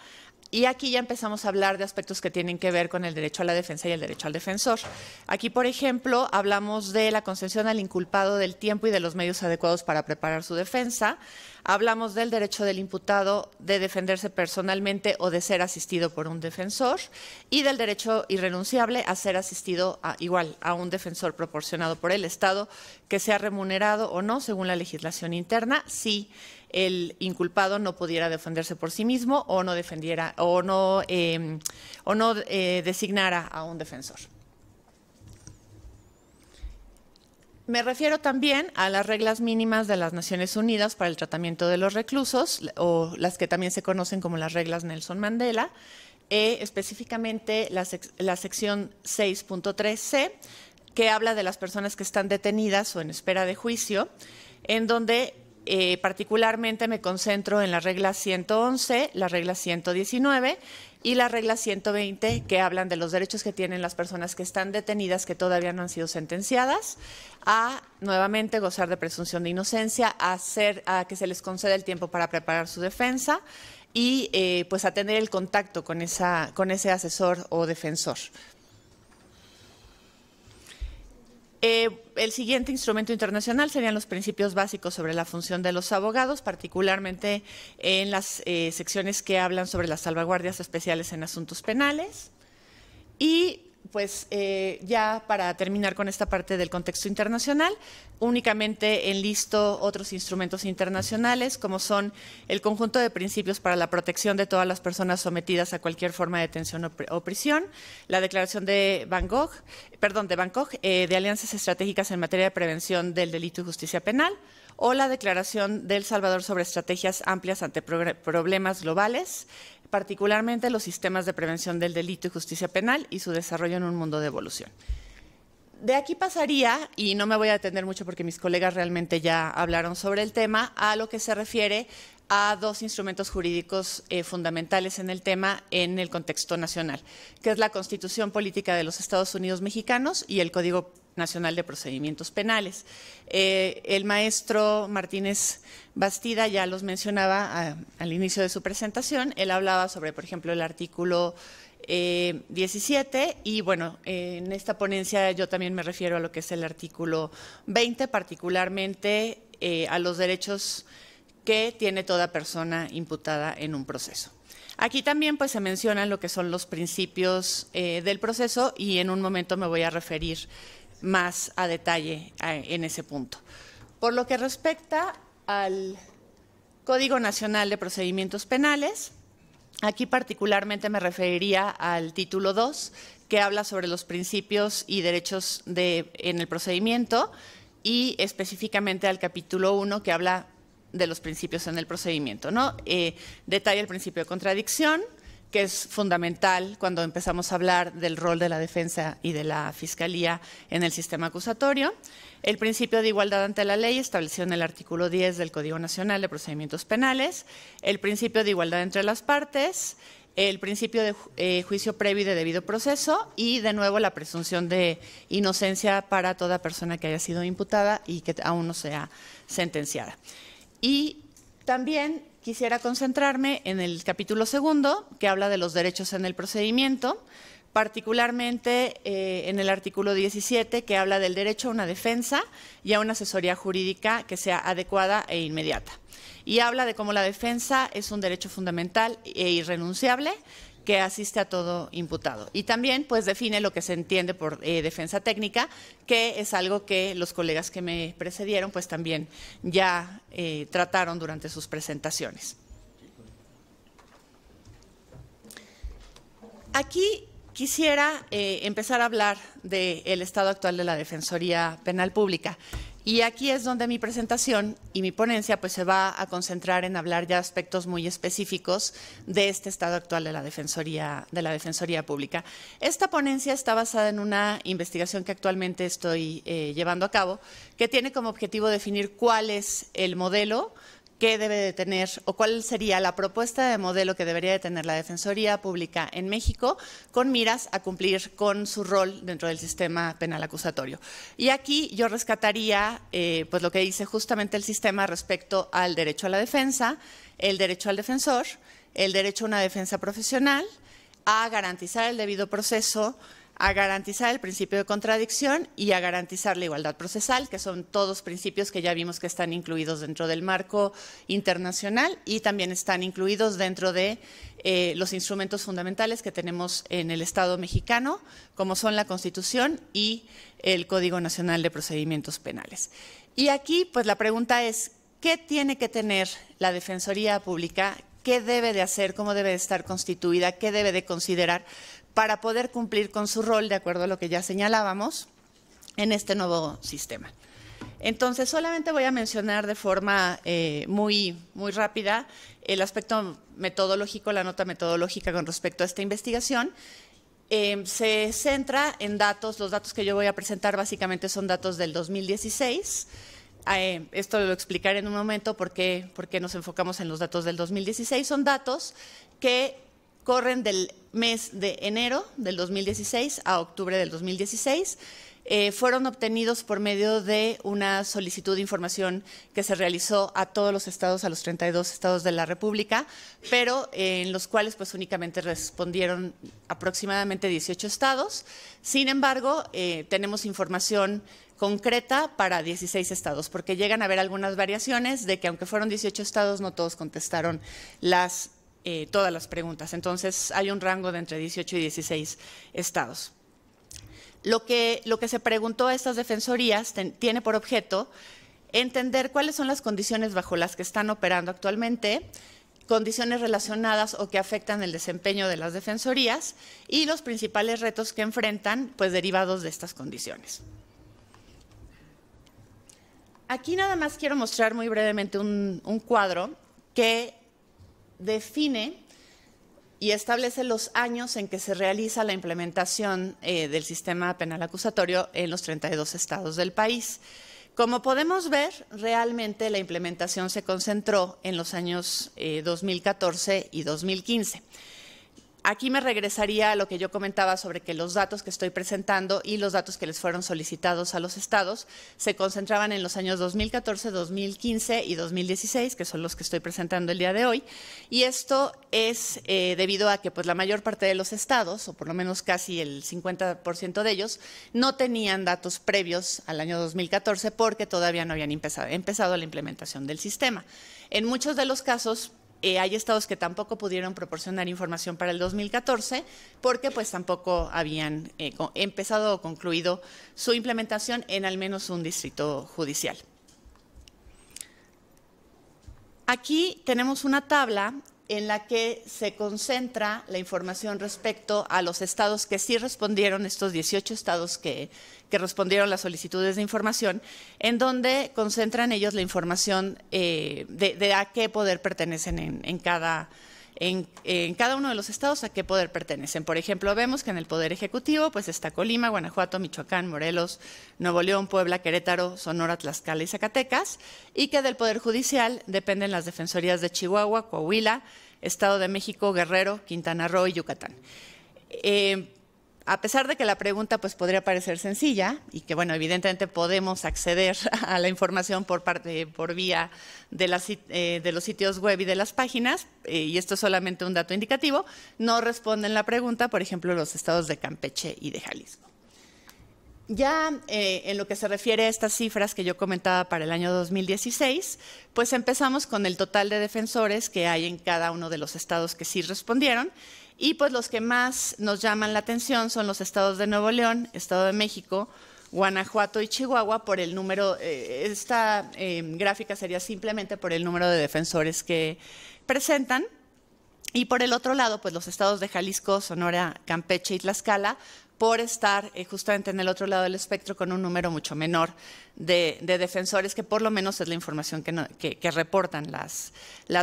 Speaker 6: y aquí ya empezamos a hablar de aspectos que tienen que ver con el derecho a la defensa y el derecho al defensor. Aquí, por ejemplo, hablamos de la concesión al inculpado del tiempo y de los medios adecuados para preparar su defensa. Hablamos del derecho del imputado de defenderse personalmente o de ser asistido por un defensor y del derecho irrenunciable a ser asistido a, igual a un defensor proporcionado por el Estado que sea remunerado o no según la legislación interna, Sí el inculpado no pudiera defenderse por sí mismo o no defendiera o no, em, o no eh, designara a un defensor. Me refiero también a las reglas mínimas de las Naciones Unidas para el tratamiento de los reclusos, o las que también se conocen como las reglas Nelson Mandela, e específicamente la, la sección 6.3c, que habla de las personas que están detenidas o en espera de juicio, en donde eh, particularmente me concentro en la regla 111, la regla 119 y la regla 120 que hablan de los derechos que tienen las personas que están detenidas, que todavía no han sido sentenciadas, a nuevamente gozar de presunción de inocencia, a, a que se les conceda el tiempo para preparar su defensa y eh, pues a tener el contacto con ese asesor o defensor. Eh, el siguiente instrumento internacional serían los principios básicos sobre la función de los abogados, particularmente en las eh, secciones que hablan sobre las salvaguardias especiales en asuntos penales. Y pues eh, ya para terminar con esta parte del contexto internacional, únicamente enlisto otros instrumentos internacionales, como son el conjunto de principios para la protección de todas las personas sometidas a cualquier forma de detención o, prisión, la Declaración de Bangkok, perdón, de Bangkok, eh, de alianzas estratégicas en materia de prevención del delito y justicia penal, o la Declaración del Salvador sobre estrategias amplias ante problemas globales, particularmente los sistemas de prevención del delito y justicia penal y su desarrollo en un mundo de evolución. De aquí pasaría, y no me voy a detener mucho porque mis colegas realmente ya hablaron sobre el tema, a lo que se refiere a dos instrumentos jurídicos eh, fundamentales en el tema en el contexto nacional, que es la Constitución Política de los Estados Unidos Mexicanos y el Código Nacional de Procedimientos Penales. Eh, el maestro Martínez Bastida ya los mencionaba ah, al inicio de su presentación. Él hablaba sobre, por ejemplo, el artículo 17 eh, y bueno, en esta ponencia yo también me refiero a lo que es el artículo 20, particularmente a los derechos que tiene toda persona imputada en un proceso. Aquí también pues, se mencionan lo que son los principios eh, del proceso y en un momento me voy a referir más a detalle en ese punto. Por lo que respecta al Código Nacional de Procedimientos Penales, aquí particularmente me referiría al título 2, que habla sobre los principios y derechos de, en el procedimiento, y específicamente al capítulo 1, que habla de los principios en el procedimiento. ¿no? Eh, detalla el principio de contradicción, que es fundamental cuando empezamos a hablar del rol de la defensa y de la fiscalía en el sistema acusatorio. El principio de igualdad ante la ley, establecido en el artículo 10 del Código Nacional de Procedimientos Penales. El principio de igualdad entre las partes. El principio de eh, juicio previo y de debido proceso. Y, de nuevo, la presunción de inocencia para toda persona que haya sido imputada y que aún no sea sentenciada. Y también quisiera concentrarme en el capítulo segundo, que habla de los derechos en el procedimiento, particularmente eh, en el artículo 17, que habla del derecho a una defensa y a una asesoría jurídica que sea adecuada e inmediata. Y habla de cómo la defensa es un derecho fundamental e irrenunciable que asiste a todo imputado. Y también, pues, define lo que se entiende por eh, defensa técnica, que es algo que los colegas que me precedieron, pues, también ya eh, trataron durante sus presentaciones. Aquí quisiera eh, empezar a hablar del estado actual de la Defensoría Penal Pública. Y aquí es donde mi presentación y mi ponencia pues, se va a concentrar en hablar de aspectos muy específicos de este estado actual de la, Defensoría, de la Defensoría Pública. Esta ponencia está basada en una investigación que actualmente estoy eh, llevando a cabo, que tiene como objetivo definir cuál es el modelo qué debe de tener o cuál sería la propuesta de modelo que debería de tener la Defensoría Pública en México con miras a cumplir con su rol dentro del sistema penal acusatorio. Y aquí yo rescataría eh, pues lo que dice justamente el sistema respecto al derecho a la defensa, el derecho al defensor, el derecho a una defensa profesional, a garantizar el debido proceso, a garantizar el principio de contradicción y a garantizar la igualdad procesal, que son todos principios que ya vimos que están incluidos dentro del marco internacional y también están incluidos dentro de eh, los instrumentos fundamentales que tenemos en el Estado mexicano, como son la Constitución y el Código Nacional de Procedimientos Penales. Y aquí, pues la pregunta es, ¿qué tiene que tener la Defensoría Pública? ¿Qué debe de hacer? ¿Cómo debe de estar constituida? ¿Qué debe de considerar? para poder cumplir con su rol, de acuerdo a lo que ya señalábamos, en este nuevo sistema. Entonces, solamente voy a mencionar de forma eh, muy, muy rápida el aspecto metodológico, la nota metodológica con respecto a esta investigación. Em, se centra en datos, los datos que yo voy a presentar básicamente son datos del 2016. Ah, eh, esto lo explicaré en un momento porque, porque nos enfocamos en los datos del 2016. Son datos que corren del mes de enero del 2016 a octubre del 2016. Eh, fueron obtenidos por medio de una solicitud de información que se realizó a todos los estados, a los 32 estados de la República, pero eh, en los cuales pues únicamente respondieron aproximadamente 18 estados. Sin embargo, eh, tenemos información concreta para 16 estados, porque llegan a haber algunas variaciones de que aunque fueron 18 estados, no todos contestaron las eh, todas las preguntas. Entonces hay un rango de entre 18 y 16 estados. Lo que, lo que se preguntó a estas defensorías tiene por objeto entender cuáles son las condiciones bajo las que están operando actualmente, condiciones relacionadas o que afectan el desempeño de las defensorías y los principales retos que enfrentan, pues derivados de estas condiciones. Aquí nada más quiero mostrar muy brevemente un, un cuadro que define y establece los años en que se realiza la implementación eh, del sistema penal acusatorio en los 32 estados del país. Como podemos ver, realmente la implementación se concentró en los años 2014 eh, y 2015. Aquí me regresaría a lo que yo comentaba sobre que los datos que estoy presentando y los datos que les fueron solicitados a los estados se concentraban en los años 2014, 2015 y 2016, que son los que estoy presentando el día de hoy. Y esto es eh, debido a que pues, la mayor parte de los estados, o por lo menos casi el 50% de ellos, no tenían datos previos al año 2014 porque todavía no habían empezado, empezado la implementación del sistema. En muchos de los casos, eh, hay estados que tampoco pudieron proporcionar información para el 2014 porque pues tampoco habían eh, empezado o concluido su implementación en al menos un distrito judicial. Aquí tenemos una tabla en la que se concentra la información respecto a los estados que sí respondieron, estos 18 estados que, respondieron las solicitudes de información, en donde concentran ellos la información eh, de, a qué poder pertenecen en, cada en, cada uno de los estados a qué poder pertenecen. Por ejemplo, vemos que en el Poder Ejecutivo pues está Colima, Guanajuato, Michoacán, Morelos, Nuevo León, Puebla, Querétaro, Sonora, Tlaxcala y Zacatecas, y que del Poder Judicial dependen las defensorías de Chihuahua, Coahuila, Estado de México, Guerrero, Quintana Roo y Yucatán. Eh, a pesar de que la pregunta pues, podría parecer sencilla y que, bueno, evidentemente podemos acceder a la información por, parte, por vía de, eh, los sitios web y de las páginas, eh, y esto es solamente un dato indicativo, no responden la pregunta, por ejemplo, los estados de Campeche y de Jalisco. Ya eh, en lo que se refiere a estas cifras que yo comentaba para el año 2016, pues empezamos con el total de defensores que hay en cada uno de los estados que sí respondieron y pues los que más nos llaman la atención son los estados de Nuevo León, Estado de México, Guanajuato y Chihuahua por el número, eh, esta eh, gráfica sería simplemente por el número de defensores que presentan. Y por el otro lado, pues los estados de Jalisco, Sonora, Campeche y Tlaxcala, por estar eh, justamente en el otro lado del espectro con un número mucho menor de, defensores, que por lo menos es la información que, reportan las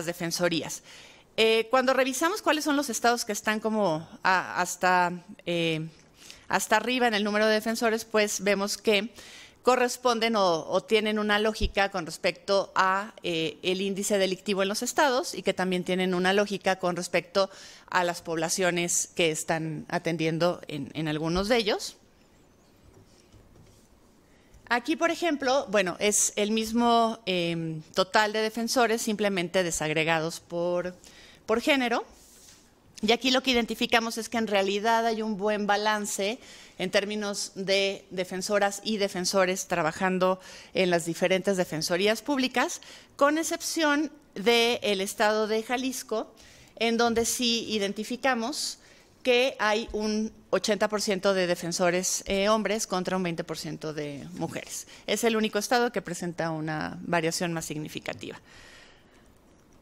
Speaker 6: defensorías. Eh, cuando revisamos cuáles son los estados que están como hasta, eh, hasta arriba en el número de defensores, pues vemos que corresponden o, tienen una lógica con respecto a eh, el índice delictivo en los estados y que también tienen una lógica con respecto a las poblaciones que están atendiendo en, en algunos de ellos. Aquí, por ejemplo, bueno, es el mismo total de defensores, simplemente desagregados por, por género. Y aquí lo que identificamos es que en realidad hay un buen balance en términos de defensoras y defensores trabajando en las diferentes defensorías públicas, con excepción del estado de Jalisco, en donde sí identificamos que hay un 80% de defensores eh, hombres contra un 20% de mujeres. Es el único estado que presenta una variación más significativa.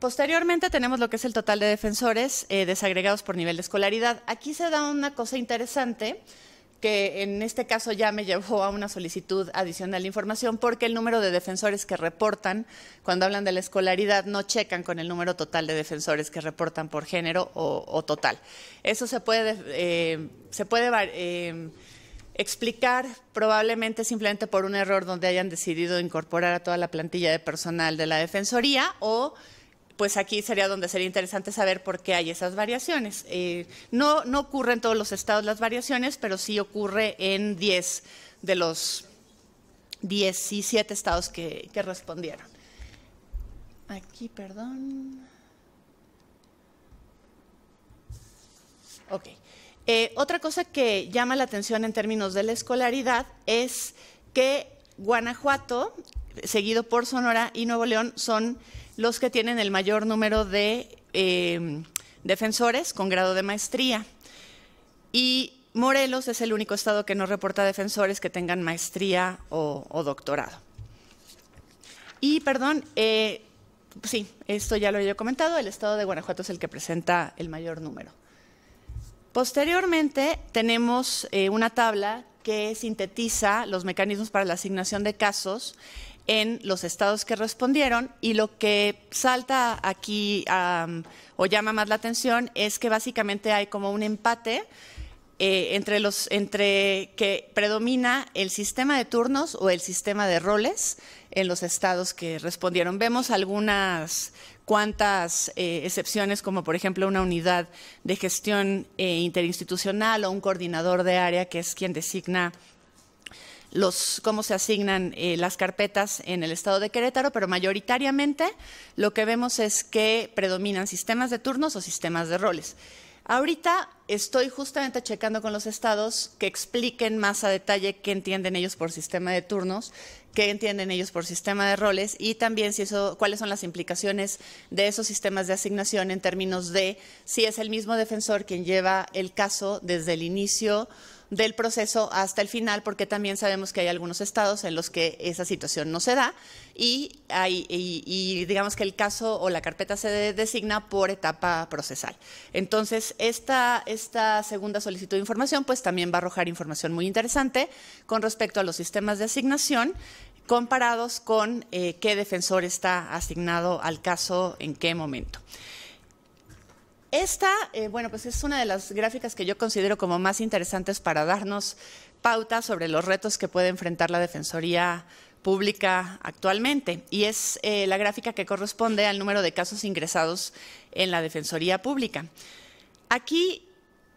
Speaker 6: Posteriormente tenemos lo que es el total de defensores eh, desagregados por nivel de escolaridad. Aquí se da una cosa interesante que en este caso ya me llevó a una solicitud adicional de información porque el número de defensores que reportan cuando hablan de la escolaridad no checan con el número total de defensores que reportan por género o, total. Eso se puede, eh, se puede eh, explicar probablemente simplemente por un error donde hayan decidido incorporar a toda la plantilla de personal de la defensoría o pues aquí sería donde sería interesante saber por qué hay esas variaciones. Eh, no, no ocurre en todos los estados las variaciones, pero sí ocurre en 10 de los 17 estados que, respondieron. Aquí, perdón. Ok. Eh, otra cosa que llama la atención en términos de la escolaridad es que Guanajuato, seguido por Sonora y Nuevo León, son los que tienen el mayor número de em, defensores con grado de maestría. Y Morelos es el único estado que no reporta defensores que tengan maestría o, doctorado. Y, perdón, eh, sí, esto ya lo he comentado, el estado de Guanajuato es el que presenta el mayor número. Posteriormente, tenemos eh, una tabla que sintetiza los mecanismos para la asignación de casos en los estados que respondieron y lo que salta aquí o llama más la atención es que básicamente hay como un empate eh, entre los entre que predomina el sistema de turnos o el sistema de roles en los estados que respondieron. Vemos algunas cuantas eh, excepciones, como por ejemplo una unidad de gestión eh, interinstitucional o un coordinador de área que es quien designa cómo se asignan eh, las carpetas en el estado de Querétaro, pero mayoritariamente lo que vemos es que predominan sistemas de turnos o sistemas de roles. Ahorita estoy justamente checando con los estados que expliquen más a detalle qué entienden ellos por sistema de turnos, qué entienden ellos por sistema de roles y también cuáles son las implicaciones de esos sistemas de asignación en términos de si es el mismo defensor quien lleva el caso desde el inicio del proceso hasta el final, porque también sabemos que hay algunos estados en los que esa situación no se da y, digamos que el caso o la carpeta se designa por etapa procesal. Entonces, esta, esta segunda solicitud de información pues también va a arrojar información muy interesante con respecto a los sistemas de asignación comparados con eh, qué defensor está asignado al caso en qué momento. Esta, eh, bueno, pues es una de las gráficas que yo considero como más interesantes para darnos pauta sobre los retos que puede enfrentar la Defensoría Pública actualmente. Y es eh, la gráfica que corresponde al número de casos ingresados en la Defensoría Pública. Aquí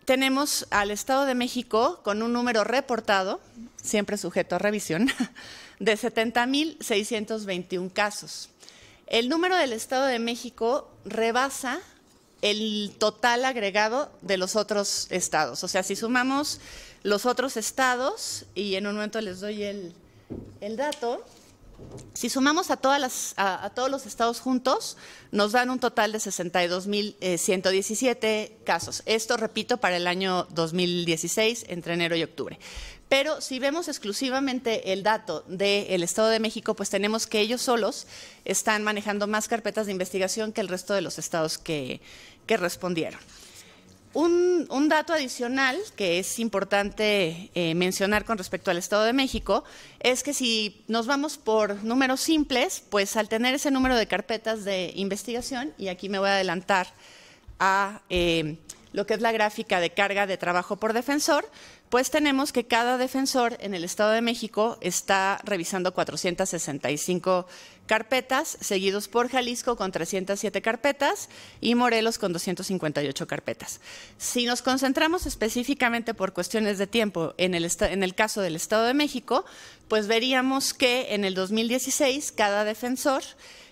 Speaker 6: tenemos al Estado de México con un número reportado, siempre sujeto a revisión, de 70.621 casos. El número del Estado de México rebasa el total agregado de los otros estados. O sea, si sumamos los otros estados, y en un momento les doy el, dato, si sumamos a, todas a, a, todos los estados juntos, nos dan un total de 62.117 eh, casos. Esto, repito, para el año 2016, entre enero y octubre. Pero si vemos exclusivamente el dato del Estado de México, pues tenemos que ellos solos están manejando más carpetas de investigación que el resto de los estados que, respondieron. Un, dato adicional que es importante eh, mencionar con respecto al Estado de México es que si nos vamos por números simples, pues al tener ese número de carpetas de investigación, y aquí me voy a adelantar a eh, lo que es la gráfica de carga de trabajo por defensor, pues tenemos que cada defensor en el Estado de México está revisando 465 carpetas, seguidos por Jalisco con 307 carpetas y Morelos con 258 carpetas. Si nos concentramos específicamente por cuestiones de tiempo en el, en el caso del Estado de México, pues veríamos que en el 2016 cada defensor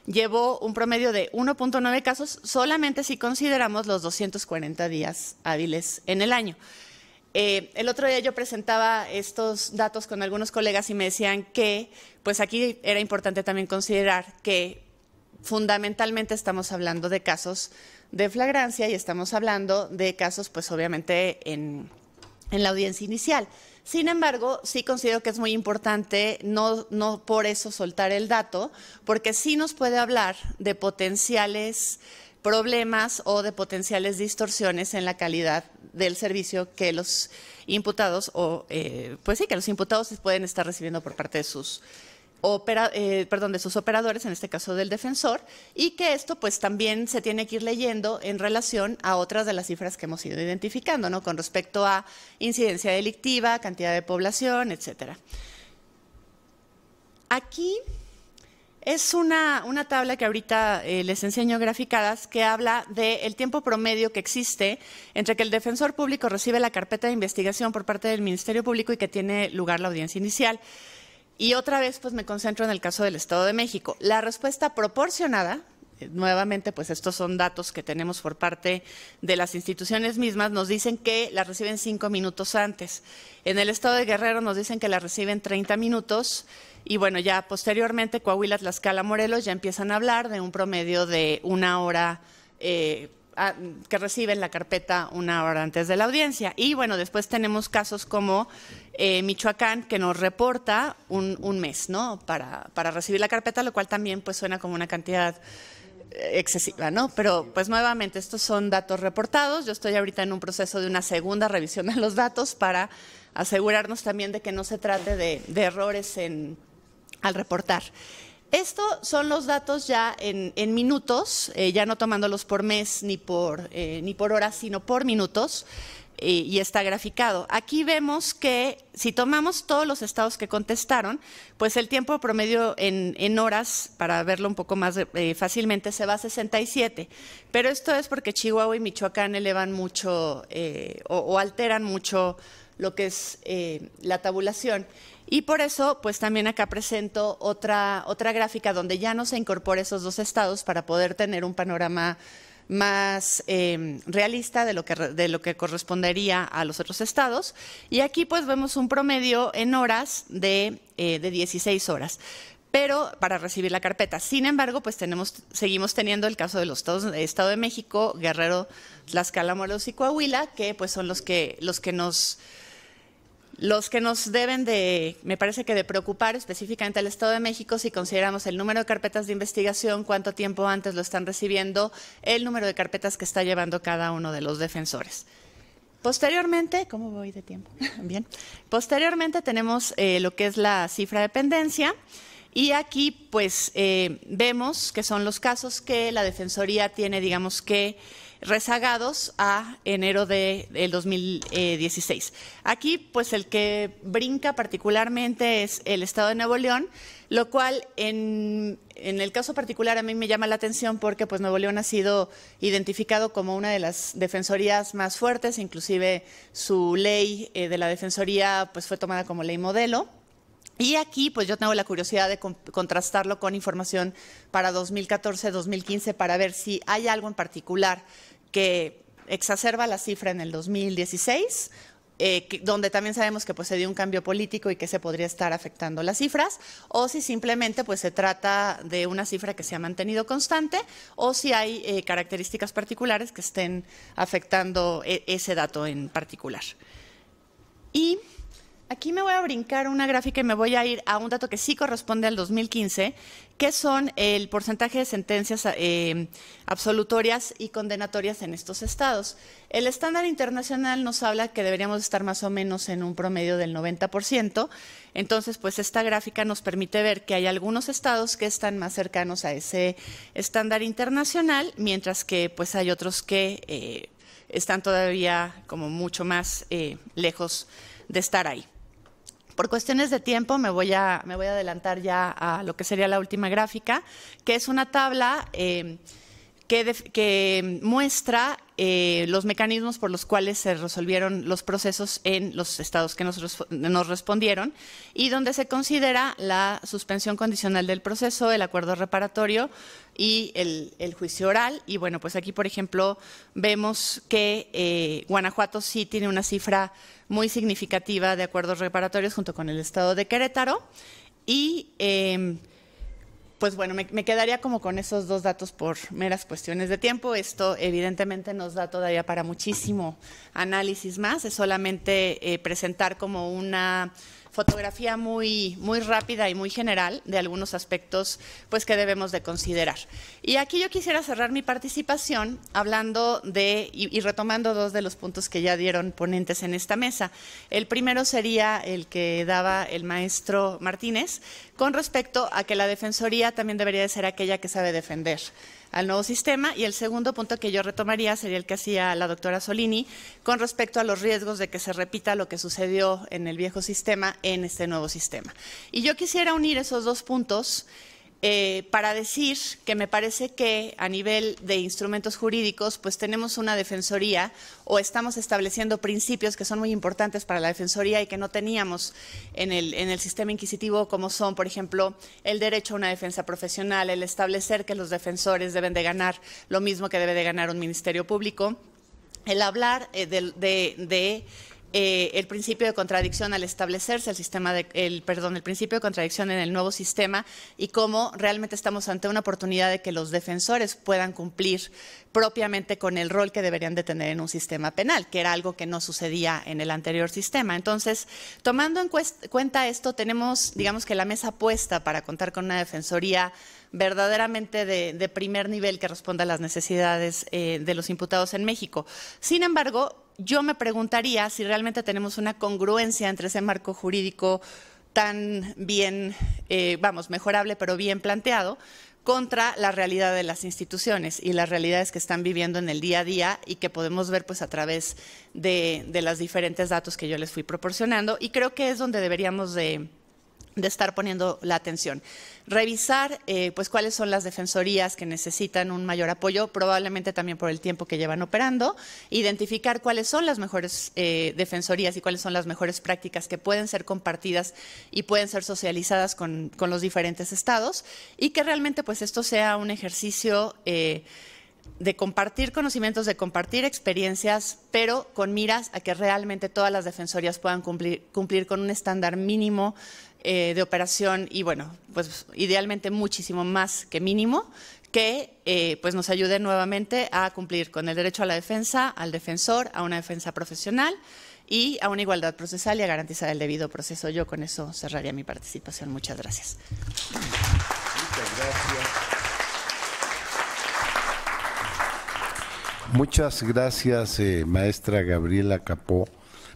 Speaker 6: llevó un promedio de 1.9 casos solamente si consideramos los 240 días hábiles en el año. Eh, el otro día yo presentaba estos datos con algunos colegas y me decían que, pues aquí era importante también considerar que fundamentalmente estamos hablando de casos de flagrancia y estamos hablando de casos, pues obviamente, en, en la audiencia inicial. Sin embargo, sí considero que es muy importante no, no por eso soltar el dato, porque sí nos puede hablar de potenciales problemas o de potenciales distorsiones en la calidad del servicio que los imputados o eh, pues sí que los imputados pueden estar recibiendo por parte de sus eh, de sus operadores, en este caso del defensor, y que esto pues también se tiene que ir leyendo en relación a otras de las cifras que hemos ido identificando, ¿no? Con respecto a incidencia delictiva, cantidad de población, etcétera. Aquí es una, una tabla que ahorita eh, les enseño graficadas que habla del tiempo promedio que existe entre que el defensor público recibe la carpeta de investigación por parte del Ministerio Público y que tiene lugar la audiencia inicial. Y otra vez, pues me concentro en el caso del Estado de México. La respuesta proporcionada, eh, nuevamente, pues estos son datos que tenemos por parte de las instituciones mismas, nos dicen que la reciben cinco minutos antes. En el estado de Guerrero nos dicen que la reciben 30 minutos y bueno, ya posteriormente Coahuila, Tlaxcala, Morelos ya empiezan a hablar de un promedio de una hora. Eh, que reciben la carpeta una hora antes de la audiencia. Y bueno, después tenemos casos como eh, Michoacán, que nos reporta un, mes, ¿no? Para, para, recibir la carpeta, lo cual también pues suena como una cantidad eh, excesiva, ¿no? Pero pues nuevamente, estos son datos reportados. Yo estoy ahorita en un proceso de una segunda revisión de los datos para asegurarnos también de que no se trate de errores en al reportar. Estos son los datos ya en, minutos, eh, ya no tomándolos por mes ni por, eh, ni por horas, sino por minutos, eh, y está graficado. Aquí vemos que si tomamos todos los estados que contestaron, pues el tiempo promedio en, horas, para verlo un poco más fácilmente, se va a 67. Pero esto es porque Chihuahua y Michoacán elevan mucho o, alteran mucho lo que es la tabulación. Y por eso, pues también acá presento otra, otra gráfica donde ya no se incorpora esos dos estados para poder tener un panorama más em, realista de lo, que, de lo que correspondería a los otros estados. Y aquí pues vemos un promedio en horas de, 16 eh, horas pero para recibir la carpeta. Sin embargo, pues tenemos, seguimos teniendo el caso de los estados, Estado de México, Guerrero, Tlaxcala, Morelos y Coahuila, que pues son los que, los que nos los que nos deben de, me parece que de preocupar específicamente al Estado de México, si consideramos el número de carpetas de investigación, cuánto tiempo antes lo están recibiendo, el número de carpetas que está llevando cada uno de los defensores. Posteriormente, ¿cómo voy de tiempo? Bien. Posteriormente tenemos eh, lo que es la cifra de pendencia. Y aquí, pues, eh, vemos que son los casos que la Defensoría tiene, digamos que, rezagados a enero del de, 2016. Aquí, pues el que brinca particularmente es el Estado de Nuevo León, lo cual en, en, el caso particular a mí me llama la atención porque pues Nuevo León ha sido identificado como una de las defensorías más fuertes, inclusive su ley eh, de la defensoría pues fue tomada como ley modelo. Y aquí, pues yo tengo la curiosidad de contrastarlo con información para 2014-2015 para ver si hay algo en particular que exacerba la cifra en el 2016. Eh, donde también sabemos que pues, se dio un cambio político y que se podría estar afectando las cifras, o si simplemente pues, se trata de una cifra que se ha mantenido constante, o si hay eh, características particulares que estén afectando eh, ese dato en particular. Y Aquí me voy a brincar una gráfica y me voy a ir a un dato que sí corresponde al 2015, que son el porcentaje de sentencias eh, absolutorias y condenatorias en estos estados. El estándar internacional nos habla que deberíamos estar más o menos en un promedio del 90%, entonces pues esta gráfica nos permite ver que hay algunos estados que están más cercanos a ese estándar internacional, mientras que pues hay otros que eh, están todavía como mucho más eh, lejos de estar ahí. Por cuestiones de tiempo me voy, a, adelantar ya a lo que sería la última gráfica, que es una tabla eh, que, muestra eh, los mecanismos por los cuales se resolvieron los procesos en los estados que nos, respondieron y donde se considera la suspensión condicional del proceso, el acuerdo reparatorio, y el, juicio oral. Y bueno, pues aquí, por ejemplo, vemos que eh, Guanajuato sí tiene una cifra muy significativa de acuerdos reparatorios junto con el estado de Querétaro. Y em, pues bueno, me, quedaría como con esos dos datos por meras cuestiones de tiempo. Esto evidentemente nos da todavía para muchísimo análisis más. Es solamente eh, presentar como una fotografía muy, muy rápida y muy general de algunos aspectos pues, que debemos de considerar. Y aquí yo quisiera cerrar mi participación hablando de y, retomando dos de los puntos que ya dieron ponentes en esta mesa. El primero sería el que daba el maestro Martínez con respecto a que la Defensoría también debería de ser aquella que sabe defender al nuevo sistema. Y el segundo punto que yo retomaría sería el que hacía la doctora Solini con respecto a los riesgos de que se repita lo que sucedió en el viejo sistema en este nuevo sistema. Y yo quisiera unir esos dos puntos eh, para decir que me parece que a nivel de instrumentos jurídicos, pues tenemos una defensoría o estamos estableciendo principios que son muy importantes para la defensoría y que no teníamos en el, sistema inquisitivo, como son, por ejemplo, el derecho a una defensa profesional, el establecer que los defensores deben de ganar lo mismo que debe de ganar un ministerio público, el hablar eh, de eh, el principio de contradicción al establecerse el sistema de, el, perdón, el principio de contradicción en el nuevo sistema y cómo realmente estamos ante una oportunidad de que los defensores puedan cumplir propiamente con el rol que deberían de tener en un sistema penal, que era algo que no sucedía en el anterior sistema. Entonces, tomando en cuenta esto, tenemos, digamos que la mesa puesta para contar con una defensoría verdaderamente de, primer nivel que responda a las necesidades eh, de los imputados en México. Sin embargo, yo me preguntaría si realmente tenemos una congruencia entre ese marco jurídico tan bien, eh, vamos, mejorable, pero bien planteado, contra la realidad de las instituciones y las realidades que están viviendo en el día a día y que podemos ver pues a través de, de los diferentes datos que yo les fui proporcionando. Y creo que es donde deberíamos de de estar poniendo la atención. Revisar eh, pues cuáles son las defensorías que necesitan un mayor apoyo, probablemente también por el tiempo que llevan operando, identificar cuáles son las mejores eh, defensorías y cuáles son las mejores prácticas que pueden ser compartidas y pueden ser socializadas con, los diferentes estados y que realmente pues esto sea un ejercicio... Eh, de compartir conocimientos, de compartir experiencias, pero con miras a que realmente todas las defensorías puedan cumplir, cumplir con un estándar mínimo eh, de operación y bueno, pues idealmente muchísimo más que mínimo, que eh, pues nos ayude nuevamente a cumplir con el derecho a la defensa, al defensor, a una defensa profesional y a una igualdad procesal y a garantizar el debido proceso. Yo con eso cerraría mi participación. Muchas gracias.
Speaker 3: Muchas gracias.
Speaker 1: Muchas eh, gracias, maestra Gabriela Capó,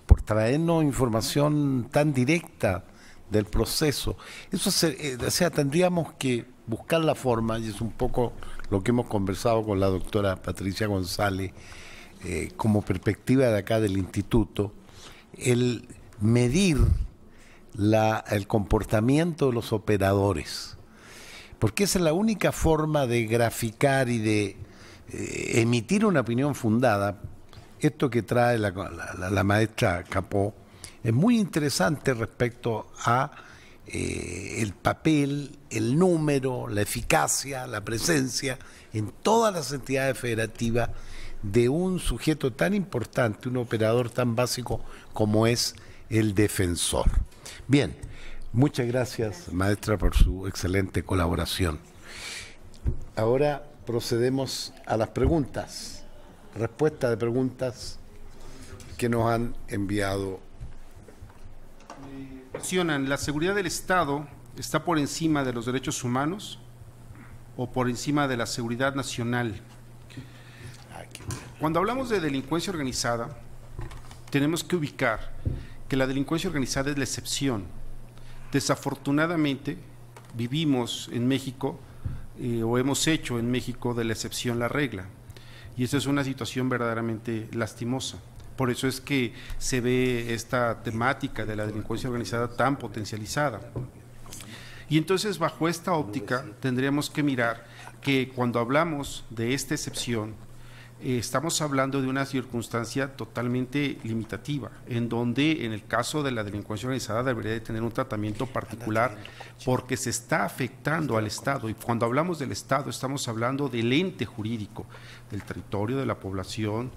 Speaker 1: por traernos información tan directa del proceso. Eso se, eh, o sea, tendríamos que buscar la forma, y es un poco lo que hemos conversado con la doctora Patricia González, eh, como perspectiva de acá del instituto, el medir el comportamiento de los operadores, porque esa es la única forma de graficar y de eh, emitir una opinión fundada, esto que trae la maestra Capó, es muy interesante respecto a eh, el papel, el número, la eficacia, la presencia en todas las entidades federativas de un sujeto tan importante, un operador tan básico como es el defensor. Bien, muchas gracias, gracias. maestra, por su excelente colaboración. Ahora procedemos a las preguntas, respuesta de preguntas que nos han enviado
Speaker 5: ¿la seguridad del Estado está por encima de los derechos humanos o por encima de la seguridad nacional? Cuando hablamos de delincuencia organizada, tenemos que ubicar que la delincuencia organizada es la excepción. Desafortunadamente, vivimos en México eh, o hemos hecho en México de la excepción la regla. Y esa es una situación verdaderamente lastimosa. Por eso es que se ve esta temática de la delincuencia organizada tan potencializada. Y entonces bajo esta óptica tendríamos que mirar que cuando hablamos de esta excepción, eh, estamos hablando de una circunstancia totalmente limitativa, en donde en el caso de la delincuencia organizada debería de tener un tratamiento particular porque se está afectando al Estado. Y cuando hablamos del Estado estamos hablando del ente jurídico, del territorio, de la población,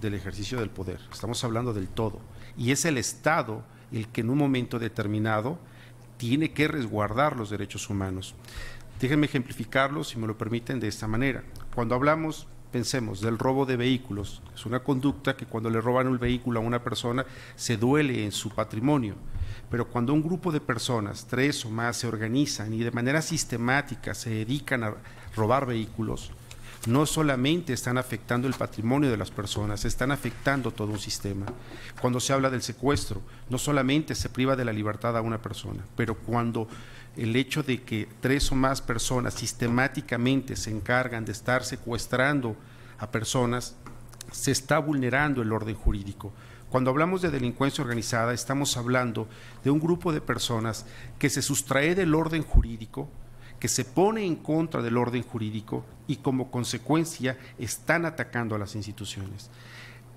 Speaker 5: del ejercicio del poder, estamos hablando del todo. Y es el Estado el que en un momento determinado tiene que resguardar los derechos humanos. Déjenme ejemplificarlo, si me lo permiten, de esta manera. Cuando hablamos, pensemos, del robo de vehículos, es una conducta que cuando le roban un vehículo a una persona se duele en su patrimonio. Pero cuando un grupo de personas, tres o más, se organizan y de manera sistemática se dedican a robar vehículos, no solamente están afectando el patrimonio de las personas, están afectando todo un sistema. Cuando se habla del secuestro, no solamente se priva de la libertad a una persona, pero cuando el hecho de que tres o más personas sistemáticamente se encargan de estar secuestrando a personas, se está vulnerando el orden jurídico. Cuando hablamos de delincuencia organizada, estamos hablando de un grupo de personas que se sustrae del orden jurídico se pone en contra del orden jurídico y como consecuencia están atacando a las instituciones.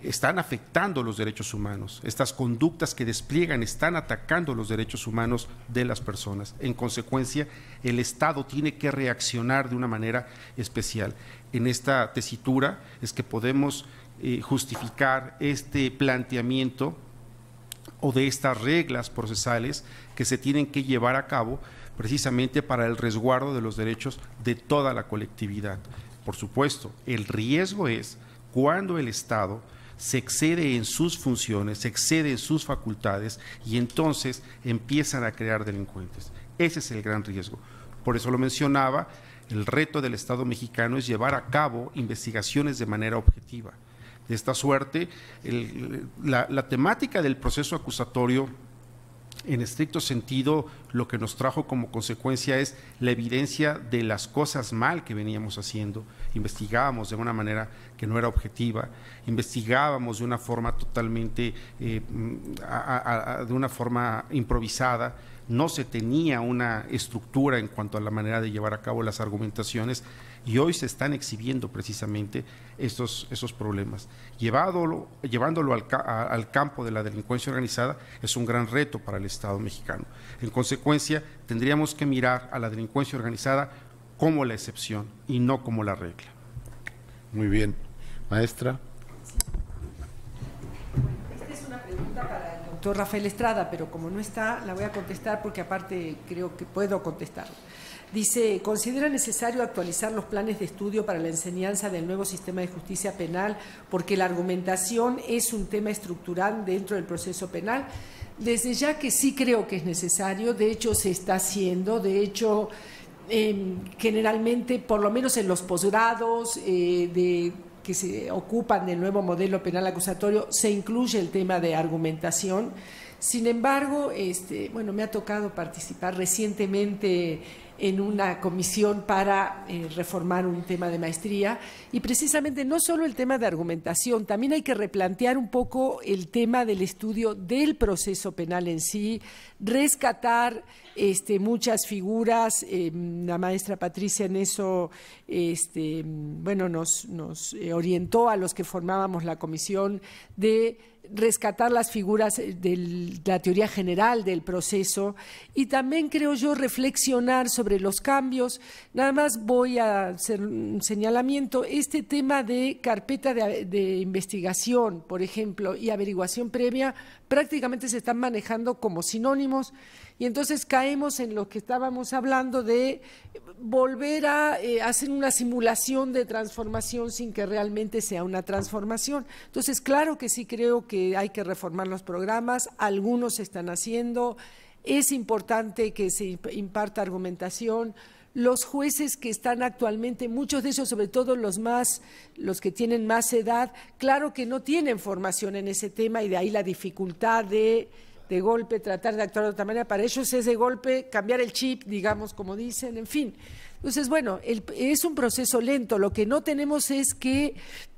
Speaker 5: Están afectando los derechos humanos. Estas conductas que despliegan están atacando los derechos humanos de las personas. En consecuencia, el Estado tiene que reaccionar de una manera especial. En esta tesitura es que podemos eh, justificar este planteamiento o de estas reglas procesales que se tienen que llevar a cabo precisamente para el resguardo de los derechos de toda la colectividad. Por supuesto, el riesgo es cuando el Estado se excede en sus funciones, se excede en sus facultades y entonces empiezan a crear delincuentes. Ese es el gran riesgo. Por eso lo mencionaba, el reto del Estado mexicano es llevar a cabo investigaciones de manera objetiva. De esta suerte, la, la temática del proceso acusatorio en estricto sentido lo que nos trajo como consecuencia es la evidencia de las cosas mal que veníamos haciendo. Investigábamos de una manera que no era objetiva, investigábamos de una forma totalmente, eh, de una forma improvisada, no se tenía una estructura en cuanto a la manera de llevar a cabo las argumentaciones y hoy se están exhibiendo precisamente estos, esos problemas. Llevándolo, al, campo de la delincuencia organizada es un gran reto para el Estado mexicano. En consecuencia, tendríamos que mirar a la delincuencia organizada como la excepción y no como la regla. Muy bien.
Speaker 1: Maestra.
Speaker 4: Esta es una pregunta para el doctor Rafael Estrada, pero como no está, la voy a contestar porque aparte creo que puedo contestar Dice, considera necesario actualizar los planes de estudio para la enseñanza del nuevo sistema de justicia penal porque la argumentación es un tema estructural dentro del proceso penal. Desde ya que sí creo que es necesario, de hecho se está haciendo, de hecho em, generalmente, por lo menos en los posgrados eh, que se ocupan del nuevo modelo penal acusatorio, se incluye el tema de argumentación. Sin embargo, este, bueno, me ha tocado participar recientemente en una comisión para eh, reformar un tema de maestría y precisamente no solo el tema de argumentación, también hay que replantear un poco el tema del estudio del proceso penal en sí, rescatar este, muchas figuras, em, la maestra Patricia en eso este, bueno, nos, nos eh, orientó a los que formábamos la comisión de rescatar las figuras eh, de la teoría general del proceso y también creo yo reflexionar sobre los cambios. Nada más voy a hacer un señalamiento. Este tema de carpeta de, investigación, por ejemplo, y averiguación previa prácticamente se están manejando como sinónimos y entonces caemos en lo que estábamos hablando de volver a eh, hacer una simulación de transformación sin que realmente sea una transformación. Entonces, claro que sí creo que hay que reformar los programas, algunos se están haciendo, es importante que se imparta argumentación los jueces que están actualmente, muchos de ellos, sobre todo los más, los que tienen más edad, claro que no tienen formación en ese tema y de ahí la dificultad de de golpe tratar de actuar de otra manera. Para ellos es de golpe cambiar el chip, digamos, como dicen, en fin. Entonces, bueno, es un proceso lento. Lo que no tenemos es que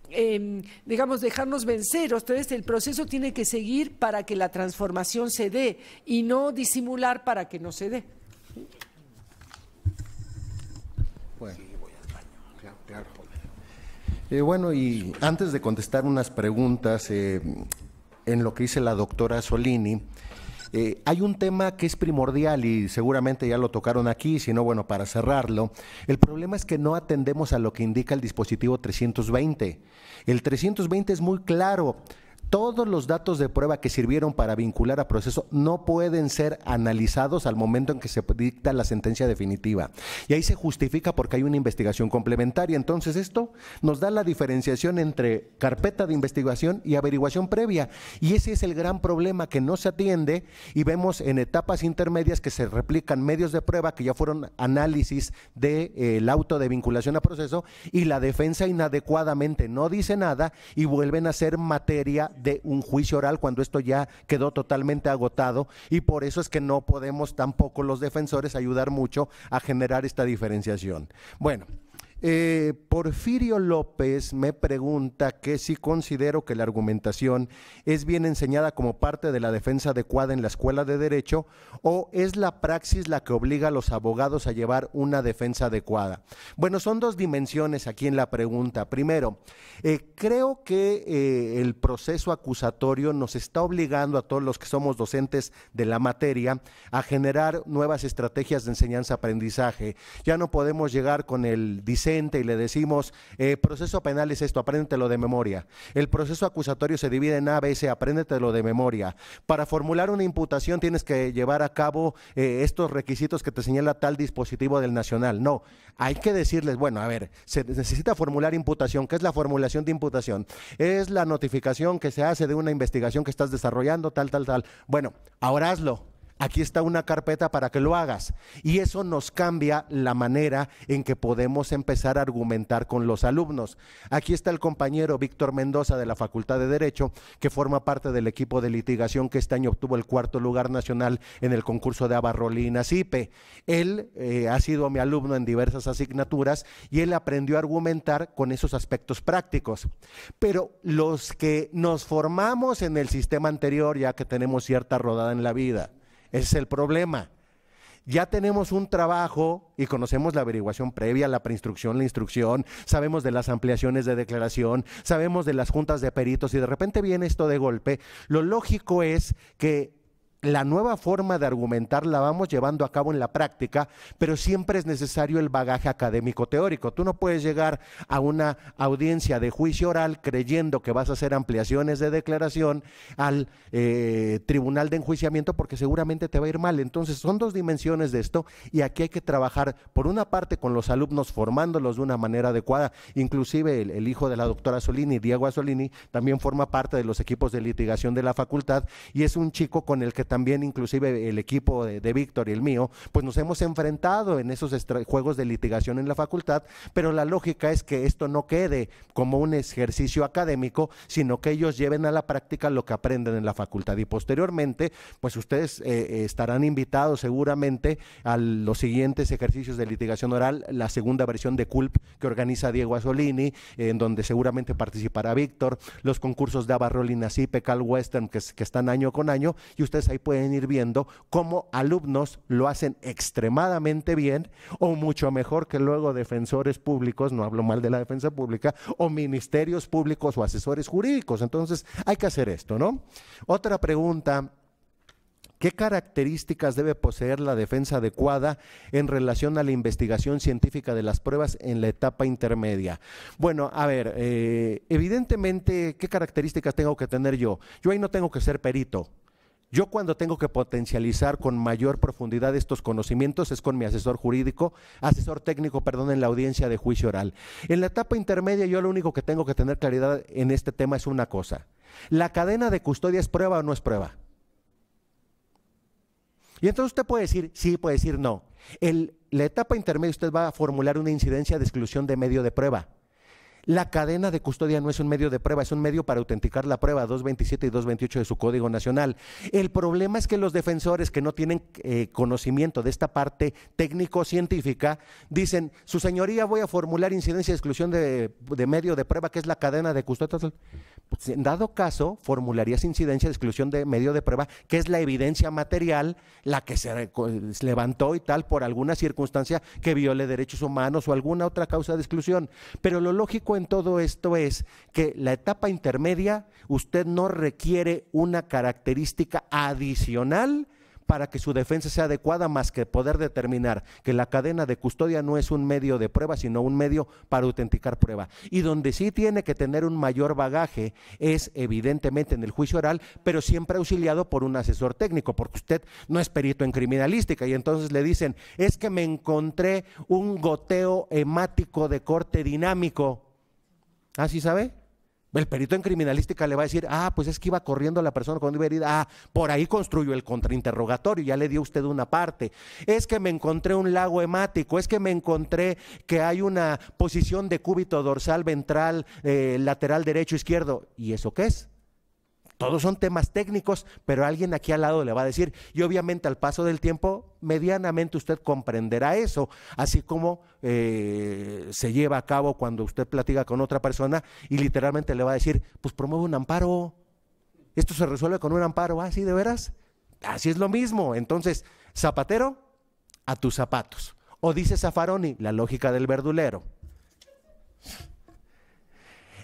Speaker 4: em, digamos, dejarnos vencer. Entonces, el proceso tiene que seguir para que la transformación se dé y no disimular para que no se dé.
Speaker 3: Bueno, eh, y antes de contestar unas preguntas, eh, en lo que dice la doctora Solini, eh, hay un tema que es primordial y seguramente ya lo tocaron aquí, si no, bueno, para cerrarlo. El problema es que no atendemos a lo que indica el dispositivo 320. El 320 es muy claro todos los datos de prueba que sirvieron para vincular a proceso no pueden ser analizados al momento en que se dicta la sentencia definitiva. Y ahí se justifica porque hay una investigación complementaria. Entonces esto nos da la diferenciación entre carpeta de investigación y averiguación previa. Y ese es el gran problema que no se atiende y vemos en etapas intermedias que se replican medios de prueba que ya fueron análisis del eh, auto de vinculación a proceso y la defensa inadecuadamente no dice nada y vuelven a ser materia de un juicio oral cuando esto ya quedó totalmente agotado y por eso es que no podemos tampoco los defensores ayudar mucho a generar esta diferenciación. Bueno, eh, Porfirio López me pregunta que si considero que la argumentación es bien enseñada como parte de la defensa adecuada en la escuela de derecho o es la praxis la que obliga a los abogados a llevar una defensa adecuada. Bueno, son dos dimensiones aquí en la pregunta. Primero, eh, creo que eh, el proceso acusatorio nos está obligando a todos los que somos docentes de la materia a generar nuevas estrategias de enseñanza-aprendizaje. Ya no podemos llegar con el diseño y le decimos, eh, proceso penal es esto, lo de memoria. El proceso acusatorio se divide en A, B, C, apréndetelo de memoria. Para formular una imputación tienes que llevar a cabo eh, estos requisitos que te señala tal dispositivo del Nacional. No, hay que decirles, bueno, a ver, se necesita formular imputación. ¿Qué es la formulación de imputación? Es la notificación que se hace de una investigación que estás desarrollando, tal, tal, tal. Bueno, ahora hazlo aquí está una carpeta para que lo hagas. Y eso nos cambia la manera en que podemos empezar a argumentar con los alumnos. Aquí está el compañero Víctor Mendoza de la Facultad de Derecho, que forma parte del equipo de litigación que este año obtuvo el cuarto lugar nacional en el concurso de Abarrolina CIPE. Él eh, ha sido mi alumno en diversas asignaturas y él aprendió a argumentar con esos aspectos prácticos. Pero los que nos formamos en el sistema anterior, ya que tenemos cierta rodada en la vida, ese es el problema. Ya tenemos un trabajo y conocemos la averiguación previa, la preinstrucción, la instrucción, sabemos de las ampliaciones de declaración, sabemos de las juntas de peritos y de repente viene esto de golpe. Lo lógico es que la nueva forma de argumentar la vamos llevando a cabo en la práctica, pero siempre es necesario el bagaje académico teórico. Tú no puedes llegar a una audiencia de juicio oral creyendo que vas a hacer ampliaciones de declaración al eh, tribunal de enjuiciamiento porque seguramente te va a ir mal. Entonces son dos dimensiones de esto y aquí hay que trabajar por una parte con los alumnos formándolos de una manera adecuada. Inclusive el, hijo de la doctora Solini, Diego Asolini, también forma parte de los equipos de litigación de la facultad y es un chico con el que también inclusive el equipo de, Víctor y el mío, pues nos hemos enfrentado en esos juegos de litigación en la facultad, pero la lógica es que esto no quede como un ejercicio académico, sino que ellos lleven a la práctica lo que aprenden en la facultad. Y posteriormente, pues ustedes eh, eh, estarán invitados seguramente a los siguientes ejercicios de litigación oral, la segunda versión de CULP que organiza Diego Asolini, en donde seguramente participará Víctor, los concursos de Abarrolina, Cipe, Cal Western, que, que están año con año, y ustedes ahí pueden ir viendo cómo alumnos lo hacen extremadamente bien o mucho mejor que luego defensores públicos, no hablo mal de la defensa pública, o ministerios públicos o asesores jurídicos. Entonces hay que hacer esto, ¿no? Otra pregunta ¿Qué características debe poseer la defensa adecuada en relación a la investigación científica de las pruebas en la etapa intermedia? Bueno, a ver, eh, evidentemente, ¿qué características tengo que tener yo? Yo ahí no tengo que ser perito. Yo cuando tengo que potencializar con mayor profundidad estos conocimientos es con mi asesor jurídico, asesor técnico, perdón, en la audiencia de juicio oral. En la etapa intermedia yo lo único que tengo que tener claridad en este tema es una cosa. ¿La cadena de custodia es prueba o no es prueba? Y entonces usted puede decir sí, puede decir no. En la etapa intermedia usted va a formular una incidencia de exclusión de medio de prueba. La cadena de custodia no es un medio de prueba, es un medio para autenticar la prueba 227 y 228 de su Código Nacional. El problema es que los defensores que no tienen eh, conocimiento de esta parte técnico-científica dicen, su señoría voy a formular incidencia de exclusión de, de medio de prueba, que es la cadena de custodia. Pues, en dado caso, formularías incidencia de exclusión de medio de prueba, que es la evidencia material, la que se levantó y tal por alguna circunstancia que viole derechos humanos o alguna otra causa de exclusión. Pero lo lógico en todo esto es que la etapa intermedia, usted no requiere una característica adicional para que su defensa sea adecuada más que poder determinar que la cadena de custodia no es un medio de prueba, sino un medio para autenticar prueba. Y donde sí tiene que tener un mayor bagaje es evidentemente en el juicio oral, pero siempre auxiliado por un asesor técnico, porque usted no es perito en criminalística y entonces le dicen, es que me encontré un goteo hemático de corte dinámico. ¿Ah, sí sabe? El perito en criminalística le va a decir, ah, pues es que iba corriendo la persona cuando iba herida, ah, por ahí construyó el contrainterrogatorio, ya le dio usted una parte. Es que me encontré un lago hemático, es que me encontré que hay una posición de cúbito dorsal, ventral, eh, lateral derecho, izquierdo. ¿Y eso qué es? Todos son temas técnicos, pero alguien aquí al lado le va a decir, y obviamente al paso del tiempo, medianamente usted comprenderá eso, así como eh, se lleva a cabo cuando usted platica con otra persona y literalmente le va a decir, pues promueve un amparo, esto se resuelve con un amparo, así ah, de veras, así es lo mismo. Entonces, zapatero, a tus zapatos. O dice Zafaroni la lógica del verdulero.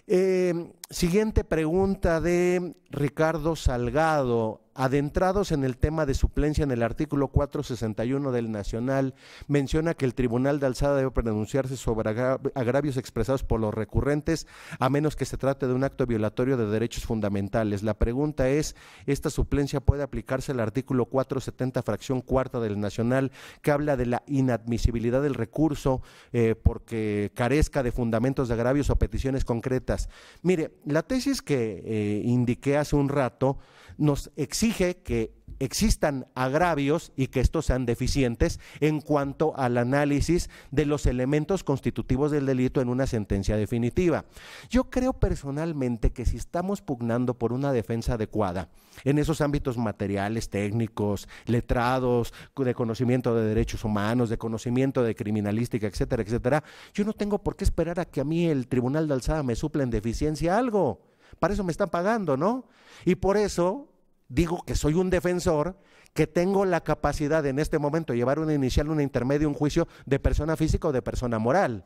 Speaker 3: Eh, siguiente pregunta de Ricardo Salgado adentrados en el tema de suplencia en el artículo 461 del Nacional, menciona que el Tribunal de Alzada debe pronunciarse sobre agravios expresados por los recurrentes, a menos que se trate de un acto violatorio de derechos fundamentales. La pregunta es, ¿esta suplencia puede aplicarse al artículo 470, fracción cuarta del Nacional, que habla de la inadmisibilidad del recurso eh, porque carezca de fundamentos de agravios o peticiones concretas? Mire, la tesis que eh, indiqué hace un rato, nos exige que existan agravios y que estos sean deficientes en cuanto al análisis de los elementos constitutivos del delito en una sentencia definitiva. Yo creo personalmente que si estamos pugnando por una defensa adecuada en esos ámbitos materiales, técnicos, letrados, de conocimiento de derechos humanos, de conocimiento de criminalística, etcétera, etcétera, yo no tengo por qué esperar a que a mí el Tribunal de Alzada me suple en deficiencia algo. Para eso me están pagando, ¿no? Y por eso digo que soy un defensor, que tengo la capacidad en este momento de llevar una inicial, una intermedia, un juicio de persona física o de persona moral.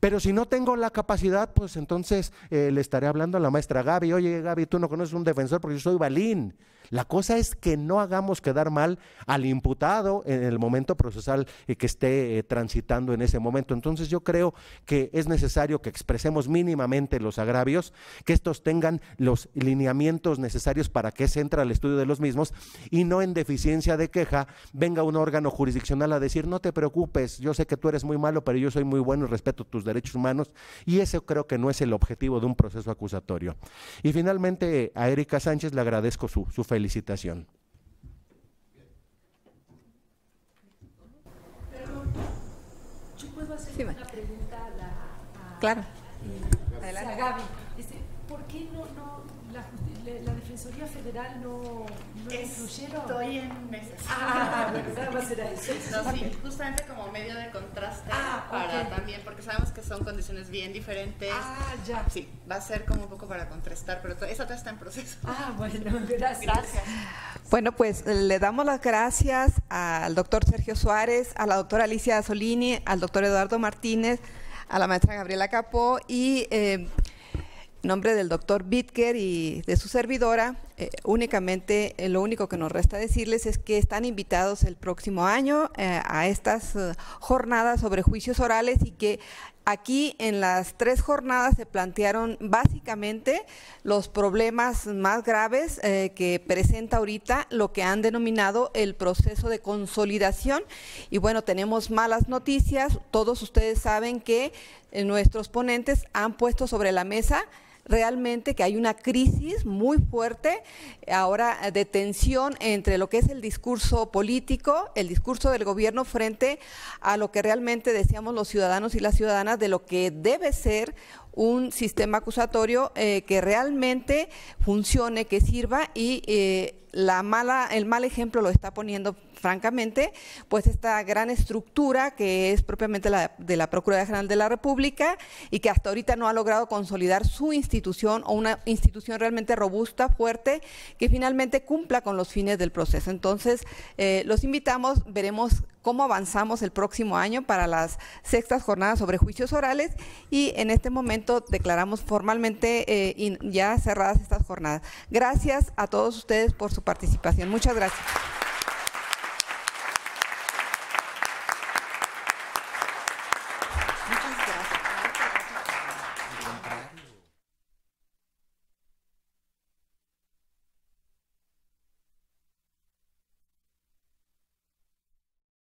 Speaker 3: Pero si no tengo la capacidad, pues entonces eh, le estaré hablando a la maestra Gaby, oye Gaby, tú no conoces un defensor porque yo soy balín. La cosa es que no hagamos quedar mal al imputado en el momento procesal eh, que esté eh, transitando en ese momento. Entonces yo creo que es necesario que expresemos mínimamente los agravios, que estos tengan los lineamientos necesarios para que se entre al estudio de los mismos y no en deficiencia de queja venga un órgano jurisdiccional a decir no te preocupes, yo sé que tú eres muy malo, pero yo soy muy bueno y respeto tus derechos humanos y ese creo que no es el objetivo de un proceso acusatorio. Y finalmente a Erika Sánchez le agradezco su, su felicitación.
Speaker 4: Yo puedo hacer una pregunta a, la,
Speaker 7: a, claro. a, Gaby.
Speaker 4: ¿Por qué no, no la, la, Defensoría Federal no
Speaker 6: Estoy en meses. Ah, va a ser eso. No, sí, justamente como medio de contraste ah, para también, porque sabemos que son condiciones bien diferentes. Ah, ya. Sí, va a ser como un poco para contrastar, pero esa está en proceso. Ah, bueno, gracias. gracias.
Speaker 7: Bueno, pues eh, le damos las gracias al doctor Sergio Suárez, a la doctora Alicia Solini, al doctor Eduardo Martínez, a la maestra Gabriela Capó y... Eh, nombre del doctor Bitker y de su servidora, eh, únicamente eh, lo único que nos resta decirles es que están invitados el próximo año eh, a estas jornadas sobre juicios orales y que aquí en las tres jornadas se plantearon básicamente los problemas más graves que presenta ahorita lo que han denominado el proceso de consolidación. Y bueno, tenemos malas noticias, todos ustedes saben que nuestros ponentes han puesto sobre la mesa realmente que hay una crisis muy fuerte eh, ahora eh, de tensión entre lo que es el discurso político, el discurso del gobierno frente a lo que realmente deseamos los ciudadanos y las ciudadanas de lo que debe ser un sistema acusatorio eh, que realmente funcione, que sirva y la mala, el mal ejemplo lo está poniendo francamente, pues esta gran estructura que es propiamente la de la Procuraduría General de la República y que hasta ahorita no ha logrado consolidar su institución o una institución realmente robusta, fuerte, que finalmente cumpla con los fines del proceso. Entonces, eh, los invitamos, veremos cómo avanzamos el próximo año para las sextas jornadas sobre juicios orales y en este momento declaramos formalmente eh, ya cerradas estas jornadas. Gracias a todos ustedes por su participación. Muchas gracias.